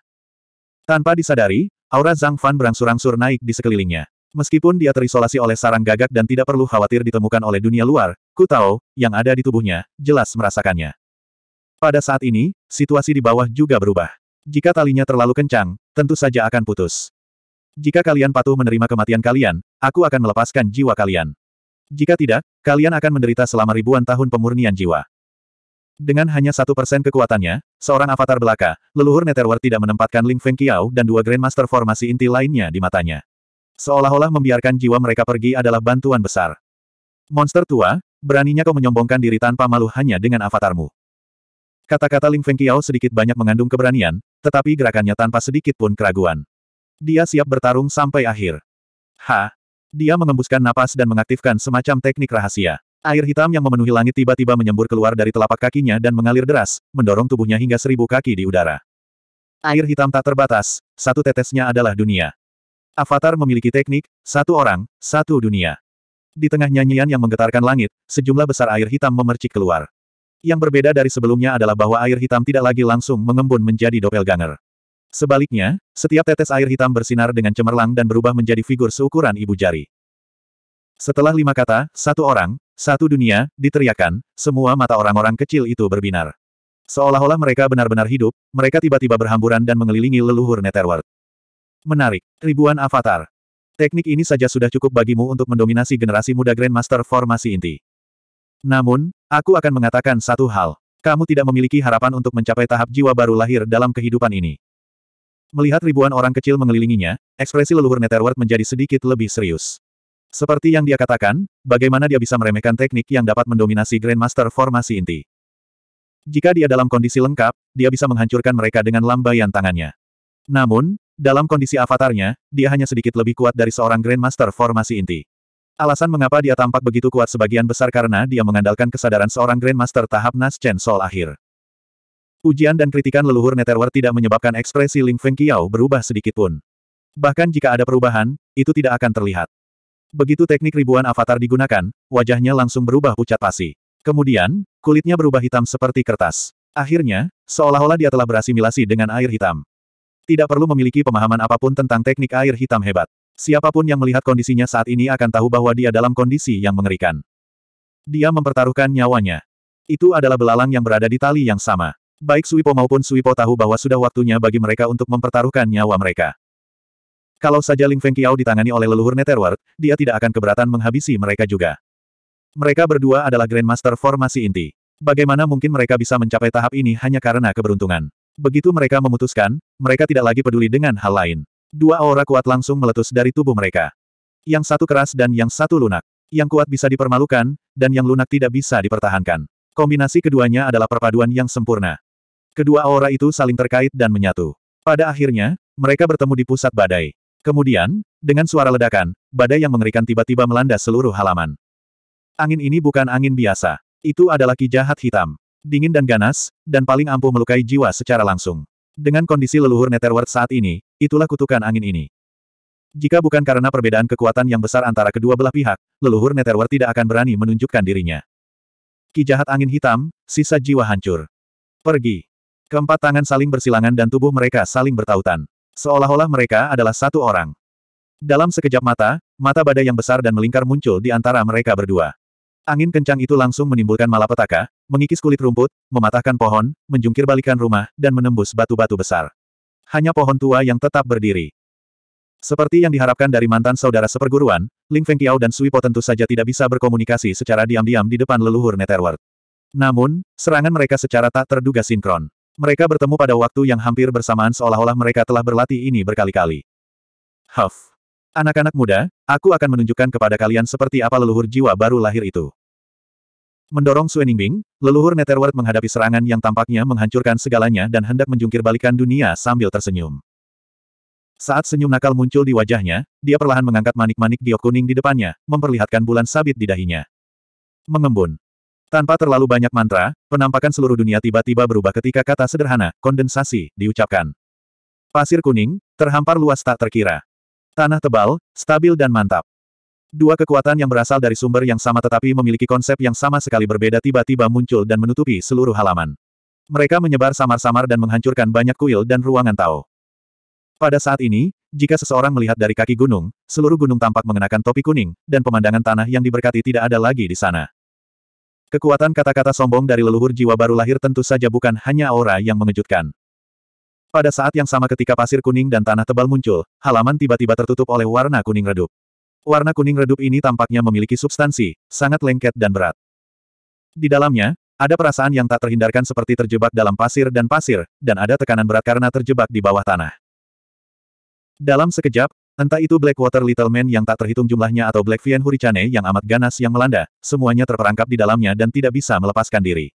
Tanpa disadari, Aura Zhang Fan berangsur-angsur naik di sekelilingnya. Meskipun dia terisolasi oleh sarang gagak dan tidak perlu khawatir ditemukan oleh dunia luar, ku Tao, yang ada di tubuhnya, jelas merasakannya. Pada saat ini, situasi di bawah juga berubah. Jika talinya terlalu kencang, tentu saja akan putus. Jika kalian patuh menerima kematian kalian, aku akan melepaskan jiwa kalian. Jika tidak, kalian akan menderita selama ribuan tahun pemurnian jiwa. Dengan hanya satu persen kekuatannya, seorang avatar belaka, leluhur Netherworld tidak menempatkan Ling Feng Qiao dan dua Grandmaster formasi inti lainnya di matanya. Seolah-olah membiarkan jiwa mereka pergi adalah bantuan besar. Monster tua, beraninya kau menyombongkan diri tanpa malu hanya dengan avatarmu. Kata-kata Ling Feng Qiao sedikit banyak mengandung keberanian, tetapi gerakannya tanpa sedikit pun keraguan. Dia siap bertarung sampai akhir. Ha! Dia mengembuskan napas dan mengaktifkan semacam teknik rahasia. Air hitam yang memenuhi langit tiba-tiba menyembur keluar dari telapak kakinya dan mengalir deras, mendorong tubuhnya hingga seribu kaki di udara. Air hitam tak terbatas, satu tetesnya adalah dunia. Avatar memiliki teknik, satu orang, satu dunia. Di tengah nyanyian yang menggetarkan langit, sejumlah besar air hitam memercik keluar. Yang berbeda dari sebelumnya adalah bahwa air hitam tidak lagi langsung mengembun menjadi doppelganger. Sebaliknya, setiap tetes air hitam bersinar dengan cemerlang dan berubah menjadi figur seukuran ibu jari. Setelah lima kata, satu orang, satu dunia, diteriakan, semua mata orang-orang kecil itu berbinar. Seolah-olah mereka benar-benar hidup, mereka tiba-tiba berhamburan dan mengelilingi leluhur Netherworld. Menarik, ribuan avatar. Teknik ini saja sudah cukup bagimu untuk mendominasi generasi muda Grandmaster formasi inti. Namun, aku akan mengatakan satu hal. Kamu tidak memiliki harapan untuk mencapai tahap jiwa baru lahir dalam kehidupan ini. Melihat ribuan orang kecil mengelilinginya, ekspresi leluhur Netherworld menjadi sedikit lebih serius. Seperti yang dia katakan, bagaimana dia bisa meremehkan teknik yang dapat mendominasi Grandmaster formasi inti. Jika dia dalam kondisi lengkap, dia bisa menghancurkan mereka dengan lambaian tangannya. Namun, dalam kondisi avatarnya, dia hanya sedikit lebih kuat dari seorang Grandmaster formasi inti. Alasan mengapa dia tampak begitu kuat sebagian besar karena dia mengandalkan kesadaran seorang Grandmaster tahap Nas Chen Sol akhir. Ujian dan kritikan leluhur Netherworld tidak menyebabkan ekspresi Ling Feng Qiao berubah sedikitpun. Bahkan jika ada perubahan, itu tidak akan terlihat. Begitu teknik ribuan avatar digunakan, wajahnya langsung berubah pucat pasi. Kemudian, kulitnya berubah hitam seperti kertas. Akhirnya, seolah-olah dia telah berasimilasi dengan air hitam. Tidak perlu memiliki pemahaman apapun tentang teknik air hitam hebat. Siapapun yang melihat kondisinya saat ini akan tahu bahwa dia dalam kondisi yang mengerikan. Dia mempertaruhkan nyawanya. Itu adalah belalang yang berada di tali yang sama. Baik Suipo maupun Suipo tahu bahwa sudah waktunya bagi mereka untuk mempertaruhkan nyawa mereka. Kalau saja Ling Feng Kiao ditangani oleh leluhur Netherworld, dia tidak akan keberatan menghabisi mereka juga. Mereka berdua adalah Grandmaster formasi inti. Bagaimana mungkin mereka bisa mencapai tahap ini hanya karena keberuntungan? Begitu mereka memutuskan, mereka tidak lagi peduli dengan hal lain. Dua aura kuat langsung meletus dari tubuh mereka. Yang satu keras dan yang satu lunak. Yang kuat bisa dipermalukan, dan yang lunak tidak bisa dipertahankan. Kombinasi keduanya adalah perpaduan yang sempurna. Kedua aura itu saling terkait dan menyatu. Pada akhirnya, mereka bertemu di pusat badai. Kemudian, dengan suara ledakan, badai yang mengerikan tiba-tiba melanda seluruh halaman. Angin ini bukan angin biasa. Itu adalah ki jahat hitam. Dingin dan ganas, dan paling ampuh melukai jiwa secara langsung. Dengan kondisi leluhur Netherworld saat ini, itulah kutukan angin ini. Jika bukan karena perbedaan kekuatan yang besar antara kedua belah pihak, leluhur Netherworld tidak akan berani menunjukkan dirinya. Ki jahat angin hitam, sisa jiwa hancur. Pergi. Keempat tangan saling bersilangan dan tubuh mereka saling bertautan. Seolah-olah mereka adalah satu orang. Dalam sekejap mata, mata badai yang besar dan melingkar muncul di antara mereka berdua. Angin kencang itu langsung menimbulkan malapetaka, mengikis kulit rumput, mematahkan pohon, menjungkir balikan rumah, dan menembus batu-batu besar. Hanya pohon tua yang tetap berdiri. Seperti yang diharapkan dari mantan saudara seperguruan, Ling Fengqiao dan Sui Po tentu saja tidak bisa berkomunikasi secara diam-diam di depan leluhur Netherworld. Namun, serangan mereka secara tak terduga sinkron. Mereka bertemu pada waktu yang hampir bersamaan seolah-olah mereka telah berlatih ini berkali-kali. Huff. Anak-anak muda, aku akan menunjukkan kepada kalian seperti apa leluhur jiwa baru lahir itu. Mendorong Sueningbing, leluhur Netherworld menghadapi serangan yang tampaknya menghancurkan segalanya dan hendak menjungkir balikan dunia sambil tersenyum. Saat senyum nakal muncul di wajahnya, dia perlahan mengangkat manik-manik giok kuning di depannya, memperlihatkan bulan sabit di dahinya. Mengembun. Tanpa terlalu banyak mantra, penampakan seluruh dunia tiba-tiba berubah ketika kata sederhana, kondensasi, diucapkan. Pasir kuning, terhampar luas tak terkira. Tanah tebal, stabil dan mantap. Dua kekuatan yang berasal dari sumber yang sama tetapi memiliki konsep yang sama sekali berbeda tiba-tiba muncul dan menutupi seluruh halaman. Mereka menyebar samar-samar dan menghancurkan banyak kuil dan ruangan Tao. Pada saat ini, jika seseorang melihat dari kaki gunung, seluruh gunung tampak mengenakan topi kuning, dan pemandangan tanah yang diberkati tidak ada lagi di sana. Kekuatan kata-kata sombong dari leluhur jiwa baru lahir tentu saja bukan hanya aura yang mengejutkan. Pada saat yang sama ketika pasir kuning dan tanah tebal muncul, halaman tiba-tiba tertutup oleh warna kuning redup. Warna kuning redup ini tampaknya memiliki substansi, sangat lengket dan berat. Di dalamnya, ada perasaan yang tak terhindarkan seperti terjebak dalam pasir dan pasir, dan ada tekanan berat karena terjebak di bawah tanah. Dalam sekejap, Entah itu Blackwater Little Man yang tak terhitung jumlahnya atau Black Vian Hurricane yang amat ganas yang melanda, semuanya terperangkap di dalamnya dan tidak bisa melepaskan diri.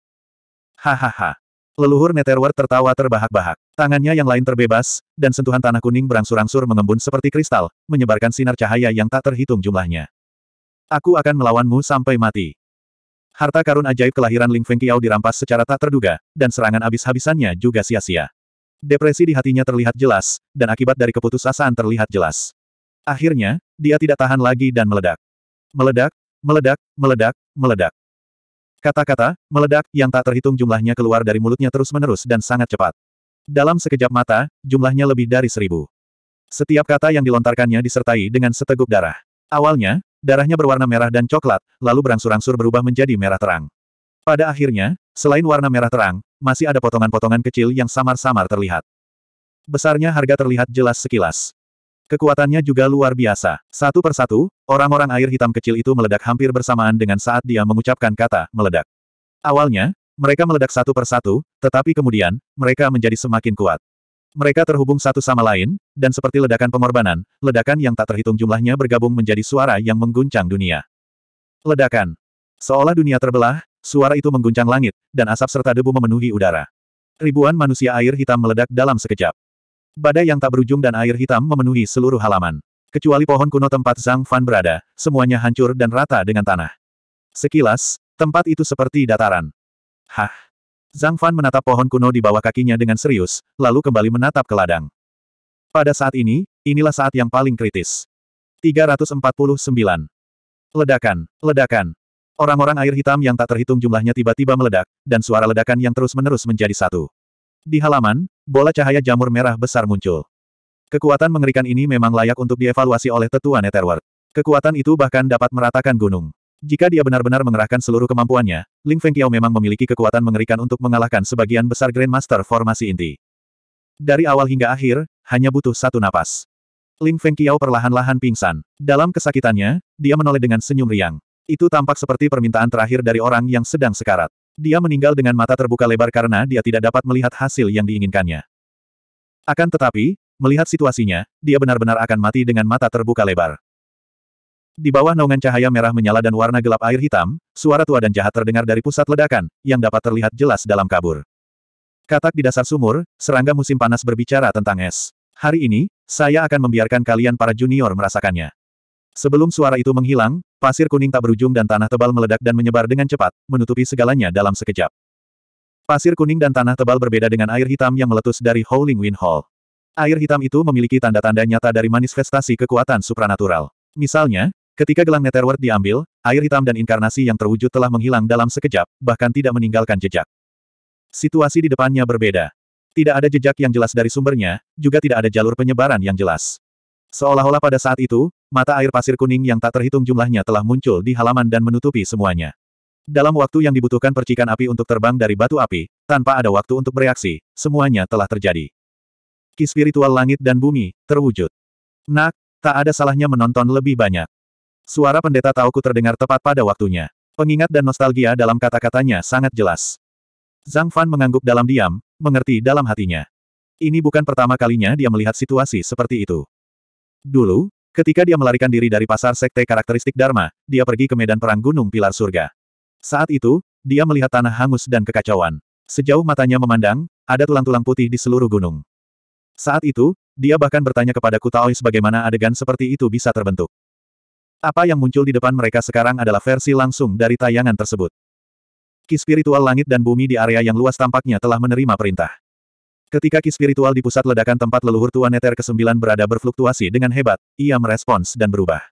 Hahaha. Leluhur Netherworld tertawa terbahak-bahak. Tangannya yang lain terbebas, dan sentuhan tanah kuning berangsur-angsur mengembun seperti kristal, menyebarkan sinar cahaya yang tak terhitung jumlahnya. Aku akan melawanmu sampai mati. Harta karun ajaib kelahiran Ling Feng Qiao dirampas secara tak terduga, dan serangan habis habisannya juga sia-sia. Depresi di hatinya terlihat jelas, dan akibat dari keputusasaan terlihat jelas. Akhirnya, dia tidak tahan lagi dan meledak. Meledak, meledak, meledak, meledak. Kata-kata, meledak, yang tak terhitung jumlahnya keluar dari mulutnya terus-menerus dan sangat cepat. Dalam sekejap mata, jumlahnya lebih dari seribu. Setiap kata yang dilontarkannya disertai dengan seteguk darah. Awalnya, darahnya berwarna merah dan coklat, lalu berangsur-angsur berubah menjadi merah terang. Pada akhirnya, selain warna merah terang, masih ada potongan-potongan kecil yang samar-samar terlihat. Besarnya harga terlihat jelas sekilas. Kekuatannya juga luar biasa. Satu persatu, orang-orang air hitam kecil itu meledak hampir bersamaan dengan saat dia mengucapkan kata meledak. Awalnya, mereka meledak satu persatu, tetapi kemudian, mereka menjadi semakin kuat. Mereka terhubung satu sama lain, dan seperti ledakan pengorbanan, ledakan yang tak terhitung jumlahnya bergabung menjadi suara yang mengguncang dunia. Ledakan. Seolah dunia terbelah, Suara itu mengguncang langit, dan asap serta debu memenuhi udara. Ribuan manusia air hitam meledak dalam sekejap. Badai yang tak berujung dan air hitam memenuhi seluruh halaman. Kecuali pohon kuno tempat Zhang Fan berada, semuanya hancur dan rata dengan tanah. Sekilas, tempat itu seperti dataran. Hah! Zhang Fan menatap pohon kuno di bawah kakinya dengan serius, lalu kembali menatap ke ladang. Pada saat ini, inilah saat yang paling kritis. 349. Ledakan, ledakan, Orang-orang air hitam yang tak terhitung jumlahnya tiba-tiba meledak, dan suara ledakan yang terus-menerus menjadi satu. Di halaman, bola cahaya jamur merah besar muncul. Kekuatan mengerikan ini memang layak untuk dievaluasi oleh tetua Netherworld. Kekuatan itu bahkan dapat meratakan gunung. Jika dia benar-benar mengerahkan seluruh kemampuannya, Ling Fengqiao memang memiliki kekuatan mengerikan untuk mengalahkan sebagian besar Grandmaster formasi inti. Dari awal hingga akhir, hanya butuh satu napas. Ling Fengqiao perlahan-lahan pingsan. Dalam kesakitannya, dia menoleh dengan senyum riang. Itu tampak seperti permintaan terakhir dari orang yang sedang sekarat. Dia meninggal dengan mata terbuka lebar karena dia tidak dapat melihat hasil yang diinginkannya. Akan tetapi, melihat situasinya, dia benar-benar akan mati dengan mata terbuka lebar. Di bawah naungan cahaya merah menyala dan warna gelap air hitam, suara tua dan jahat terdengar dari pusat ledakan, yang dapat terlihat jelas dalam kabur. Katak di dasar sumur, serangga musim panas berbicara tentang es. Hari ini, saya akan membiarkan kalian para junior merasakannya. Sebelum suara itu menghilang, Pasir kuning tak berujung dan tanah tebal meledak dan menyebar dengan cepat, menutupi segalanya dalam sekejap. Pasir kuning dan tanah tebal berbeda dengan air hitam yang meletus dari Howling Wind Hall. Air hitam itu memiliki tanda-tanda nyata dari manifestasi kekuatan supranatural. Misalnya, ketika gelang Netherworld diambil, air hitam dan inkarnasi yang terwujud telah menghilang dalam sekejap, bahkan tidak meninggalkan jejak. Situasi di depannya berbeda. Tidak ada jejak yang jelas dari sumbernya, juga tidak ada jalur penyebaran yang jelas. Seolah-olah pada saat itu, mata air pasir kuning yang tak terhitung jumlahnya telah muncul di halaman dan menutupi semuanya. Dalam waktu yang dibutuhkan percikan api untuk terbang dari batu api, tanpa ada waktu untuk bereaksi, semuanya telah terjadi. Ki spiritual langit dan bumi, terwujud. Nak, tak ada salahnya menonton lebih banyak. Suara pendeta Tauku terdengar tepat pada waktunya. Pengingat dan nostalgia dalam kata-katanya sangat jelas. Zhang Fan mengangguk dalam diam, mengerti dalam hatinya. Ini bukan pertama kalinya dia melihat situasi seperti itu. Dulu, ketika dia melarikan diri dari pasar sekte karakteristik Dharma, dia pergi ke medan perang Gunung Pilar Surga. Saat itu, dia melihat tanah hangus dan kekacauan. Sejauh matanya memandang, ada tulang-tulang putih di seluruh gunung. Saat itu, dia bahkan bertanya kepada Kutaois sebagaimana adegan seperti itu bisa terbentuk. Apa yang muncul di depan mereka sekarang adalah versi langsung dari tayangan tersebut. Ki spiritual langit dan bumi di area yang luas tampaknya telah menerima perintah. Ketika ki spiritual di pusat ledakan tempat leluhur Tuan Neter ke-9 berada berfluktuasi dengan hebat, ia merespons dan berubah.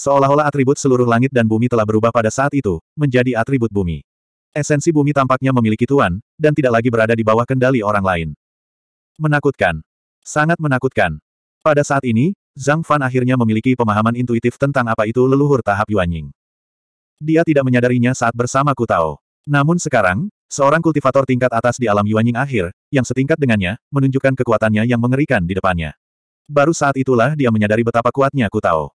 Seolah-olah atribut seluruh langit dan bumi telah berubah pada saat itu, menjadi atribut bumi. Esensi bumi tampaknya memiliki tuan, dan tidak lagi berada di bawah kendali orang lain. Menakutkan. Sangat menakutkan. Pada saat ini, Zhang Fan akhirnya memiliki pemahaman intuitif tentang apa itu leluhur tahap Yuanying. Dia tidak menyadarinya saat bersama Ku Namun sekarang, Seorang kultivator tingkat atas di alam Yuanying akhir, yang setingkat dengannya, menunjukkan kekuatannya yang mengerikan di depannya. Baru saat itulah dia menyadari betapa kuatnya Kutao.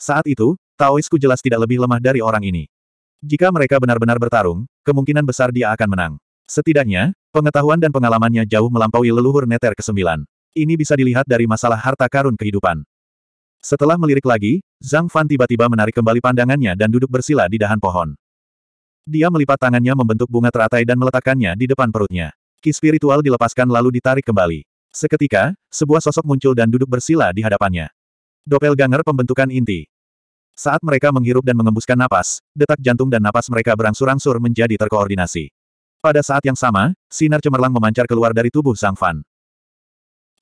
Saat itu, Taoisku jelas tidak lebih lemah dari orang ini. Jika mereka benar-benar bertarung, kemungkinan besar dia akan menang. Setidaknya, pengetahuan dan pengalamannya jauh melampaui leluhur neter ke-9. Ini bisa dilihat dari masalah harta karun kehidupan. Setelah melirik lagi, Zhang Fan tiba-tiba menarik kembali pandangannya dan duduk bersila di dahan pohon. Dia melipat tangannya membentuk bunga teratai dan meletakkannya di depan perutnya. Ki spiritual dilepaskan lalu ditarik kembali. Seketika, sebuah sosok muncul dan duduk bersila di hadapannya. Doppelganger pembentukan inti. Saat mereka menghirup dan mengembuskan napas, detak jantung dan napas mereka berangsur-angsur menjadi terkoordinasi. Pada saat yang sama, sinar cemerlang memancar keluar dari tubuh Sang Fan.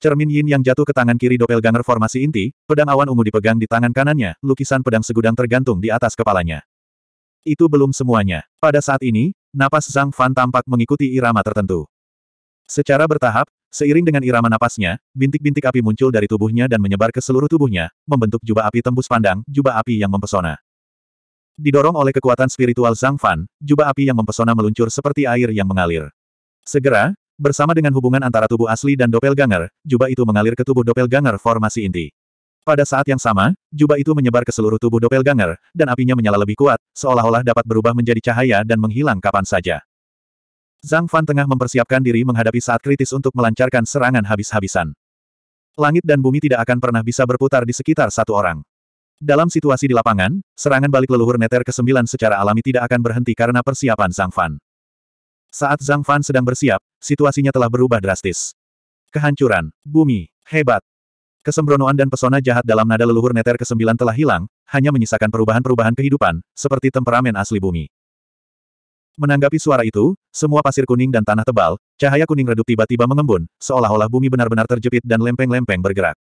Cermin yin yang jatuh ke tangan kiri doppelganger formasi inti, pedang awan ungu dipegang di tangan kanannya, lukisan pedang segudang tergantung di atas kepalanya. Itu belum semuanya. Pada saat ini, napas Zhang Fan tampak mengikuti irama tertentu. Secara bertahap, seiring dengan irama napasnya, bintik-bintik api muncul dari tubuhnya dan menyebar ke seluruh tubuhnya, membentuk jubah api tembus pandang, jubah api yang mempesona. Didorong oleh kekuatan spiritual Zhang Fan, jubah api yang mempesona meluncur seperti air yang mengalir. Segera, bersama dengan hubungan antara tubuh asli dan doppelganger, jubah itu mengalir ke tubuh doppelganger formasi inti. Pada saat yang sama, jubah itu menyebar ke seluruh tubuh doppelganger, dan apinya menyala lebih kuat, seolah-olah dapat berubah menjadi cahaya dan menghilang kapan saja. Zhang Fan tengah mempersiapkan diri menghadapi saat kritis untuk melancarkan serangan habis-habisan. Langit dan bumi tidak akan pernah bisa berputar di sekitar satu orang. Dalam situasi di lapangan, serangan balik leluhur neter ke-9 secara alami tidak akan berhenti karena persiapan Zhang Fan. Saat Zhang Fan sedang bersiap, situasinya telah berubah drastis. Kehancuran, bumi, hebat, Kesembronoan dan pesona jahat dalam nada leluhur neter ke-9 telah hilang, hanya menyisakan perubahan-perubahan kehidupan, seperti temperamen asli bumi. Menanggapi suara itu, semua pasir kuning dan tanah tebal, cahaya kuning redup tiba-tiba mengembun, seolah-olah bumi benar-benar terjepit dan lempeng-lempeng bergerak.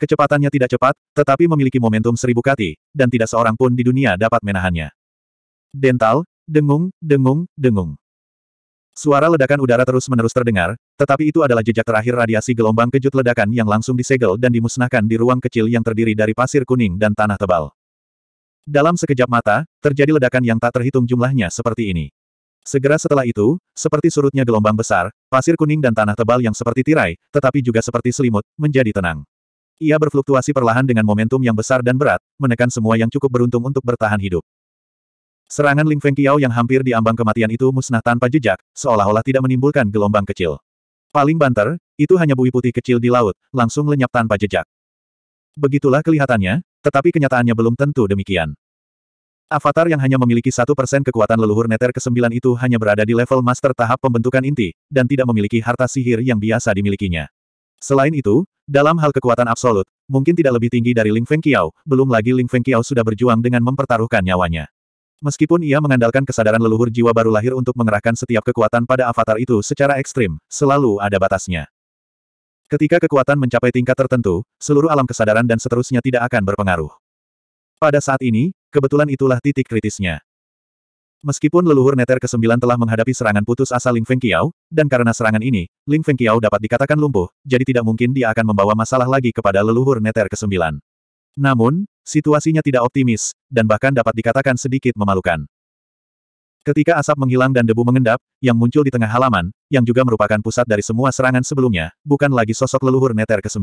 Kecepatannya tidak cepat, tetapi memiliki momentum seribu kati, dan tidak seorang pun di dunia dapat menahannya. Dental, dengung, dengung, dengung. Suara ledakan udara terus-menerus terdengar, tetapi itu adalah jejak terakhir radiasi gelombang kejut ledakan yang langsung disegel dan dimusnahkan di ruang kecil yang terdiri dari pasir kuning dan tanah tebal. Dalam sekejap mata, terjadi ledakan yang tak terhitung jumlahnya seperti ini. Segera setelah itu, seperti surutnya gelombang besar, pasir kuning dan tanah tebal yang seperti tirai, tetapi juga seperti selimut, menjadi tenang. Ia berfluktuasi perlahan dengan momentum yang besar dan berat, menekan semua yang cukup beruntung untuk bertahan hidup. Serangan Ling Feng Qiao yang hampir diambang kematian itu musnah tanpa jejak, seolah-olah tidak menimbulkan gelombang kecil. Paling banter, itu hanya bui putih kecil di laut, langsung lenyap tanpa jejak. Begitulah kelihatannya, tetapi kenyataannya belum tentu demikian. Avatar yang hanya memiliki satu persen kekuatan leluhur neter ke-9 itu hanya berada di level master tahap pembentukan inti, dan tidak memiliki harta sihir yang biasa dimilikinya. Selain itu, dalam hal kekuatan absolut, mungkin tidak lebih tinggi dari Ling Feng Qiao, belum lagi Ling Feng Qiao sudah berjuang dengan mempertaruhkan nyawanya. Meskipun ia mengandalkan kesadaran leluhur jiwa baru lahir untuk mengerahkan setiap kekuatan pada avatar itu secara ekstrim, selalu ada batasnya. Ketika kekuatan mencapai tingkat tertentu, seluruh alam kesadaran dan seterusnya tidak akan berpengaruh. Pada saat ini, kebetulan itulah titik kritisnya. Meskipun leluhur neter ke-9 telah menghadapi serangan putus asa Ling Feng Qiao, dan karena serangan ini, Ling Feng Qiao dapat dikatakan lumpuh, jadi tidak mungkin dia akan membawa masalah lagi kepada leluhur neter ke-9. Namun, Situasinya tidak optimis, dan bahkan dapat dikatakan sedikit memalukan. Ketika asap menghilang dan debu mengendap, yang muncul di tengah halaman, yang juga merupakan pusat dari semua serangan sebelumnya, bukan lagi sosok leluhur neter ke-9.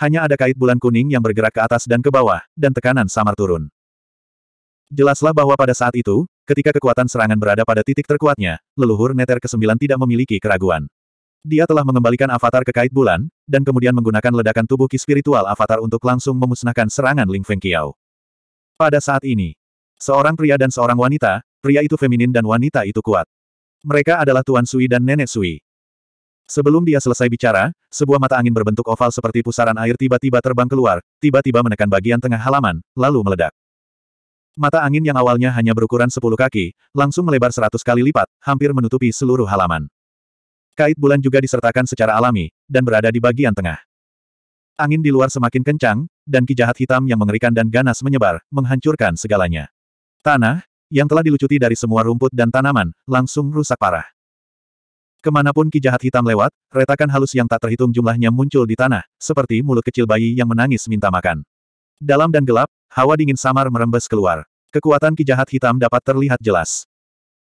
Hanya ada kait bulan kuning yang bergerak ke atas dan ke bawah, dan tekanan samar turun. Jelaslah bahwa pada saat itu, ketika kekuatan serangan berada pada titik terkuatnya, leluhur neter ke-9 tidak memiliki keraguan. Dia telah mengembalikan avatar ke kait bulan, dan kemudian menggunakan ledakan tubuh ki spiritual avatar untuk langsung memusnahkan serangan Ling Feng Qiao. Pada saat ini, seorang pria dan seorang wanita, pria itu feminin dan wanita itu kuat. Mereka adalah Tuan Sui dan Nenek Sui. Sebelum dia selesai bicara, sebuah mata angin berbentuk oval seperti pusaran air tiba-tiba terbang keluar, tiba-tiba menekan bagian tengah halaman, lalu meledak. Mata angin yang awalnya hanya berukuran 10 kaki, langsung melebar 100 kali lipat, hampir menutupi seluruh halaman. Kait bulan juga disertakan secara alami, dan berada di bagian tengah. Angin di luar semakin kencang, dan ki hitam yang mengerikan dan ganas menyebar, menghancurkan segalanya. Tanah, yang telah dilucuti dari semua rumput dan tanaman, langsung rusak parah. Kemanapun ki hitam lewat, retakan halus yang tak terhitung jumlahnya muncul di tanah, seperti mulut kecil bayi yang menangis minta makan. Dalam dan gelap, hawa dingin samar merembes keluar. Kekuatan ki hitam dapat terlihat jelas.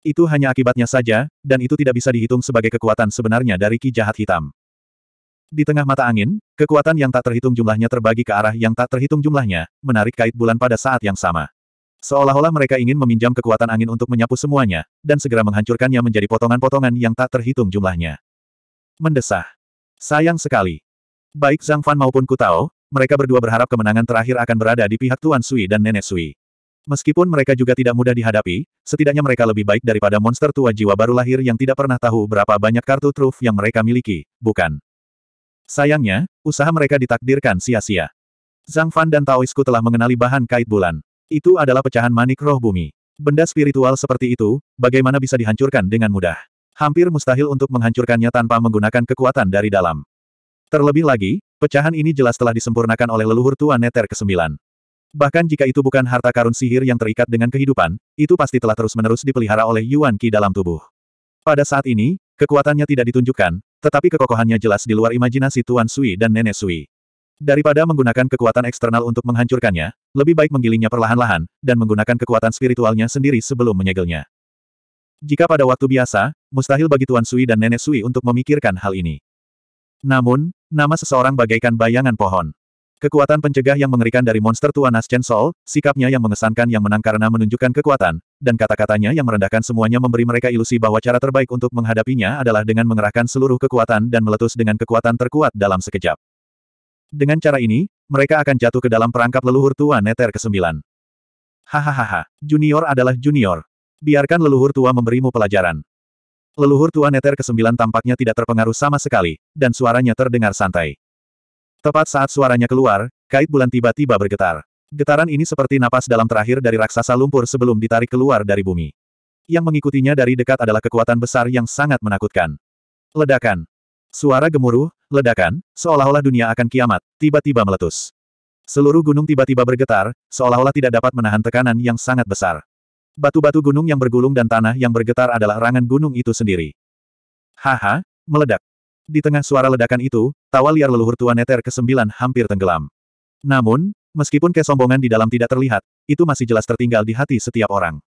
Itu hanya akibatnya saja, dan itu tidak bisa dihitung sebagai kekuatan sebenarnya dari Ki Jahat Hitam. Di tengah mata angin, kekuatan yang tak terhitung jumlahnya terbagi ke arah yang tak terhitung jumlahnya, menarik kait bulan pada saat yang sama. Seolah-olah mereka ingin meminjam kekuatan angin untuk menyapu semuanya, dan segera menghancurkannya menjadi potongan-potongan yang tak terhitung jumlahnya. Mendesah. Sayang sekali. Baik Zhang Fan maupun Kutao, mereka berdua berharap kemenangan terakhir akan berada di pihak Tuan Sui dan Nenek Sui. Meskipun mereka juga tidak mudah dihadapi, setidaknya mereka lebih baik daripada monster tua jiwa baru lahir yang tidak pernah tahu berapa banyak kartu truf yang mereka miliki, bukan? Sayangnya, usaha mereka ditakdirkan sia-sia. Zhang Fan dan Taoisku telah mengenali bahan kait bulan. Itu adalah pecahan manik roh bumi. Benda spiritual seperti itu, bagaimana bisa dihancurkan dengan mudah? Hampir mustahil untuk menghancurkannya tanpa menggunakan kekuatan dari dalam. Terlebih lagi, pecahan ini jelas telah disempurnakan oleh leluhur tua Neter ke-9. Bahkan jika itu bukan harta karun sihir yang terikat dengan kehidupan, itu pasti telah terus-menerus dipelihara oleh Yuan Qi dalam tubuh. Pada saat ini, kekuatannya tidak ditunjukkan, tetapi kekokohannya jelas di luar imajinasi Tuan Sui dan Nenek Sui. Daripada menggunakan kekuatan eksternal untuk menghancurkannya, lebih baik menggilingnya perlahan-lahan, dan menggunakan kekuatan spiritualnya sendiri sebelum menyegelnya. Jika pada waktu biasa, mustahil bagi Tuan Sui dan Nenek Sui untuk memikirkan hal ini. Namun, nama seseorang bagaikan bayangan pohon. Kekuatan pencegah yang mengerikan dari monster tua Nas Chen Sol, sikapnya yang mengesankan yang menang karena menunjukkan kekuatan, dan kata-katanya yang merendahkan semuanya memberi mereka ilusi bahwa cara terbaik untuk menghadapinya adalah dengan mengerahkan seluruh kekuatan dan meletus dengan kekuatan terkuat dalam sekejap. Dengan cara ini, mereka akan jatuh ke dalam perangkap leluhur tua Neter ke-9. Hahaha, junior adalah junior. Biarkan leluhur tua memberimu pelajaran. Leluhur tua Neter ke-9 tampaknya tidak terpengaruh sama sekali, dan suaranya terdengar santai. Tepat saat suaranya keluar, kait bulan tiba-tiba bergetar. Getaran ini seperti napas dalam terakhir dari raksasa lumpur sebelum ditarik keluar dari bumi. Yang mengikutinya dari dekat adalah kekuatan besar yang sangat menakutkan. Ledakan. Suara gemuruh, ledakan, seolah-olah dunia akan kiamat, tiba-tiba meletus. Seluruh gunung tiba-tiba bergetar, seolah-olah tidak dapat menahan tekanan yang sangat besar. Batu-batu gunung yang bergulung dan tanah yang bergetar adalah rangan gunung itu sendiri. Haha, meledak. Di tengah suara ledakan itu, tawa liar leluhur Tuan Neter ke-9 hampir tenggelam. Namun, meskipun kesombongan di dalam tidak terlihat, itu masih jelas tertinggal di hati setiap orang.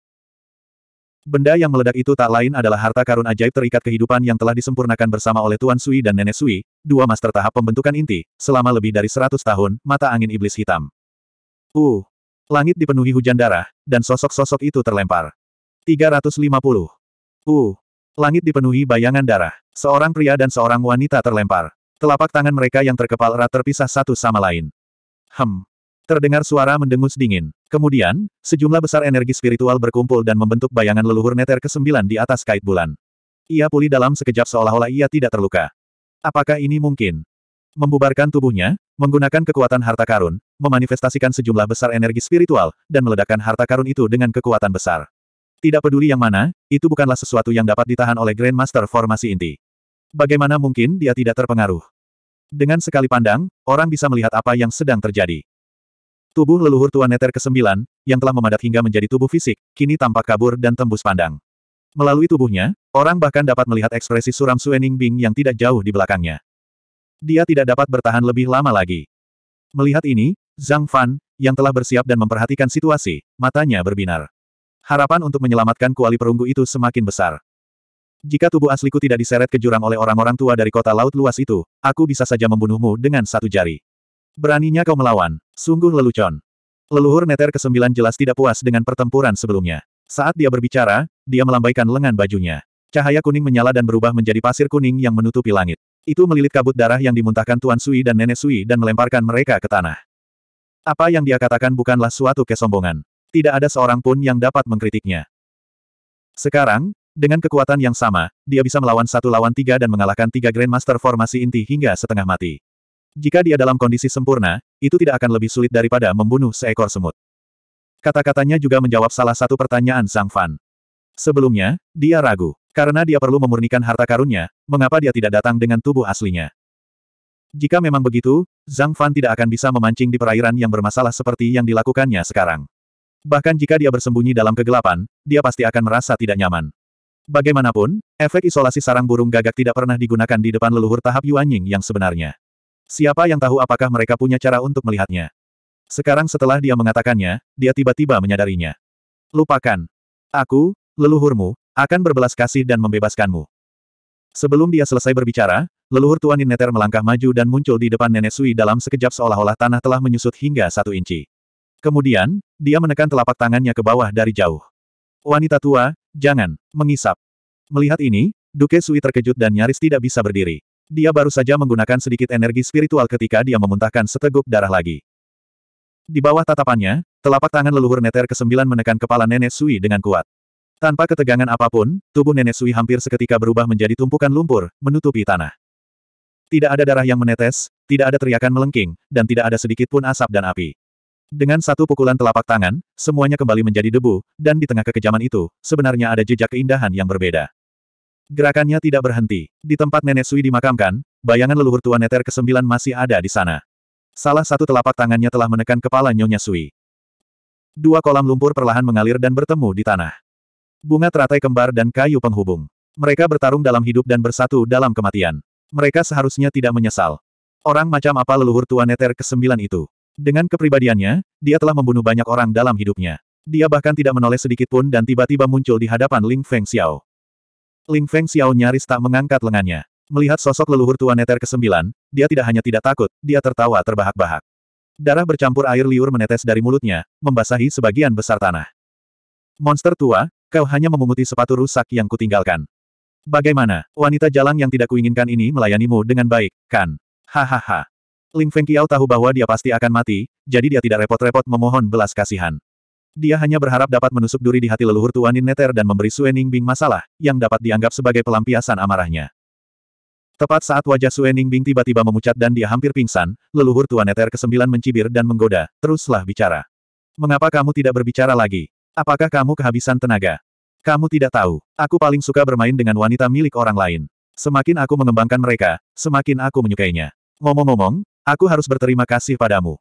Benda yang meledak itu tak lain adalah harta karun ajaib terikat kehidupan yang telah disempurnakan bersama oleh Tuan Sui dan Nenek Sui, dua master tahap pembentukan inti, selama lebih dari seratus tahun, mata angin iblis hitam. Uh! Langit dipenuhi hujan darah, dan sosok-sosok itu terlempar. 350. Uh! Langit dipenuhi bayangan darah. Seorang pria dan seorang wanita terlempar. Telapak tangan mereka yang terkepal erat terpisah satu sama lain. Hem. Terdengar suara mendengus dingin. Kemudian, sejumlah besar energi spiritual berkumpul dan membentuk bayangan leluhur neter ke-9 di atas kait bulan. Ia pulih dalam sekejap seolah-olah ia tidak terluka. Apakah ini mungkin? Membubarkan tubuhnya, menggunakan kekuatan harta karun, memanifestasikan sejumlah besar energi spiritual, dan meledakkan harta karun itu dengan kekuatan besar. Tidak peduli yang mana, itu bukanlah sesuatu yang dapat ditahan oleh Grandmaster formasi inti. Bagaimana mungkin dia tidak terpengaruh? Dengan sekali pandang, orang bisa melihat apa yang sedang terjadi. Tubuh leluhur Tuan Neter ke-9, yang telah memadat hingga menjadi tubuh fisik, kini tampak kabur dan tembus pandang. Melalui tubuhnya, orang bahkan dapat melihat ekspresi suram Suening Bing yang tidak jauh di belakangnya. Dia tidak dapat bertahan lebih lama lagi. Melihat ini, Zhang Fan, yang telah bersiap dan memperhatikan situasi, matanya berbinar. Harapan untuk menyelamatkan kuali perunggu itu semakin besar. Jika tubuh asliku tidak diseret ke jurang oleh orang-orang tua dari kota laut luas itu, aku bisa saja membunuhmu dengan satu jari. Beraninya kau melawan, sungguh lelucon. Leluhur Neter ke-9 jelas tidak puas dengan pertempuran sebelumnya. Saat dia berbicara, dia melambaikan lengan bajunya. Cahaya kuning menyala dan berubah menjadi pasir kuning yang menutupi langit. Itu melilit kabut darah yang dimuntahkan Tuan Sui dan Nenek Sui dan melemparkan mereka ke tanah. Apa yang dia katakan bukanlah suatu kesombongan tidak ada seorang pun yang dapat mengkritiknya. Sekarang, dengan kekuatan yang sama, dia bisa melawan satu lawan tiga dan mengalahkan tiga Grandmaster formasi inti hingga setengah mati. Jika dia dalam kondisi sempurna, itu tidak akan lebih sulit daripada membunuh seekor semut. Kata-katanya juga menjawab salah satu pertanyaan Zhang Fan. Sebelumnya, dia ragu. Karena dia perlu memurnikan harta karunnya, mengapa dia tidak datang dengan tubuh aslinya? Jika memang begitu, Zhang Fan tidak akan bisa memancing di perairan yang bermasalah seperti yang dilakukannya sekarang. Bahkan jika dia bersembunyi dalam kegelapan, dia pasti akan merasa tidak nyaman. Bagaimanapun, efek isolasi sarang burung gagak tidak pernah digunakan di depan leluhur tahap Yuanying yang sebenarnya. Siapa yang tahu apakah mereka punya cara untuk melihatnya? Sekarang setelah dia mengatakannya, dia tiba-tiba menyadarinya. Lupakan. Aku, leluhurmu, akan berbelas kasih dan membebaskanmu. Sebelum dia selesai berbicara, leluhur Tuan Neter melangkah maju dan muncul di depan Nenek Sui dalam sekejap seolah-olah tanah telah menyusut hingga satu inci. Kemudian, dia menekan telapak tangannya ke bawah dari jauh. Wanita tua, jangan, mengisap. Melihat ini, Duke Sui terkejut dan nyaris tidak bisa berdiri. Dia baru saja menggunakan sedikit energi spiritual ketika dia memuntahkan seteguk darah lagi. Di bawah tatapannya, telapak tangan leluhur Neter kesembilan menekan kepala Nenek Sui dengan kuat. Tanpa ketegangan apapun, tubuh Nenek Sui hampir seketika berubah menjadi tumpukan lumpur, menutupi tanah. Tidak ada darah yang menetes, tidak ada teriakan melengking, dan tidak ada sedikit pun asap dan api. Dengan satu pukulan telapak tangan, semuanya kembali menjadi debu, dan di tengah kekejaman itu, sebenarnya ada jejak keindahan yang berbeda. Gerakannya tidak berhenti. Di tempat Nenek Sui dimakamkan, bayangan leluhur tua Neter ke-9 masih ada di sana. Salah satu telapak tangannya telah menekan kepala Nyonya Sui. Dua kolam lumpur perlahan mengalir dan bertemu di tanah. Bunga teratai kembar dan kayu penghubung. Mereka bertarung dalam hidup dan bersatu dalam kematian. Mereka seharusnya tidak menyesal. Orang macam apa leluhur tua Neter ke-9 itu? Dengan kepribadiannya, dia telah membunuh banyak orang dalam hidupnya. Dia bahkan tidak menoleh sedikit pun dan tiba-tiba muncul di hadapan Ling Feng Xiao. Ling Feng Xiao nyaris tak mengangkat lengannya. Melihat sosok leluhur tua Neter ke-9, dia tidak hanya tidak takut, dia tertawa terbahak-bahak. Darah bercampur air liur menetes dari mulutnya, membasahi sebagian besar tanah. Monster tua, kau hanya memunguti sepatu rusak yang kutinggalkan. Bagaimana, wanita jalang yang tidak kuinginkan ini melayanimu dengan baik, kan? Hahaha. Ling Fengqiao tahu bahwa dia pasti akan mati, jadi dia tidak repot-repot memohon belas kasihan. Dia hanya berharap dapat menusuk duri di hati leluhur Tuan Neter dan memberi Suening Bing masalah, yang dapat dianggap sebagai pelampiasan amarahnya. Tepat saat wajah Suening Bing tiba-tiba memucat dan dia hampir pingsan, leluhur Tuan Neter kesembilan mencibir dan menggoda, teruslah bicara. Mengapa kamu tidak berbicara lagi? Apakah kamu kehabisan tenaga? Kamu tidak tahu, aku paling suka bermain dengan wanita milik orang lain. Semakin aku mengembangkan mereka, semakin aku menyukainya. Ngomong-ngomong, Aku harus berterima kasih padamu.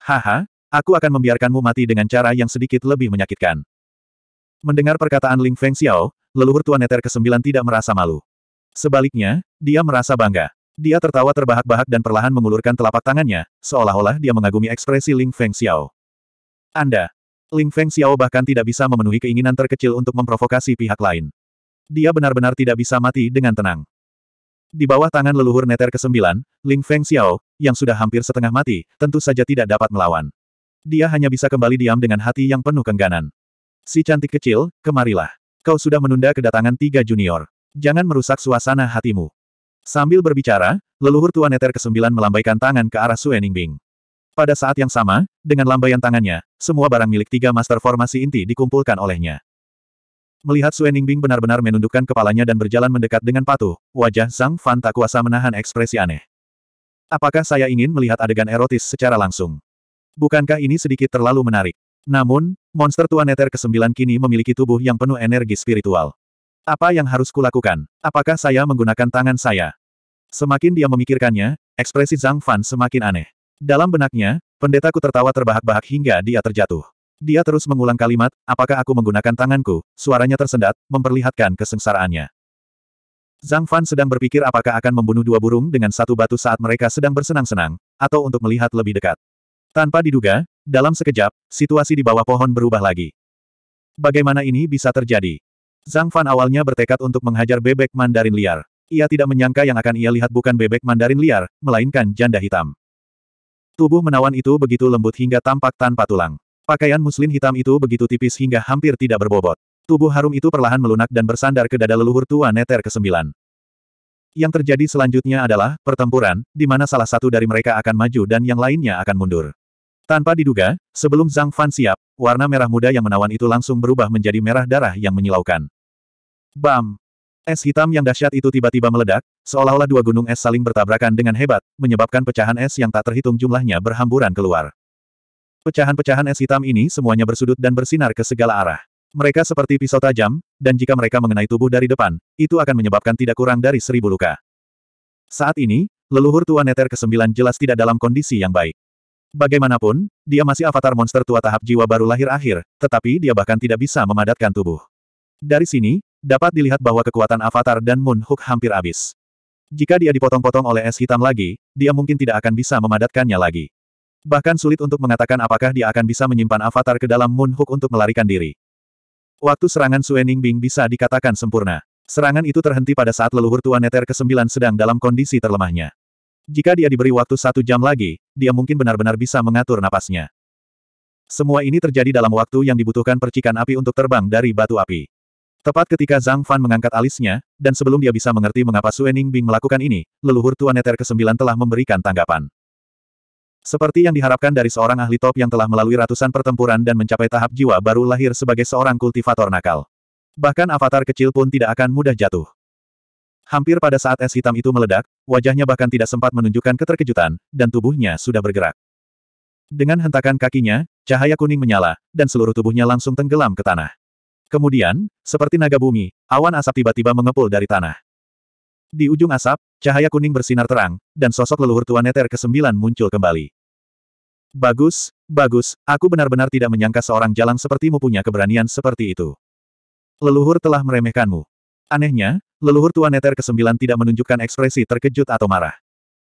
Haha, aku akan membiarkanmu mati dengan cara yang sedikit lebih menyakitkan. Mendengar perkataan Ling Feng Xiao, leluhur Tuan Eter ke-9 tidak merasa malu. Sebaliknya, dia merasa bangga. Dia tertawa terbahak-bahak dan perlahan mengulurkan telapak tangannya, seolah-olah dia mengagumi ekspresi Ling Feng Xiao. Anda. Ling Feng Xiao bahkan tidak bisa memenuhi keinginan terkecil untuk memprovokasi pihak lain. Dia benar-benar tidak bisa mati dengan tenang. Di bawah tangan leluhur neter ke-9, Ling Feng Xiao, yang sudah hampir setengah mati, tentu saja tidak dapat melawan. Dia hanya bisa kembali diam dengan hati yang penuh kengganan. Si cantik kecil, kemarilah. Kau sudah menunda kedatangan tiga junior. Jangan merusak suasana hatimu. Sambil berbicara, leluhur tua neter ke-9 melambaikan tangan ke arah Su Ningbing. Pada saat yang sama, dengan lambaian tangannya, semua barang milik tiga master formasi inti dikumpulkan olehnya. Melihat Sue Ningbing benar-benar menundukkan kepalanya dan berjalan mendekat dengan patuh, wajah Zhang Fan tak kuasa menahan ekspresi aneh. Apakah saya ingin melihat adegan erotis secara langsung? Bukankah ini sedikit terlalu menarik? Namun, monster tua neter ke-9 kini memiliki tubuh yang penuh energi spiritual. Apa yang harus kulakukan? Apakah saya menggunakan tangan saya? Semakin dia memikirkannya, ekspresi Zhang Fan semakin aneh. Dalam benaknya, pendetaku tertawa terbahak-bahak hingga dia terjatuh. Dia terus mengulang kalimat, apakah aku menggunakan tanganku, suaranya tersendat, memperlihatkan kesengsaraannya. Zhang Fan sedang berpikir apakah akan membunuh dua burung dengan satu batu saat mereka sedang bersenang-senang, atau untuk melihat lebih dekat. Tanpa diduga, dalam sekejap, situasi di bawah pohon berubah lagi. Bagaimana ini bisa terjadi? Zhang Fan awalnya bertekad untuk menghajar bebek mandarin liar. Ia tidak menyangka yang akan ia lihat bukan bebek mandarin liar, melainkan janda hitam. Tubuh menawan itu begitu lembut hingga tampak tanpa tulang. Pakaian muslim hitam itu begitu tipis hingga hampir tidak berbobot. Tubuh harum itu perlahan melunak dan bersandar ke dada leluhur tua Neter ke-9. Yang terjadi selanjutnya adalah pertempuran, di mana salah satu dari mereka akan maju dan yang lainnya akan mundur. Tanpa diduga, sebelum Zhang Fan siap, warna merah muda yang menawan itu langsung berubah menjadi merah darah yang menyilaukan. Bam! Es hitam yang dahsyat itu tiba-tiba meledak, seolah-olah dua gunung es saling bertabrakan dengan hebat, menyebabkan pecahan es yang tak terhitung jumlahnya berhamburan keluar. Pecahan-pecahan es hitam ini semuanya bersudut dan bersinar ke segala arah. Mereka seperti pisau tajam, dan jika mereka mengenai tubuh dari depan, itu akan menyebabkan tidak kurang dari seribu luka. Saat ini, leluhur tua Neter ke-9 jelas tidak dalam kondisi yang baik. Bagaimanapun, dia masih avatar monster tua tahap jiwa baru lahir akhir, tetapi dia bahkan tidak bisa memadatkan tubuh. Dari sini, dapat dilihat bahwa kekuatan avatar dan Moon Hook hampir habis. Jika dia dipotong-potong oleh es hitam lagi, dia mungkin tidak akan bisa memadatkannya lagi. Bahkan sulit untuk mengatakan apakah dia akan bisa menyimpan avatar ke dalam Moon Hook untuk melarikan diri. Waktu serangan Bing bisa dikatakan sempurna. Serangan itu terhenti pada saat leluhur Tuan Neter ke-9 sedang dalam kondisi terlemahnya. Jika dia diberi waktu satu jam lagi, dia mungkin benar-benar bisa mengatur napasnya. Semua ini terjadi dalam waktu yang dibutuhkan percikan api untuk terbang dari batu api. Tepat ketika Zhang Fan mengangkat alisnya, dan sebelum dia bisa mengerti mengapa Suening Bing melakukan ini, leluhur Tuan Neter ke-9 telah memberikan tanggapan. Seperti yang diharapkan dari seorang ahli top yang telah melalui ratusan pertempuran dan mencapai tahap jiwa baru lahir sebagai seorang kultivator nakal. Bahkan avatar kecil pun tidak akan mudah jatuh. Hampir pada saat es hitam itu meledak, wajahnya bahkan tidak sempat menunjukkan keterkejutan, dan tubuhnya sudah bergerak. Dengan hentakan kakinya, cahaya kuning menyala, dan seluruh tubuhnya langsung tenggelam ke tanah. Kemudian, seperti naga bumi, awan asap tiba-tiba mengepul dari tanah. Di ujung asap, cahaya kuning bersinar terang, dan sosok leluhur Tuan Neter ke-9 muncul kembali. Bagus, bagus, aku benar-benar tidak menyangka seorang jalang sepertimu punya keberanian seperti itu. Leluhur telah meremehkanmu. Anehnya, leluhur Tuan Neter ke-9 tidak menunjukkan ekspresi terkejut atau marah.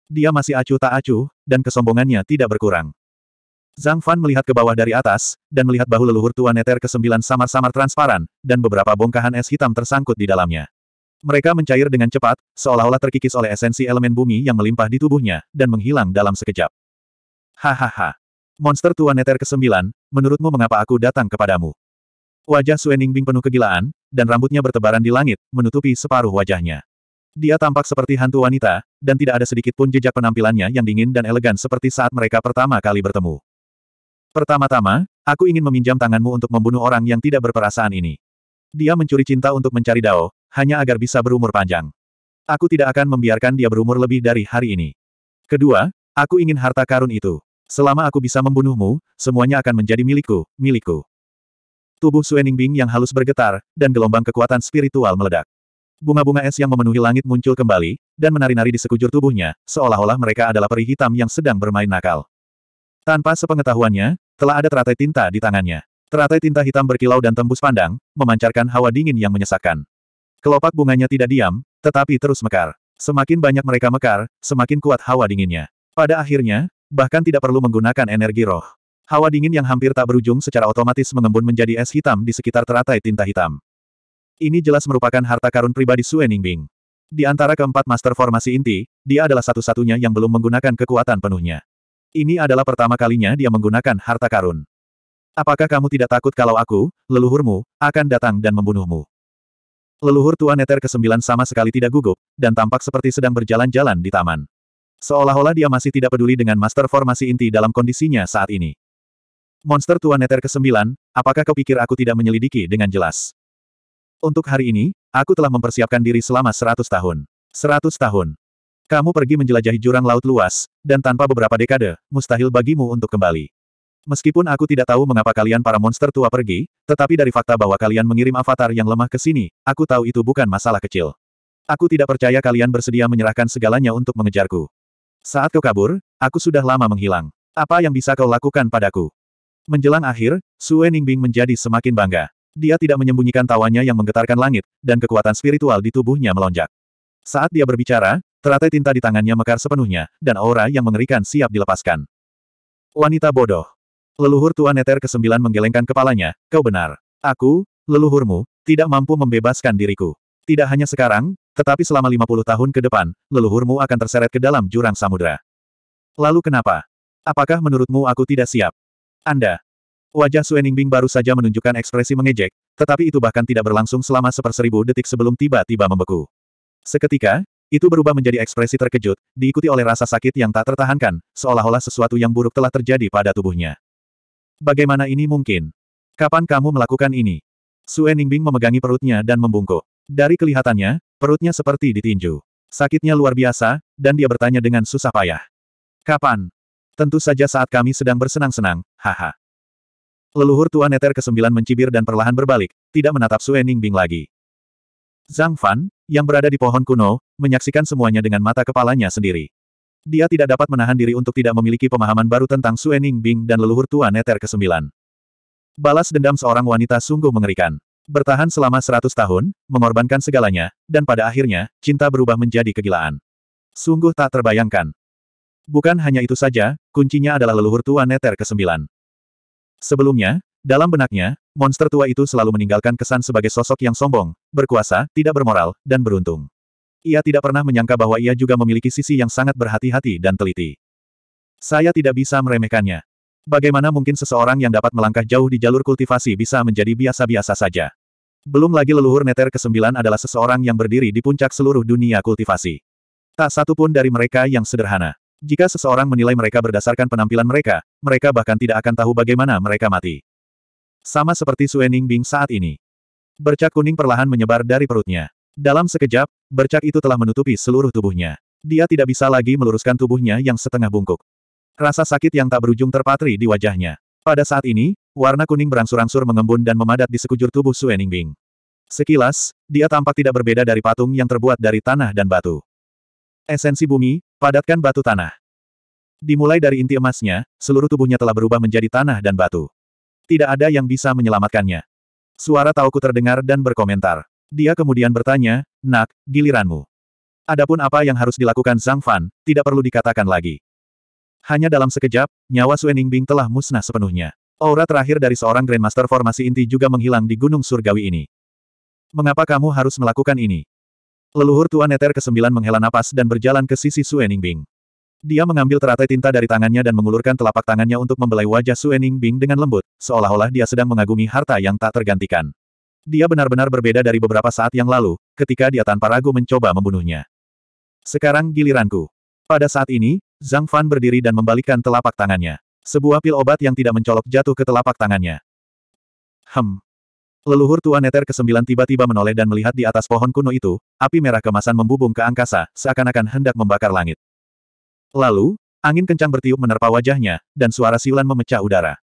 Dia masih acuh tak acuh, dan kesombongannya tidak berkurang. Zhang Fan melihat ke bawah dari atas, dan melihat bahu leluhur Tuan Neter ke-9 samar-samar transparan, dan beberapa bongkahan es hitam tersangkut di dalamnya. Mereka mencair dengan cepat, seolah-olah terkikis oleh esensi elemen bumi yang melimpah di tubuhnya, dan menghilang dalam sekejap. Hahaha. Monster tua Neter ke-9, menurutmu mengapa aku datang kepadamu? Wajah Suening Bing penuh kegilaan, dan rambutnya bertebaran di langit, menutupi separuh wajahnya. Dia tampak seperti hantu wanita, dan tidak ada sedikit pun jejak penampilannya yang dingin dan elegan seperti saat mereka pertama kali bertemu. Pertama-tama, aku ingin meminjam tanganmu untuk membunuh orang yang tidak berperasaan ini. Dia mencuri cinta untuk mencari Dao, hanya agar bisa berumur panjang. Aku tidak akan membiarkan dia berumur lebih dari hari ini. Kedua, aku ingin harta karun itu. Selama aku bisa membunuhmu, semuanya akan menjadi milikku, milikku. Tubuh Suening Bing yang halus bergetar, dan gelombang kekuatan spiritual meledak. Bunga-bunga es yang memenuhi langit muncul kembali, dan menari-nari di sekujur tubuhnya, seolah-olah mereka adalah peri hitam yang sedang bermain nakal. Tanpa sepengetahuannya, telah ada teratai tinta di tangannya. Teratai tinta hitam berkilau dan tembus pandang, memancarkan hawa dingin yang menyesakkan. Kelopak bunganya tidak diam, tetapi terus mekar. Semakin banyak mereka mekar, semakin kuat hawa dinginnya. Pada akhirnya, bahkan tidak perlu menggunakan energi roh. Hawa dingin yang hampir tak berujung secara otomatis mengembun menjadi es hitam di sekitar teratai tinta hitam. Ini jelas merupakan harta karun pribadi Sue Ningbing. Di antara keempat master formasi inti, dia adalah satu-satunya yang belum menggunakan kekuatan penuhnya. Ini adalah pertama kalinya dia menggunakan harta karun. Apakah kamu tidak takut kalau aku, leluhurmu, akan datang dan membunuhmu? Leluhur Tuan Eter ke-9 sama sekali tidak gugup, dan tampak seperti sedang berjalan-jalan di taman. Seolah-olah dia masih tidak peduli dengan master formasi inti dalam kondisinya saat ini. Monster Tuan Eter ke-9, apakah kau pikir aku tidak menyelidiki dengan jelas? Untuk hari ini, aku telah mempersiapkan diri selama 100 tahun. 100 tahun. Kamu pergi menjelajahi jurang laut luas, dan tanpa beberapa dekade, mustahil bagimu untuk kembali. Meskipun aku tidak tahu mengapa kalian para monster tua pergi, tetapi dari fakta bahwa kalian mengirim avatar yang lemah ke sini, aku tahu itu bukan masalah kecil. Aku tidak percaya kalian bersedia menyerahkan segalanya untuk mengejarku. Saat kau kabur, aku sudah lama menghilang. Apa yang bisa kau lakukan padaku? Menjelang akhir, Sue Ningbing menjadi semakin bangga. Dia tidak menyembunyikan tawanya yang menggetarkan langit, dan kekuatan spiritual di tubuhnya melonjak. Saat dia berbicara, teratai tinta di tangannya mekar sepenuhnya, dan aura yang mengerikan siap dilepaskan. Wanita bodoh. Leluhur Tuan Neter ke-9 menggelengkan kepalanya, kau benar. Aku, leluhurmu, tidak mampu membebaskan diriku. Tidak hanya sekarang, tetapi selama 50 tahun ke depan, leluhurmu akan terseret ke dalam jurang samudera. Lalu kenapa? Apakah menurutmu aku tidak siap? Anda. Wajah Sueningbing baru saja menunjukkan ekspresi mengejek, tetapi itu bahkan tidak berlangsung selama seperseribu detik sebelum tiba-tiba membeku. Seketika, itu berubah menjadi ekspresi terkejut, diikuti oleh rasa sakit yang tak tertahankan, seolah-olah sesuatu yang buruk telah terjadi pada tubuhnya. Bagaimana ini mungkin? Kapan kamu melakukan ini? Sue Ningbing memegangi perutnya dan membungkuk. Dari kelihatannya, perutnya seperti ditinju. Sakitnya luar biasa, dan dia bertanya dengan susah payah. Kapan? Tentu saja saat kami sedang bersenang-senang, haha. Leluhur tua Neter ke-9 mencibir dan perlahan berbalik, tidak menatap Sue Ningbing lagi. Zhang Fan, yang berada di pohon kuno, menyaksikan semuanya dengan mata kepalanya sendiri. Dia tidak dapat menahan diri untuk tidak memiliki pemahaman baru tentang Sue Bing dan leluhur tua Neter ke-9. Balas dendam seorang wanita sungguh mengerikan. Bertahan selama seratus tahun, mengorbankan segalanya, dan pada akhirnya, cinta berubah menjadi kegilaan. Sungguh tak terbayangkan. Bukan hanya itu saja, kuncinya adalah leluhur tua Neter ke-9. Sebelumnya, dalam benaknya, monster tua itu selalu meninggalkan kesan sebagai sosok yang sombong, berkuasa, tidak bermoral, dan beruntung. Ia tidak pernah menyangka bahwa ia juga memiliki sisi yang sangat berhati-hati dan teliti. Saya tidak bisa meremehkannya. Bagaimana mungkin seseorang yang dapat melangkah jauh di jalur kultivasi bisa menjadi biasa-biasa saja? Belum lagi leluhur neter ke-9 adalah seseorang yang berdiri di puncak seluruh dunia kultivasi. Tak satu pun dari mereka yang sederhana. Jika seseorang menilai mereka berdasarkan penampilan mereka, mereka bahkan tidak akan tahu bagaimana mereka mati. Sama seperti Suening Bing saat ini. Bercak kuning perlahan menyebar dari perutnya. Dalam sekejap, bercak itu telah menutupi seluruh tubuhnya. Dia tidak bisa lagi meluruskan tubuhnya yang setengah bungkuk. Rasa sakit yang tak berujung terpatri di wajahnya. Pada saat ini, warna kuning berangsur-angsur mengembun dan memadat di sekujur tubuh Su Eningbing. Sekilas, dia tampak tidak berbeda dari patung yang terbuat dari tanah dan batu. Esensi bumi, padatkan batu tanah. Dimulai dari inti emasnya, seluruh tubuhnya telah berubah menjadi tanah dan batu. Tidak ada yang bisa menyelamatkannya. Suara Tauku terdengar dan berkomentar. Dia kemudian bertanya, Nak, giliranmu. Adapun apa yang harus dilakukan Zhang Fan, tidak perlu dikatakan lagi. Hanya dalam sekejap, nyawa Sueningbing telah musnah sepenuhnya. Aura terakhir dari seorang Grandmaster formasi inti juga menghilang di Gunung Surgawi ini. Mengapa kamu harus melakukan ini? Leluhur Tuan Eter ke-9 menghela napas dan berjalan ke sisi Sueningbing. Dia mengambil teratai tinta dari tangannya dan mengulurkan telapak tangannya untuk membelai wajah Sueningbing Ningbing dengan lembut, seolah-olah dia sedang mengagumi harta yang tak tergantikan. Dia benar-benar berbeda dari beberapa saat yang lalu, ketika dia tanpa ragu mencoba membunuhnya. Sekarang giliranku. Pada saat ini, Zhang Fan berdiri dan membalikkan telapak tangannya. Sebuah pil obat yang tidak mencolok jatuh ke telapak tangannya. Hem. Leluhur tua Neter ke-9 tiba-tiba menoleh dan melihat di atas pohon kuno itu, api merah kemasan membubung ke angkasa, seakan-akan hendak membakar langit. Lalu, angin kencang bertiup menerpa wajahnya, dan suara siulan memecah udara.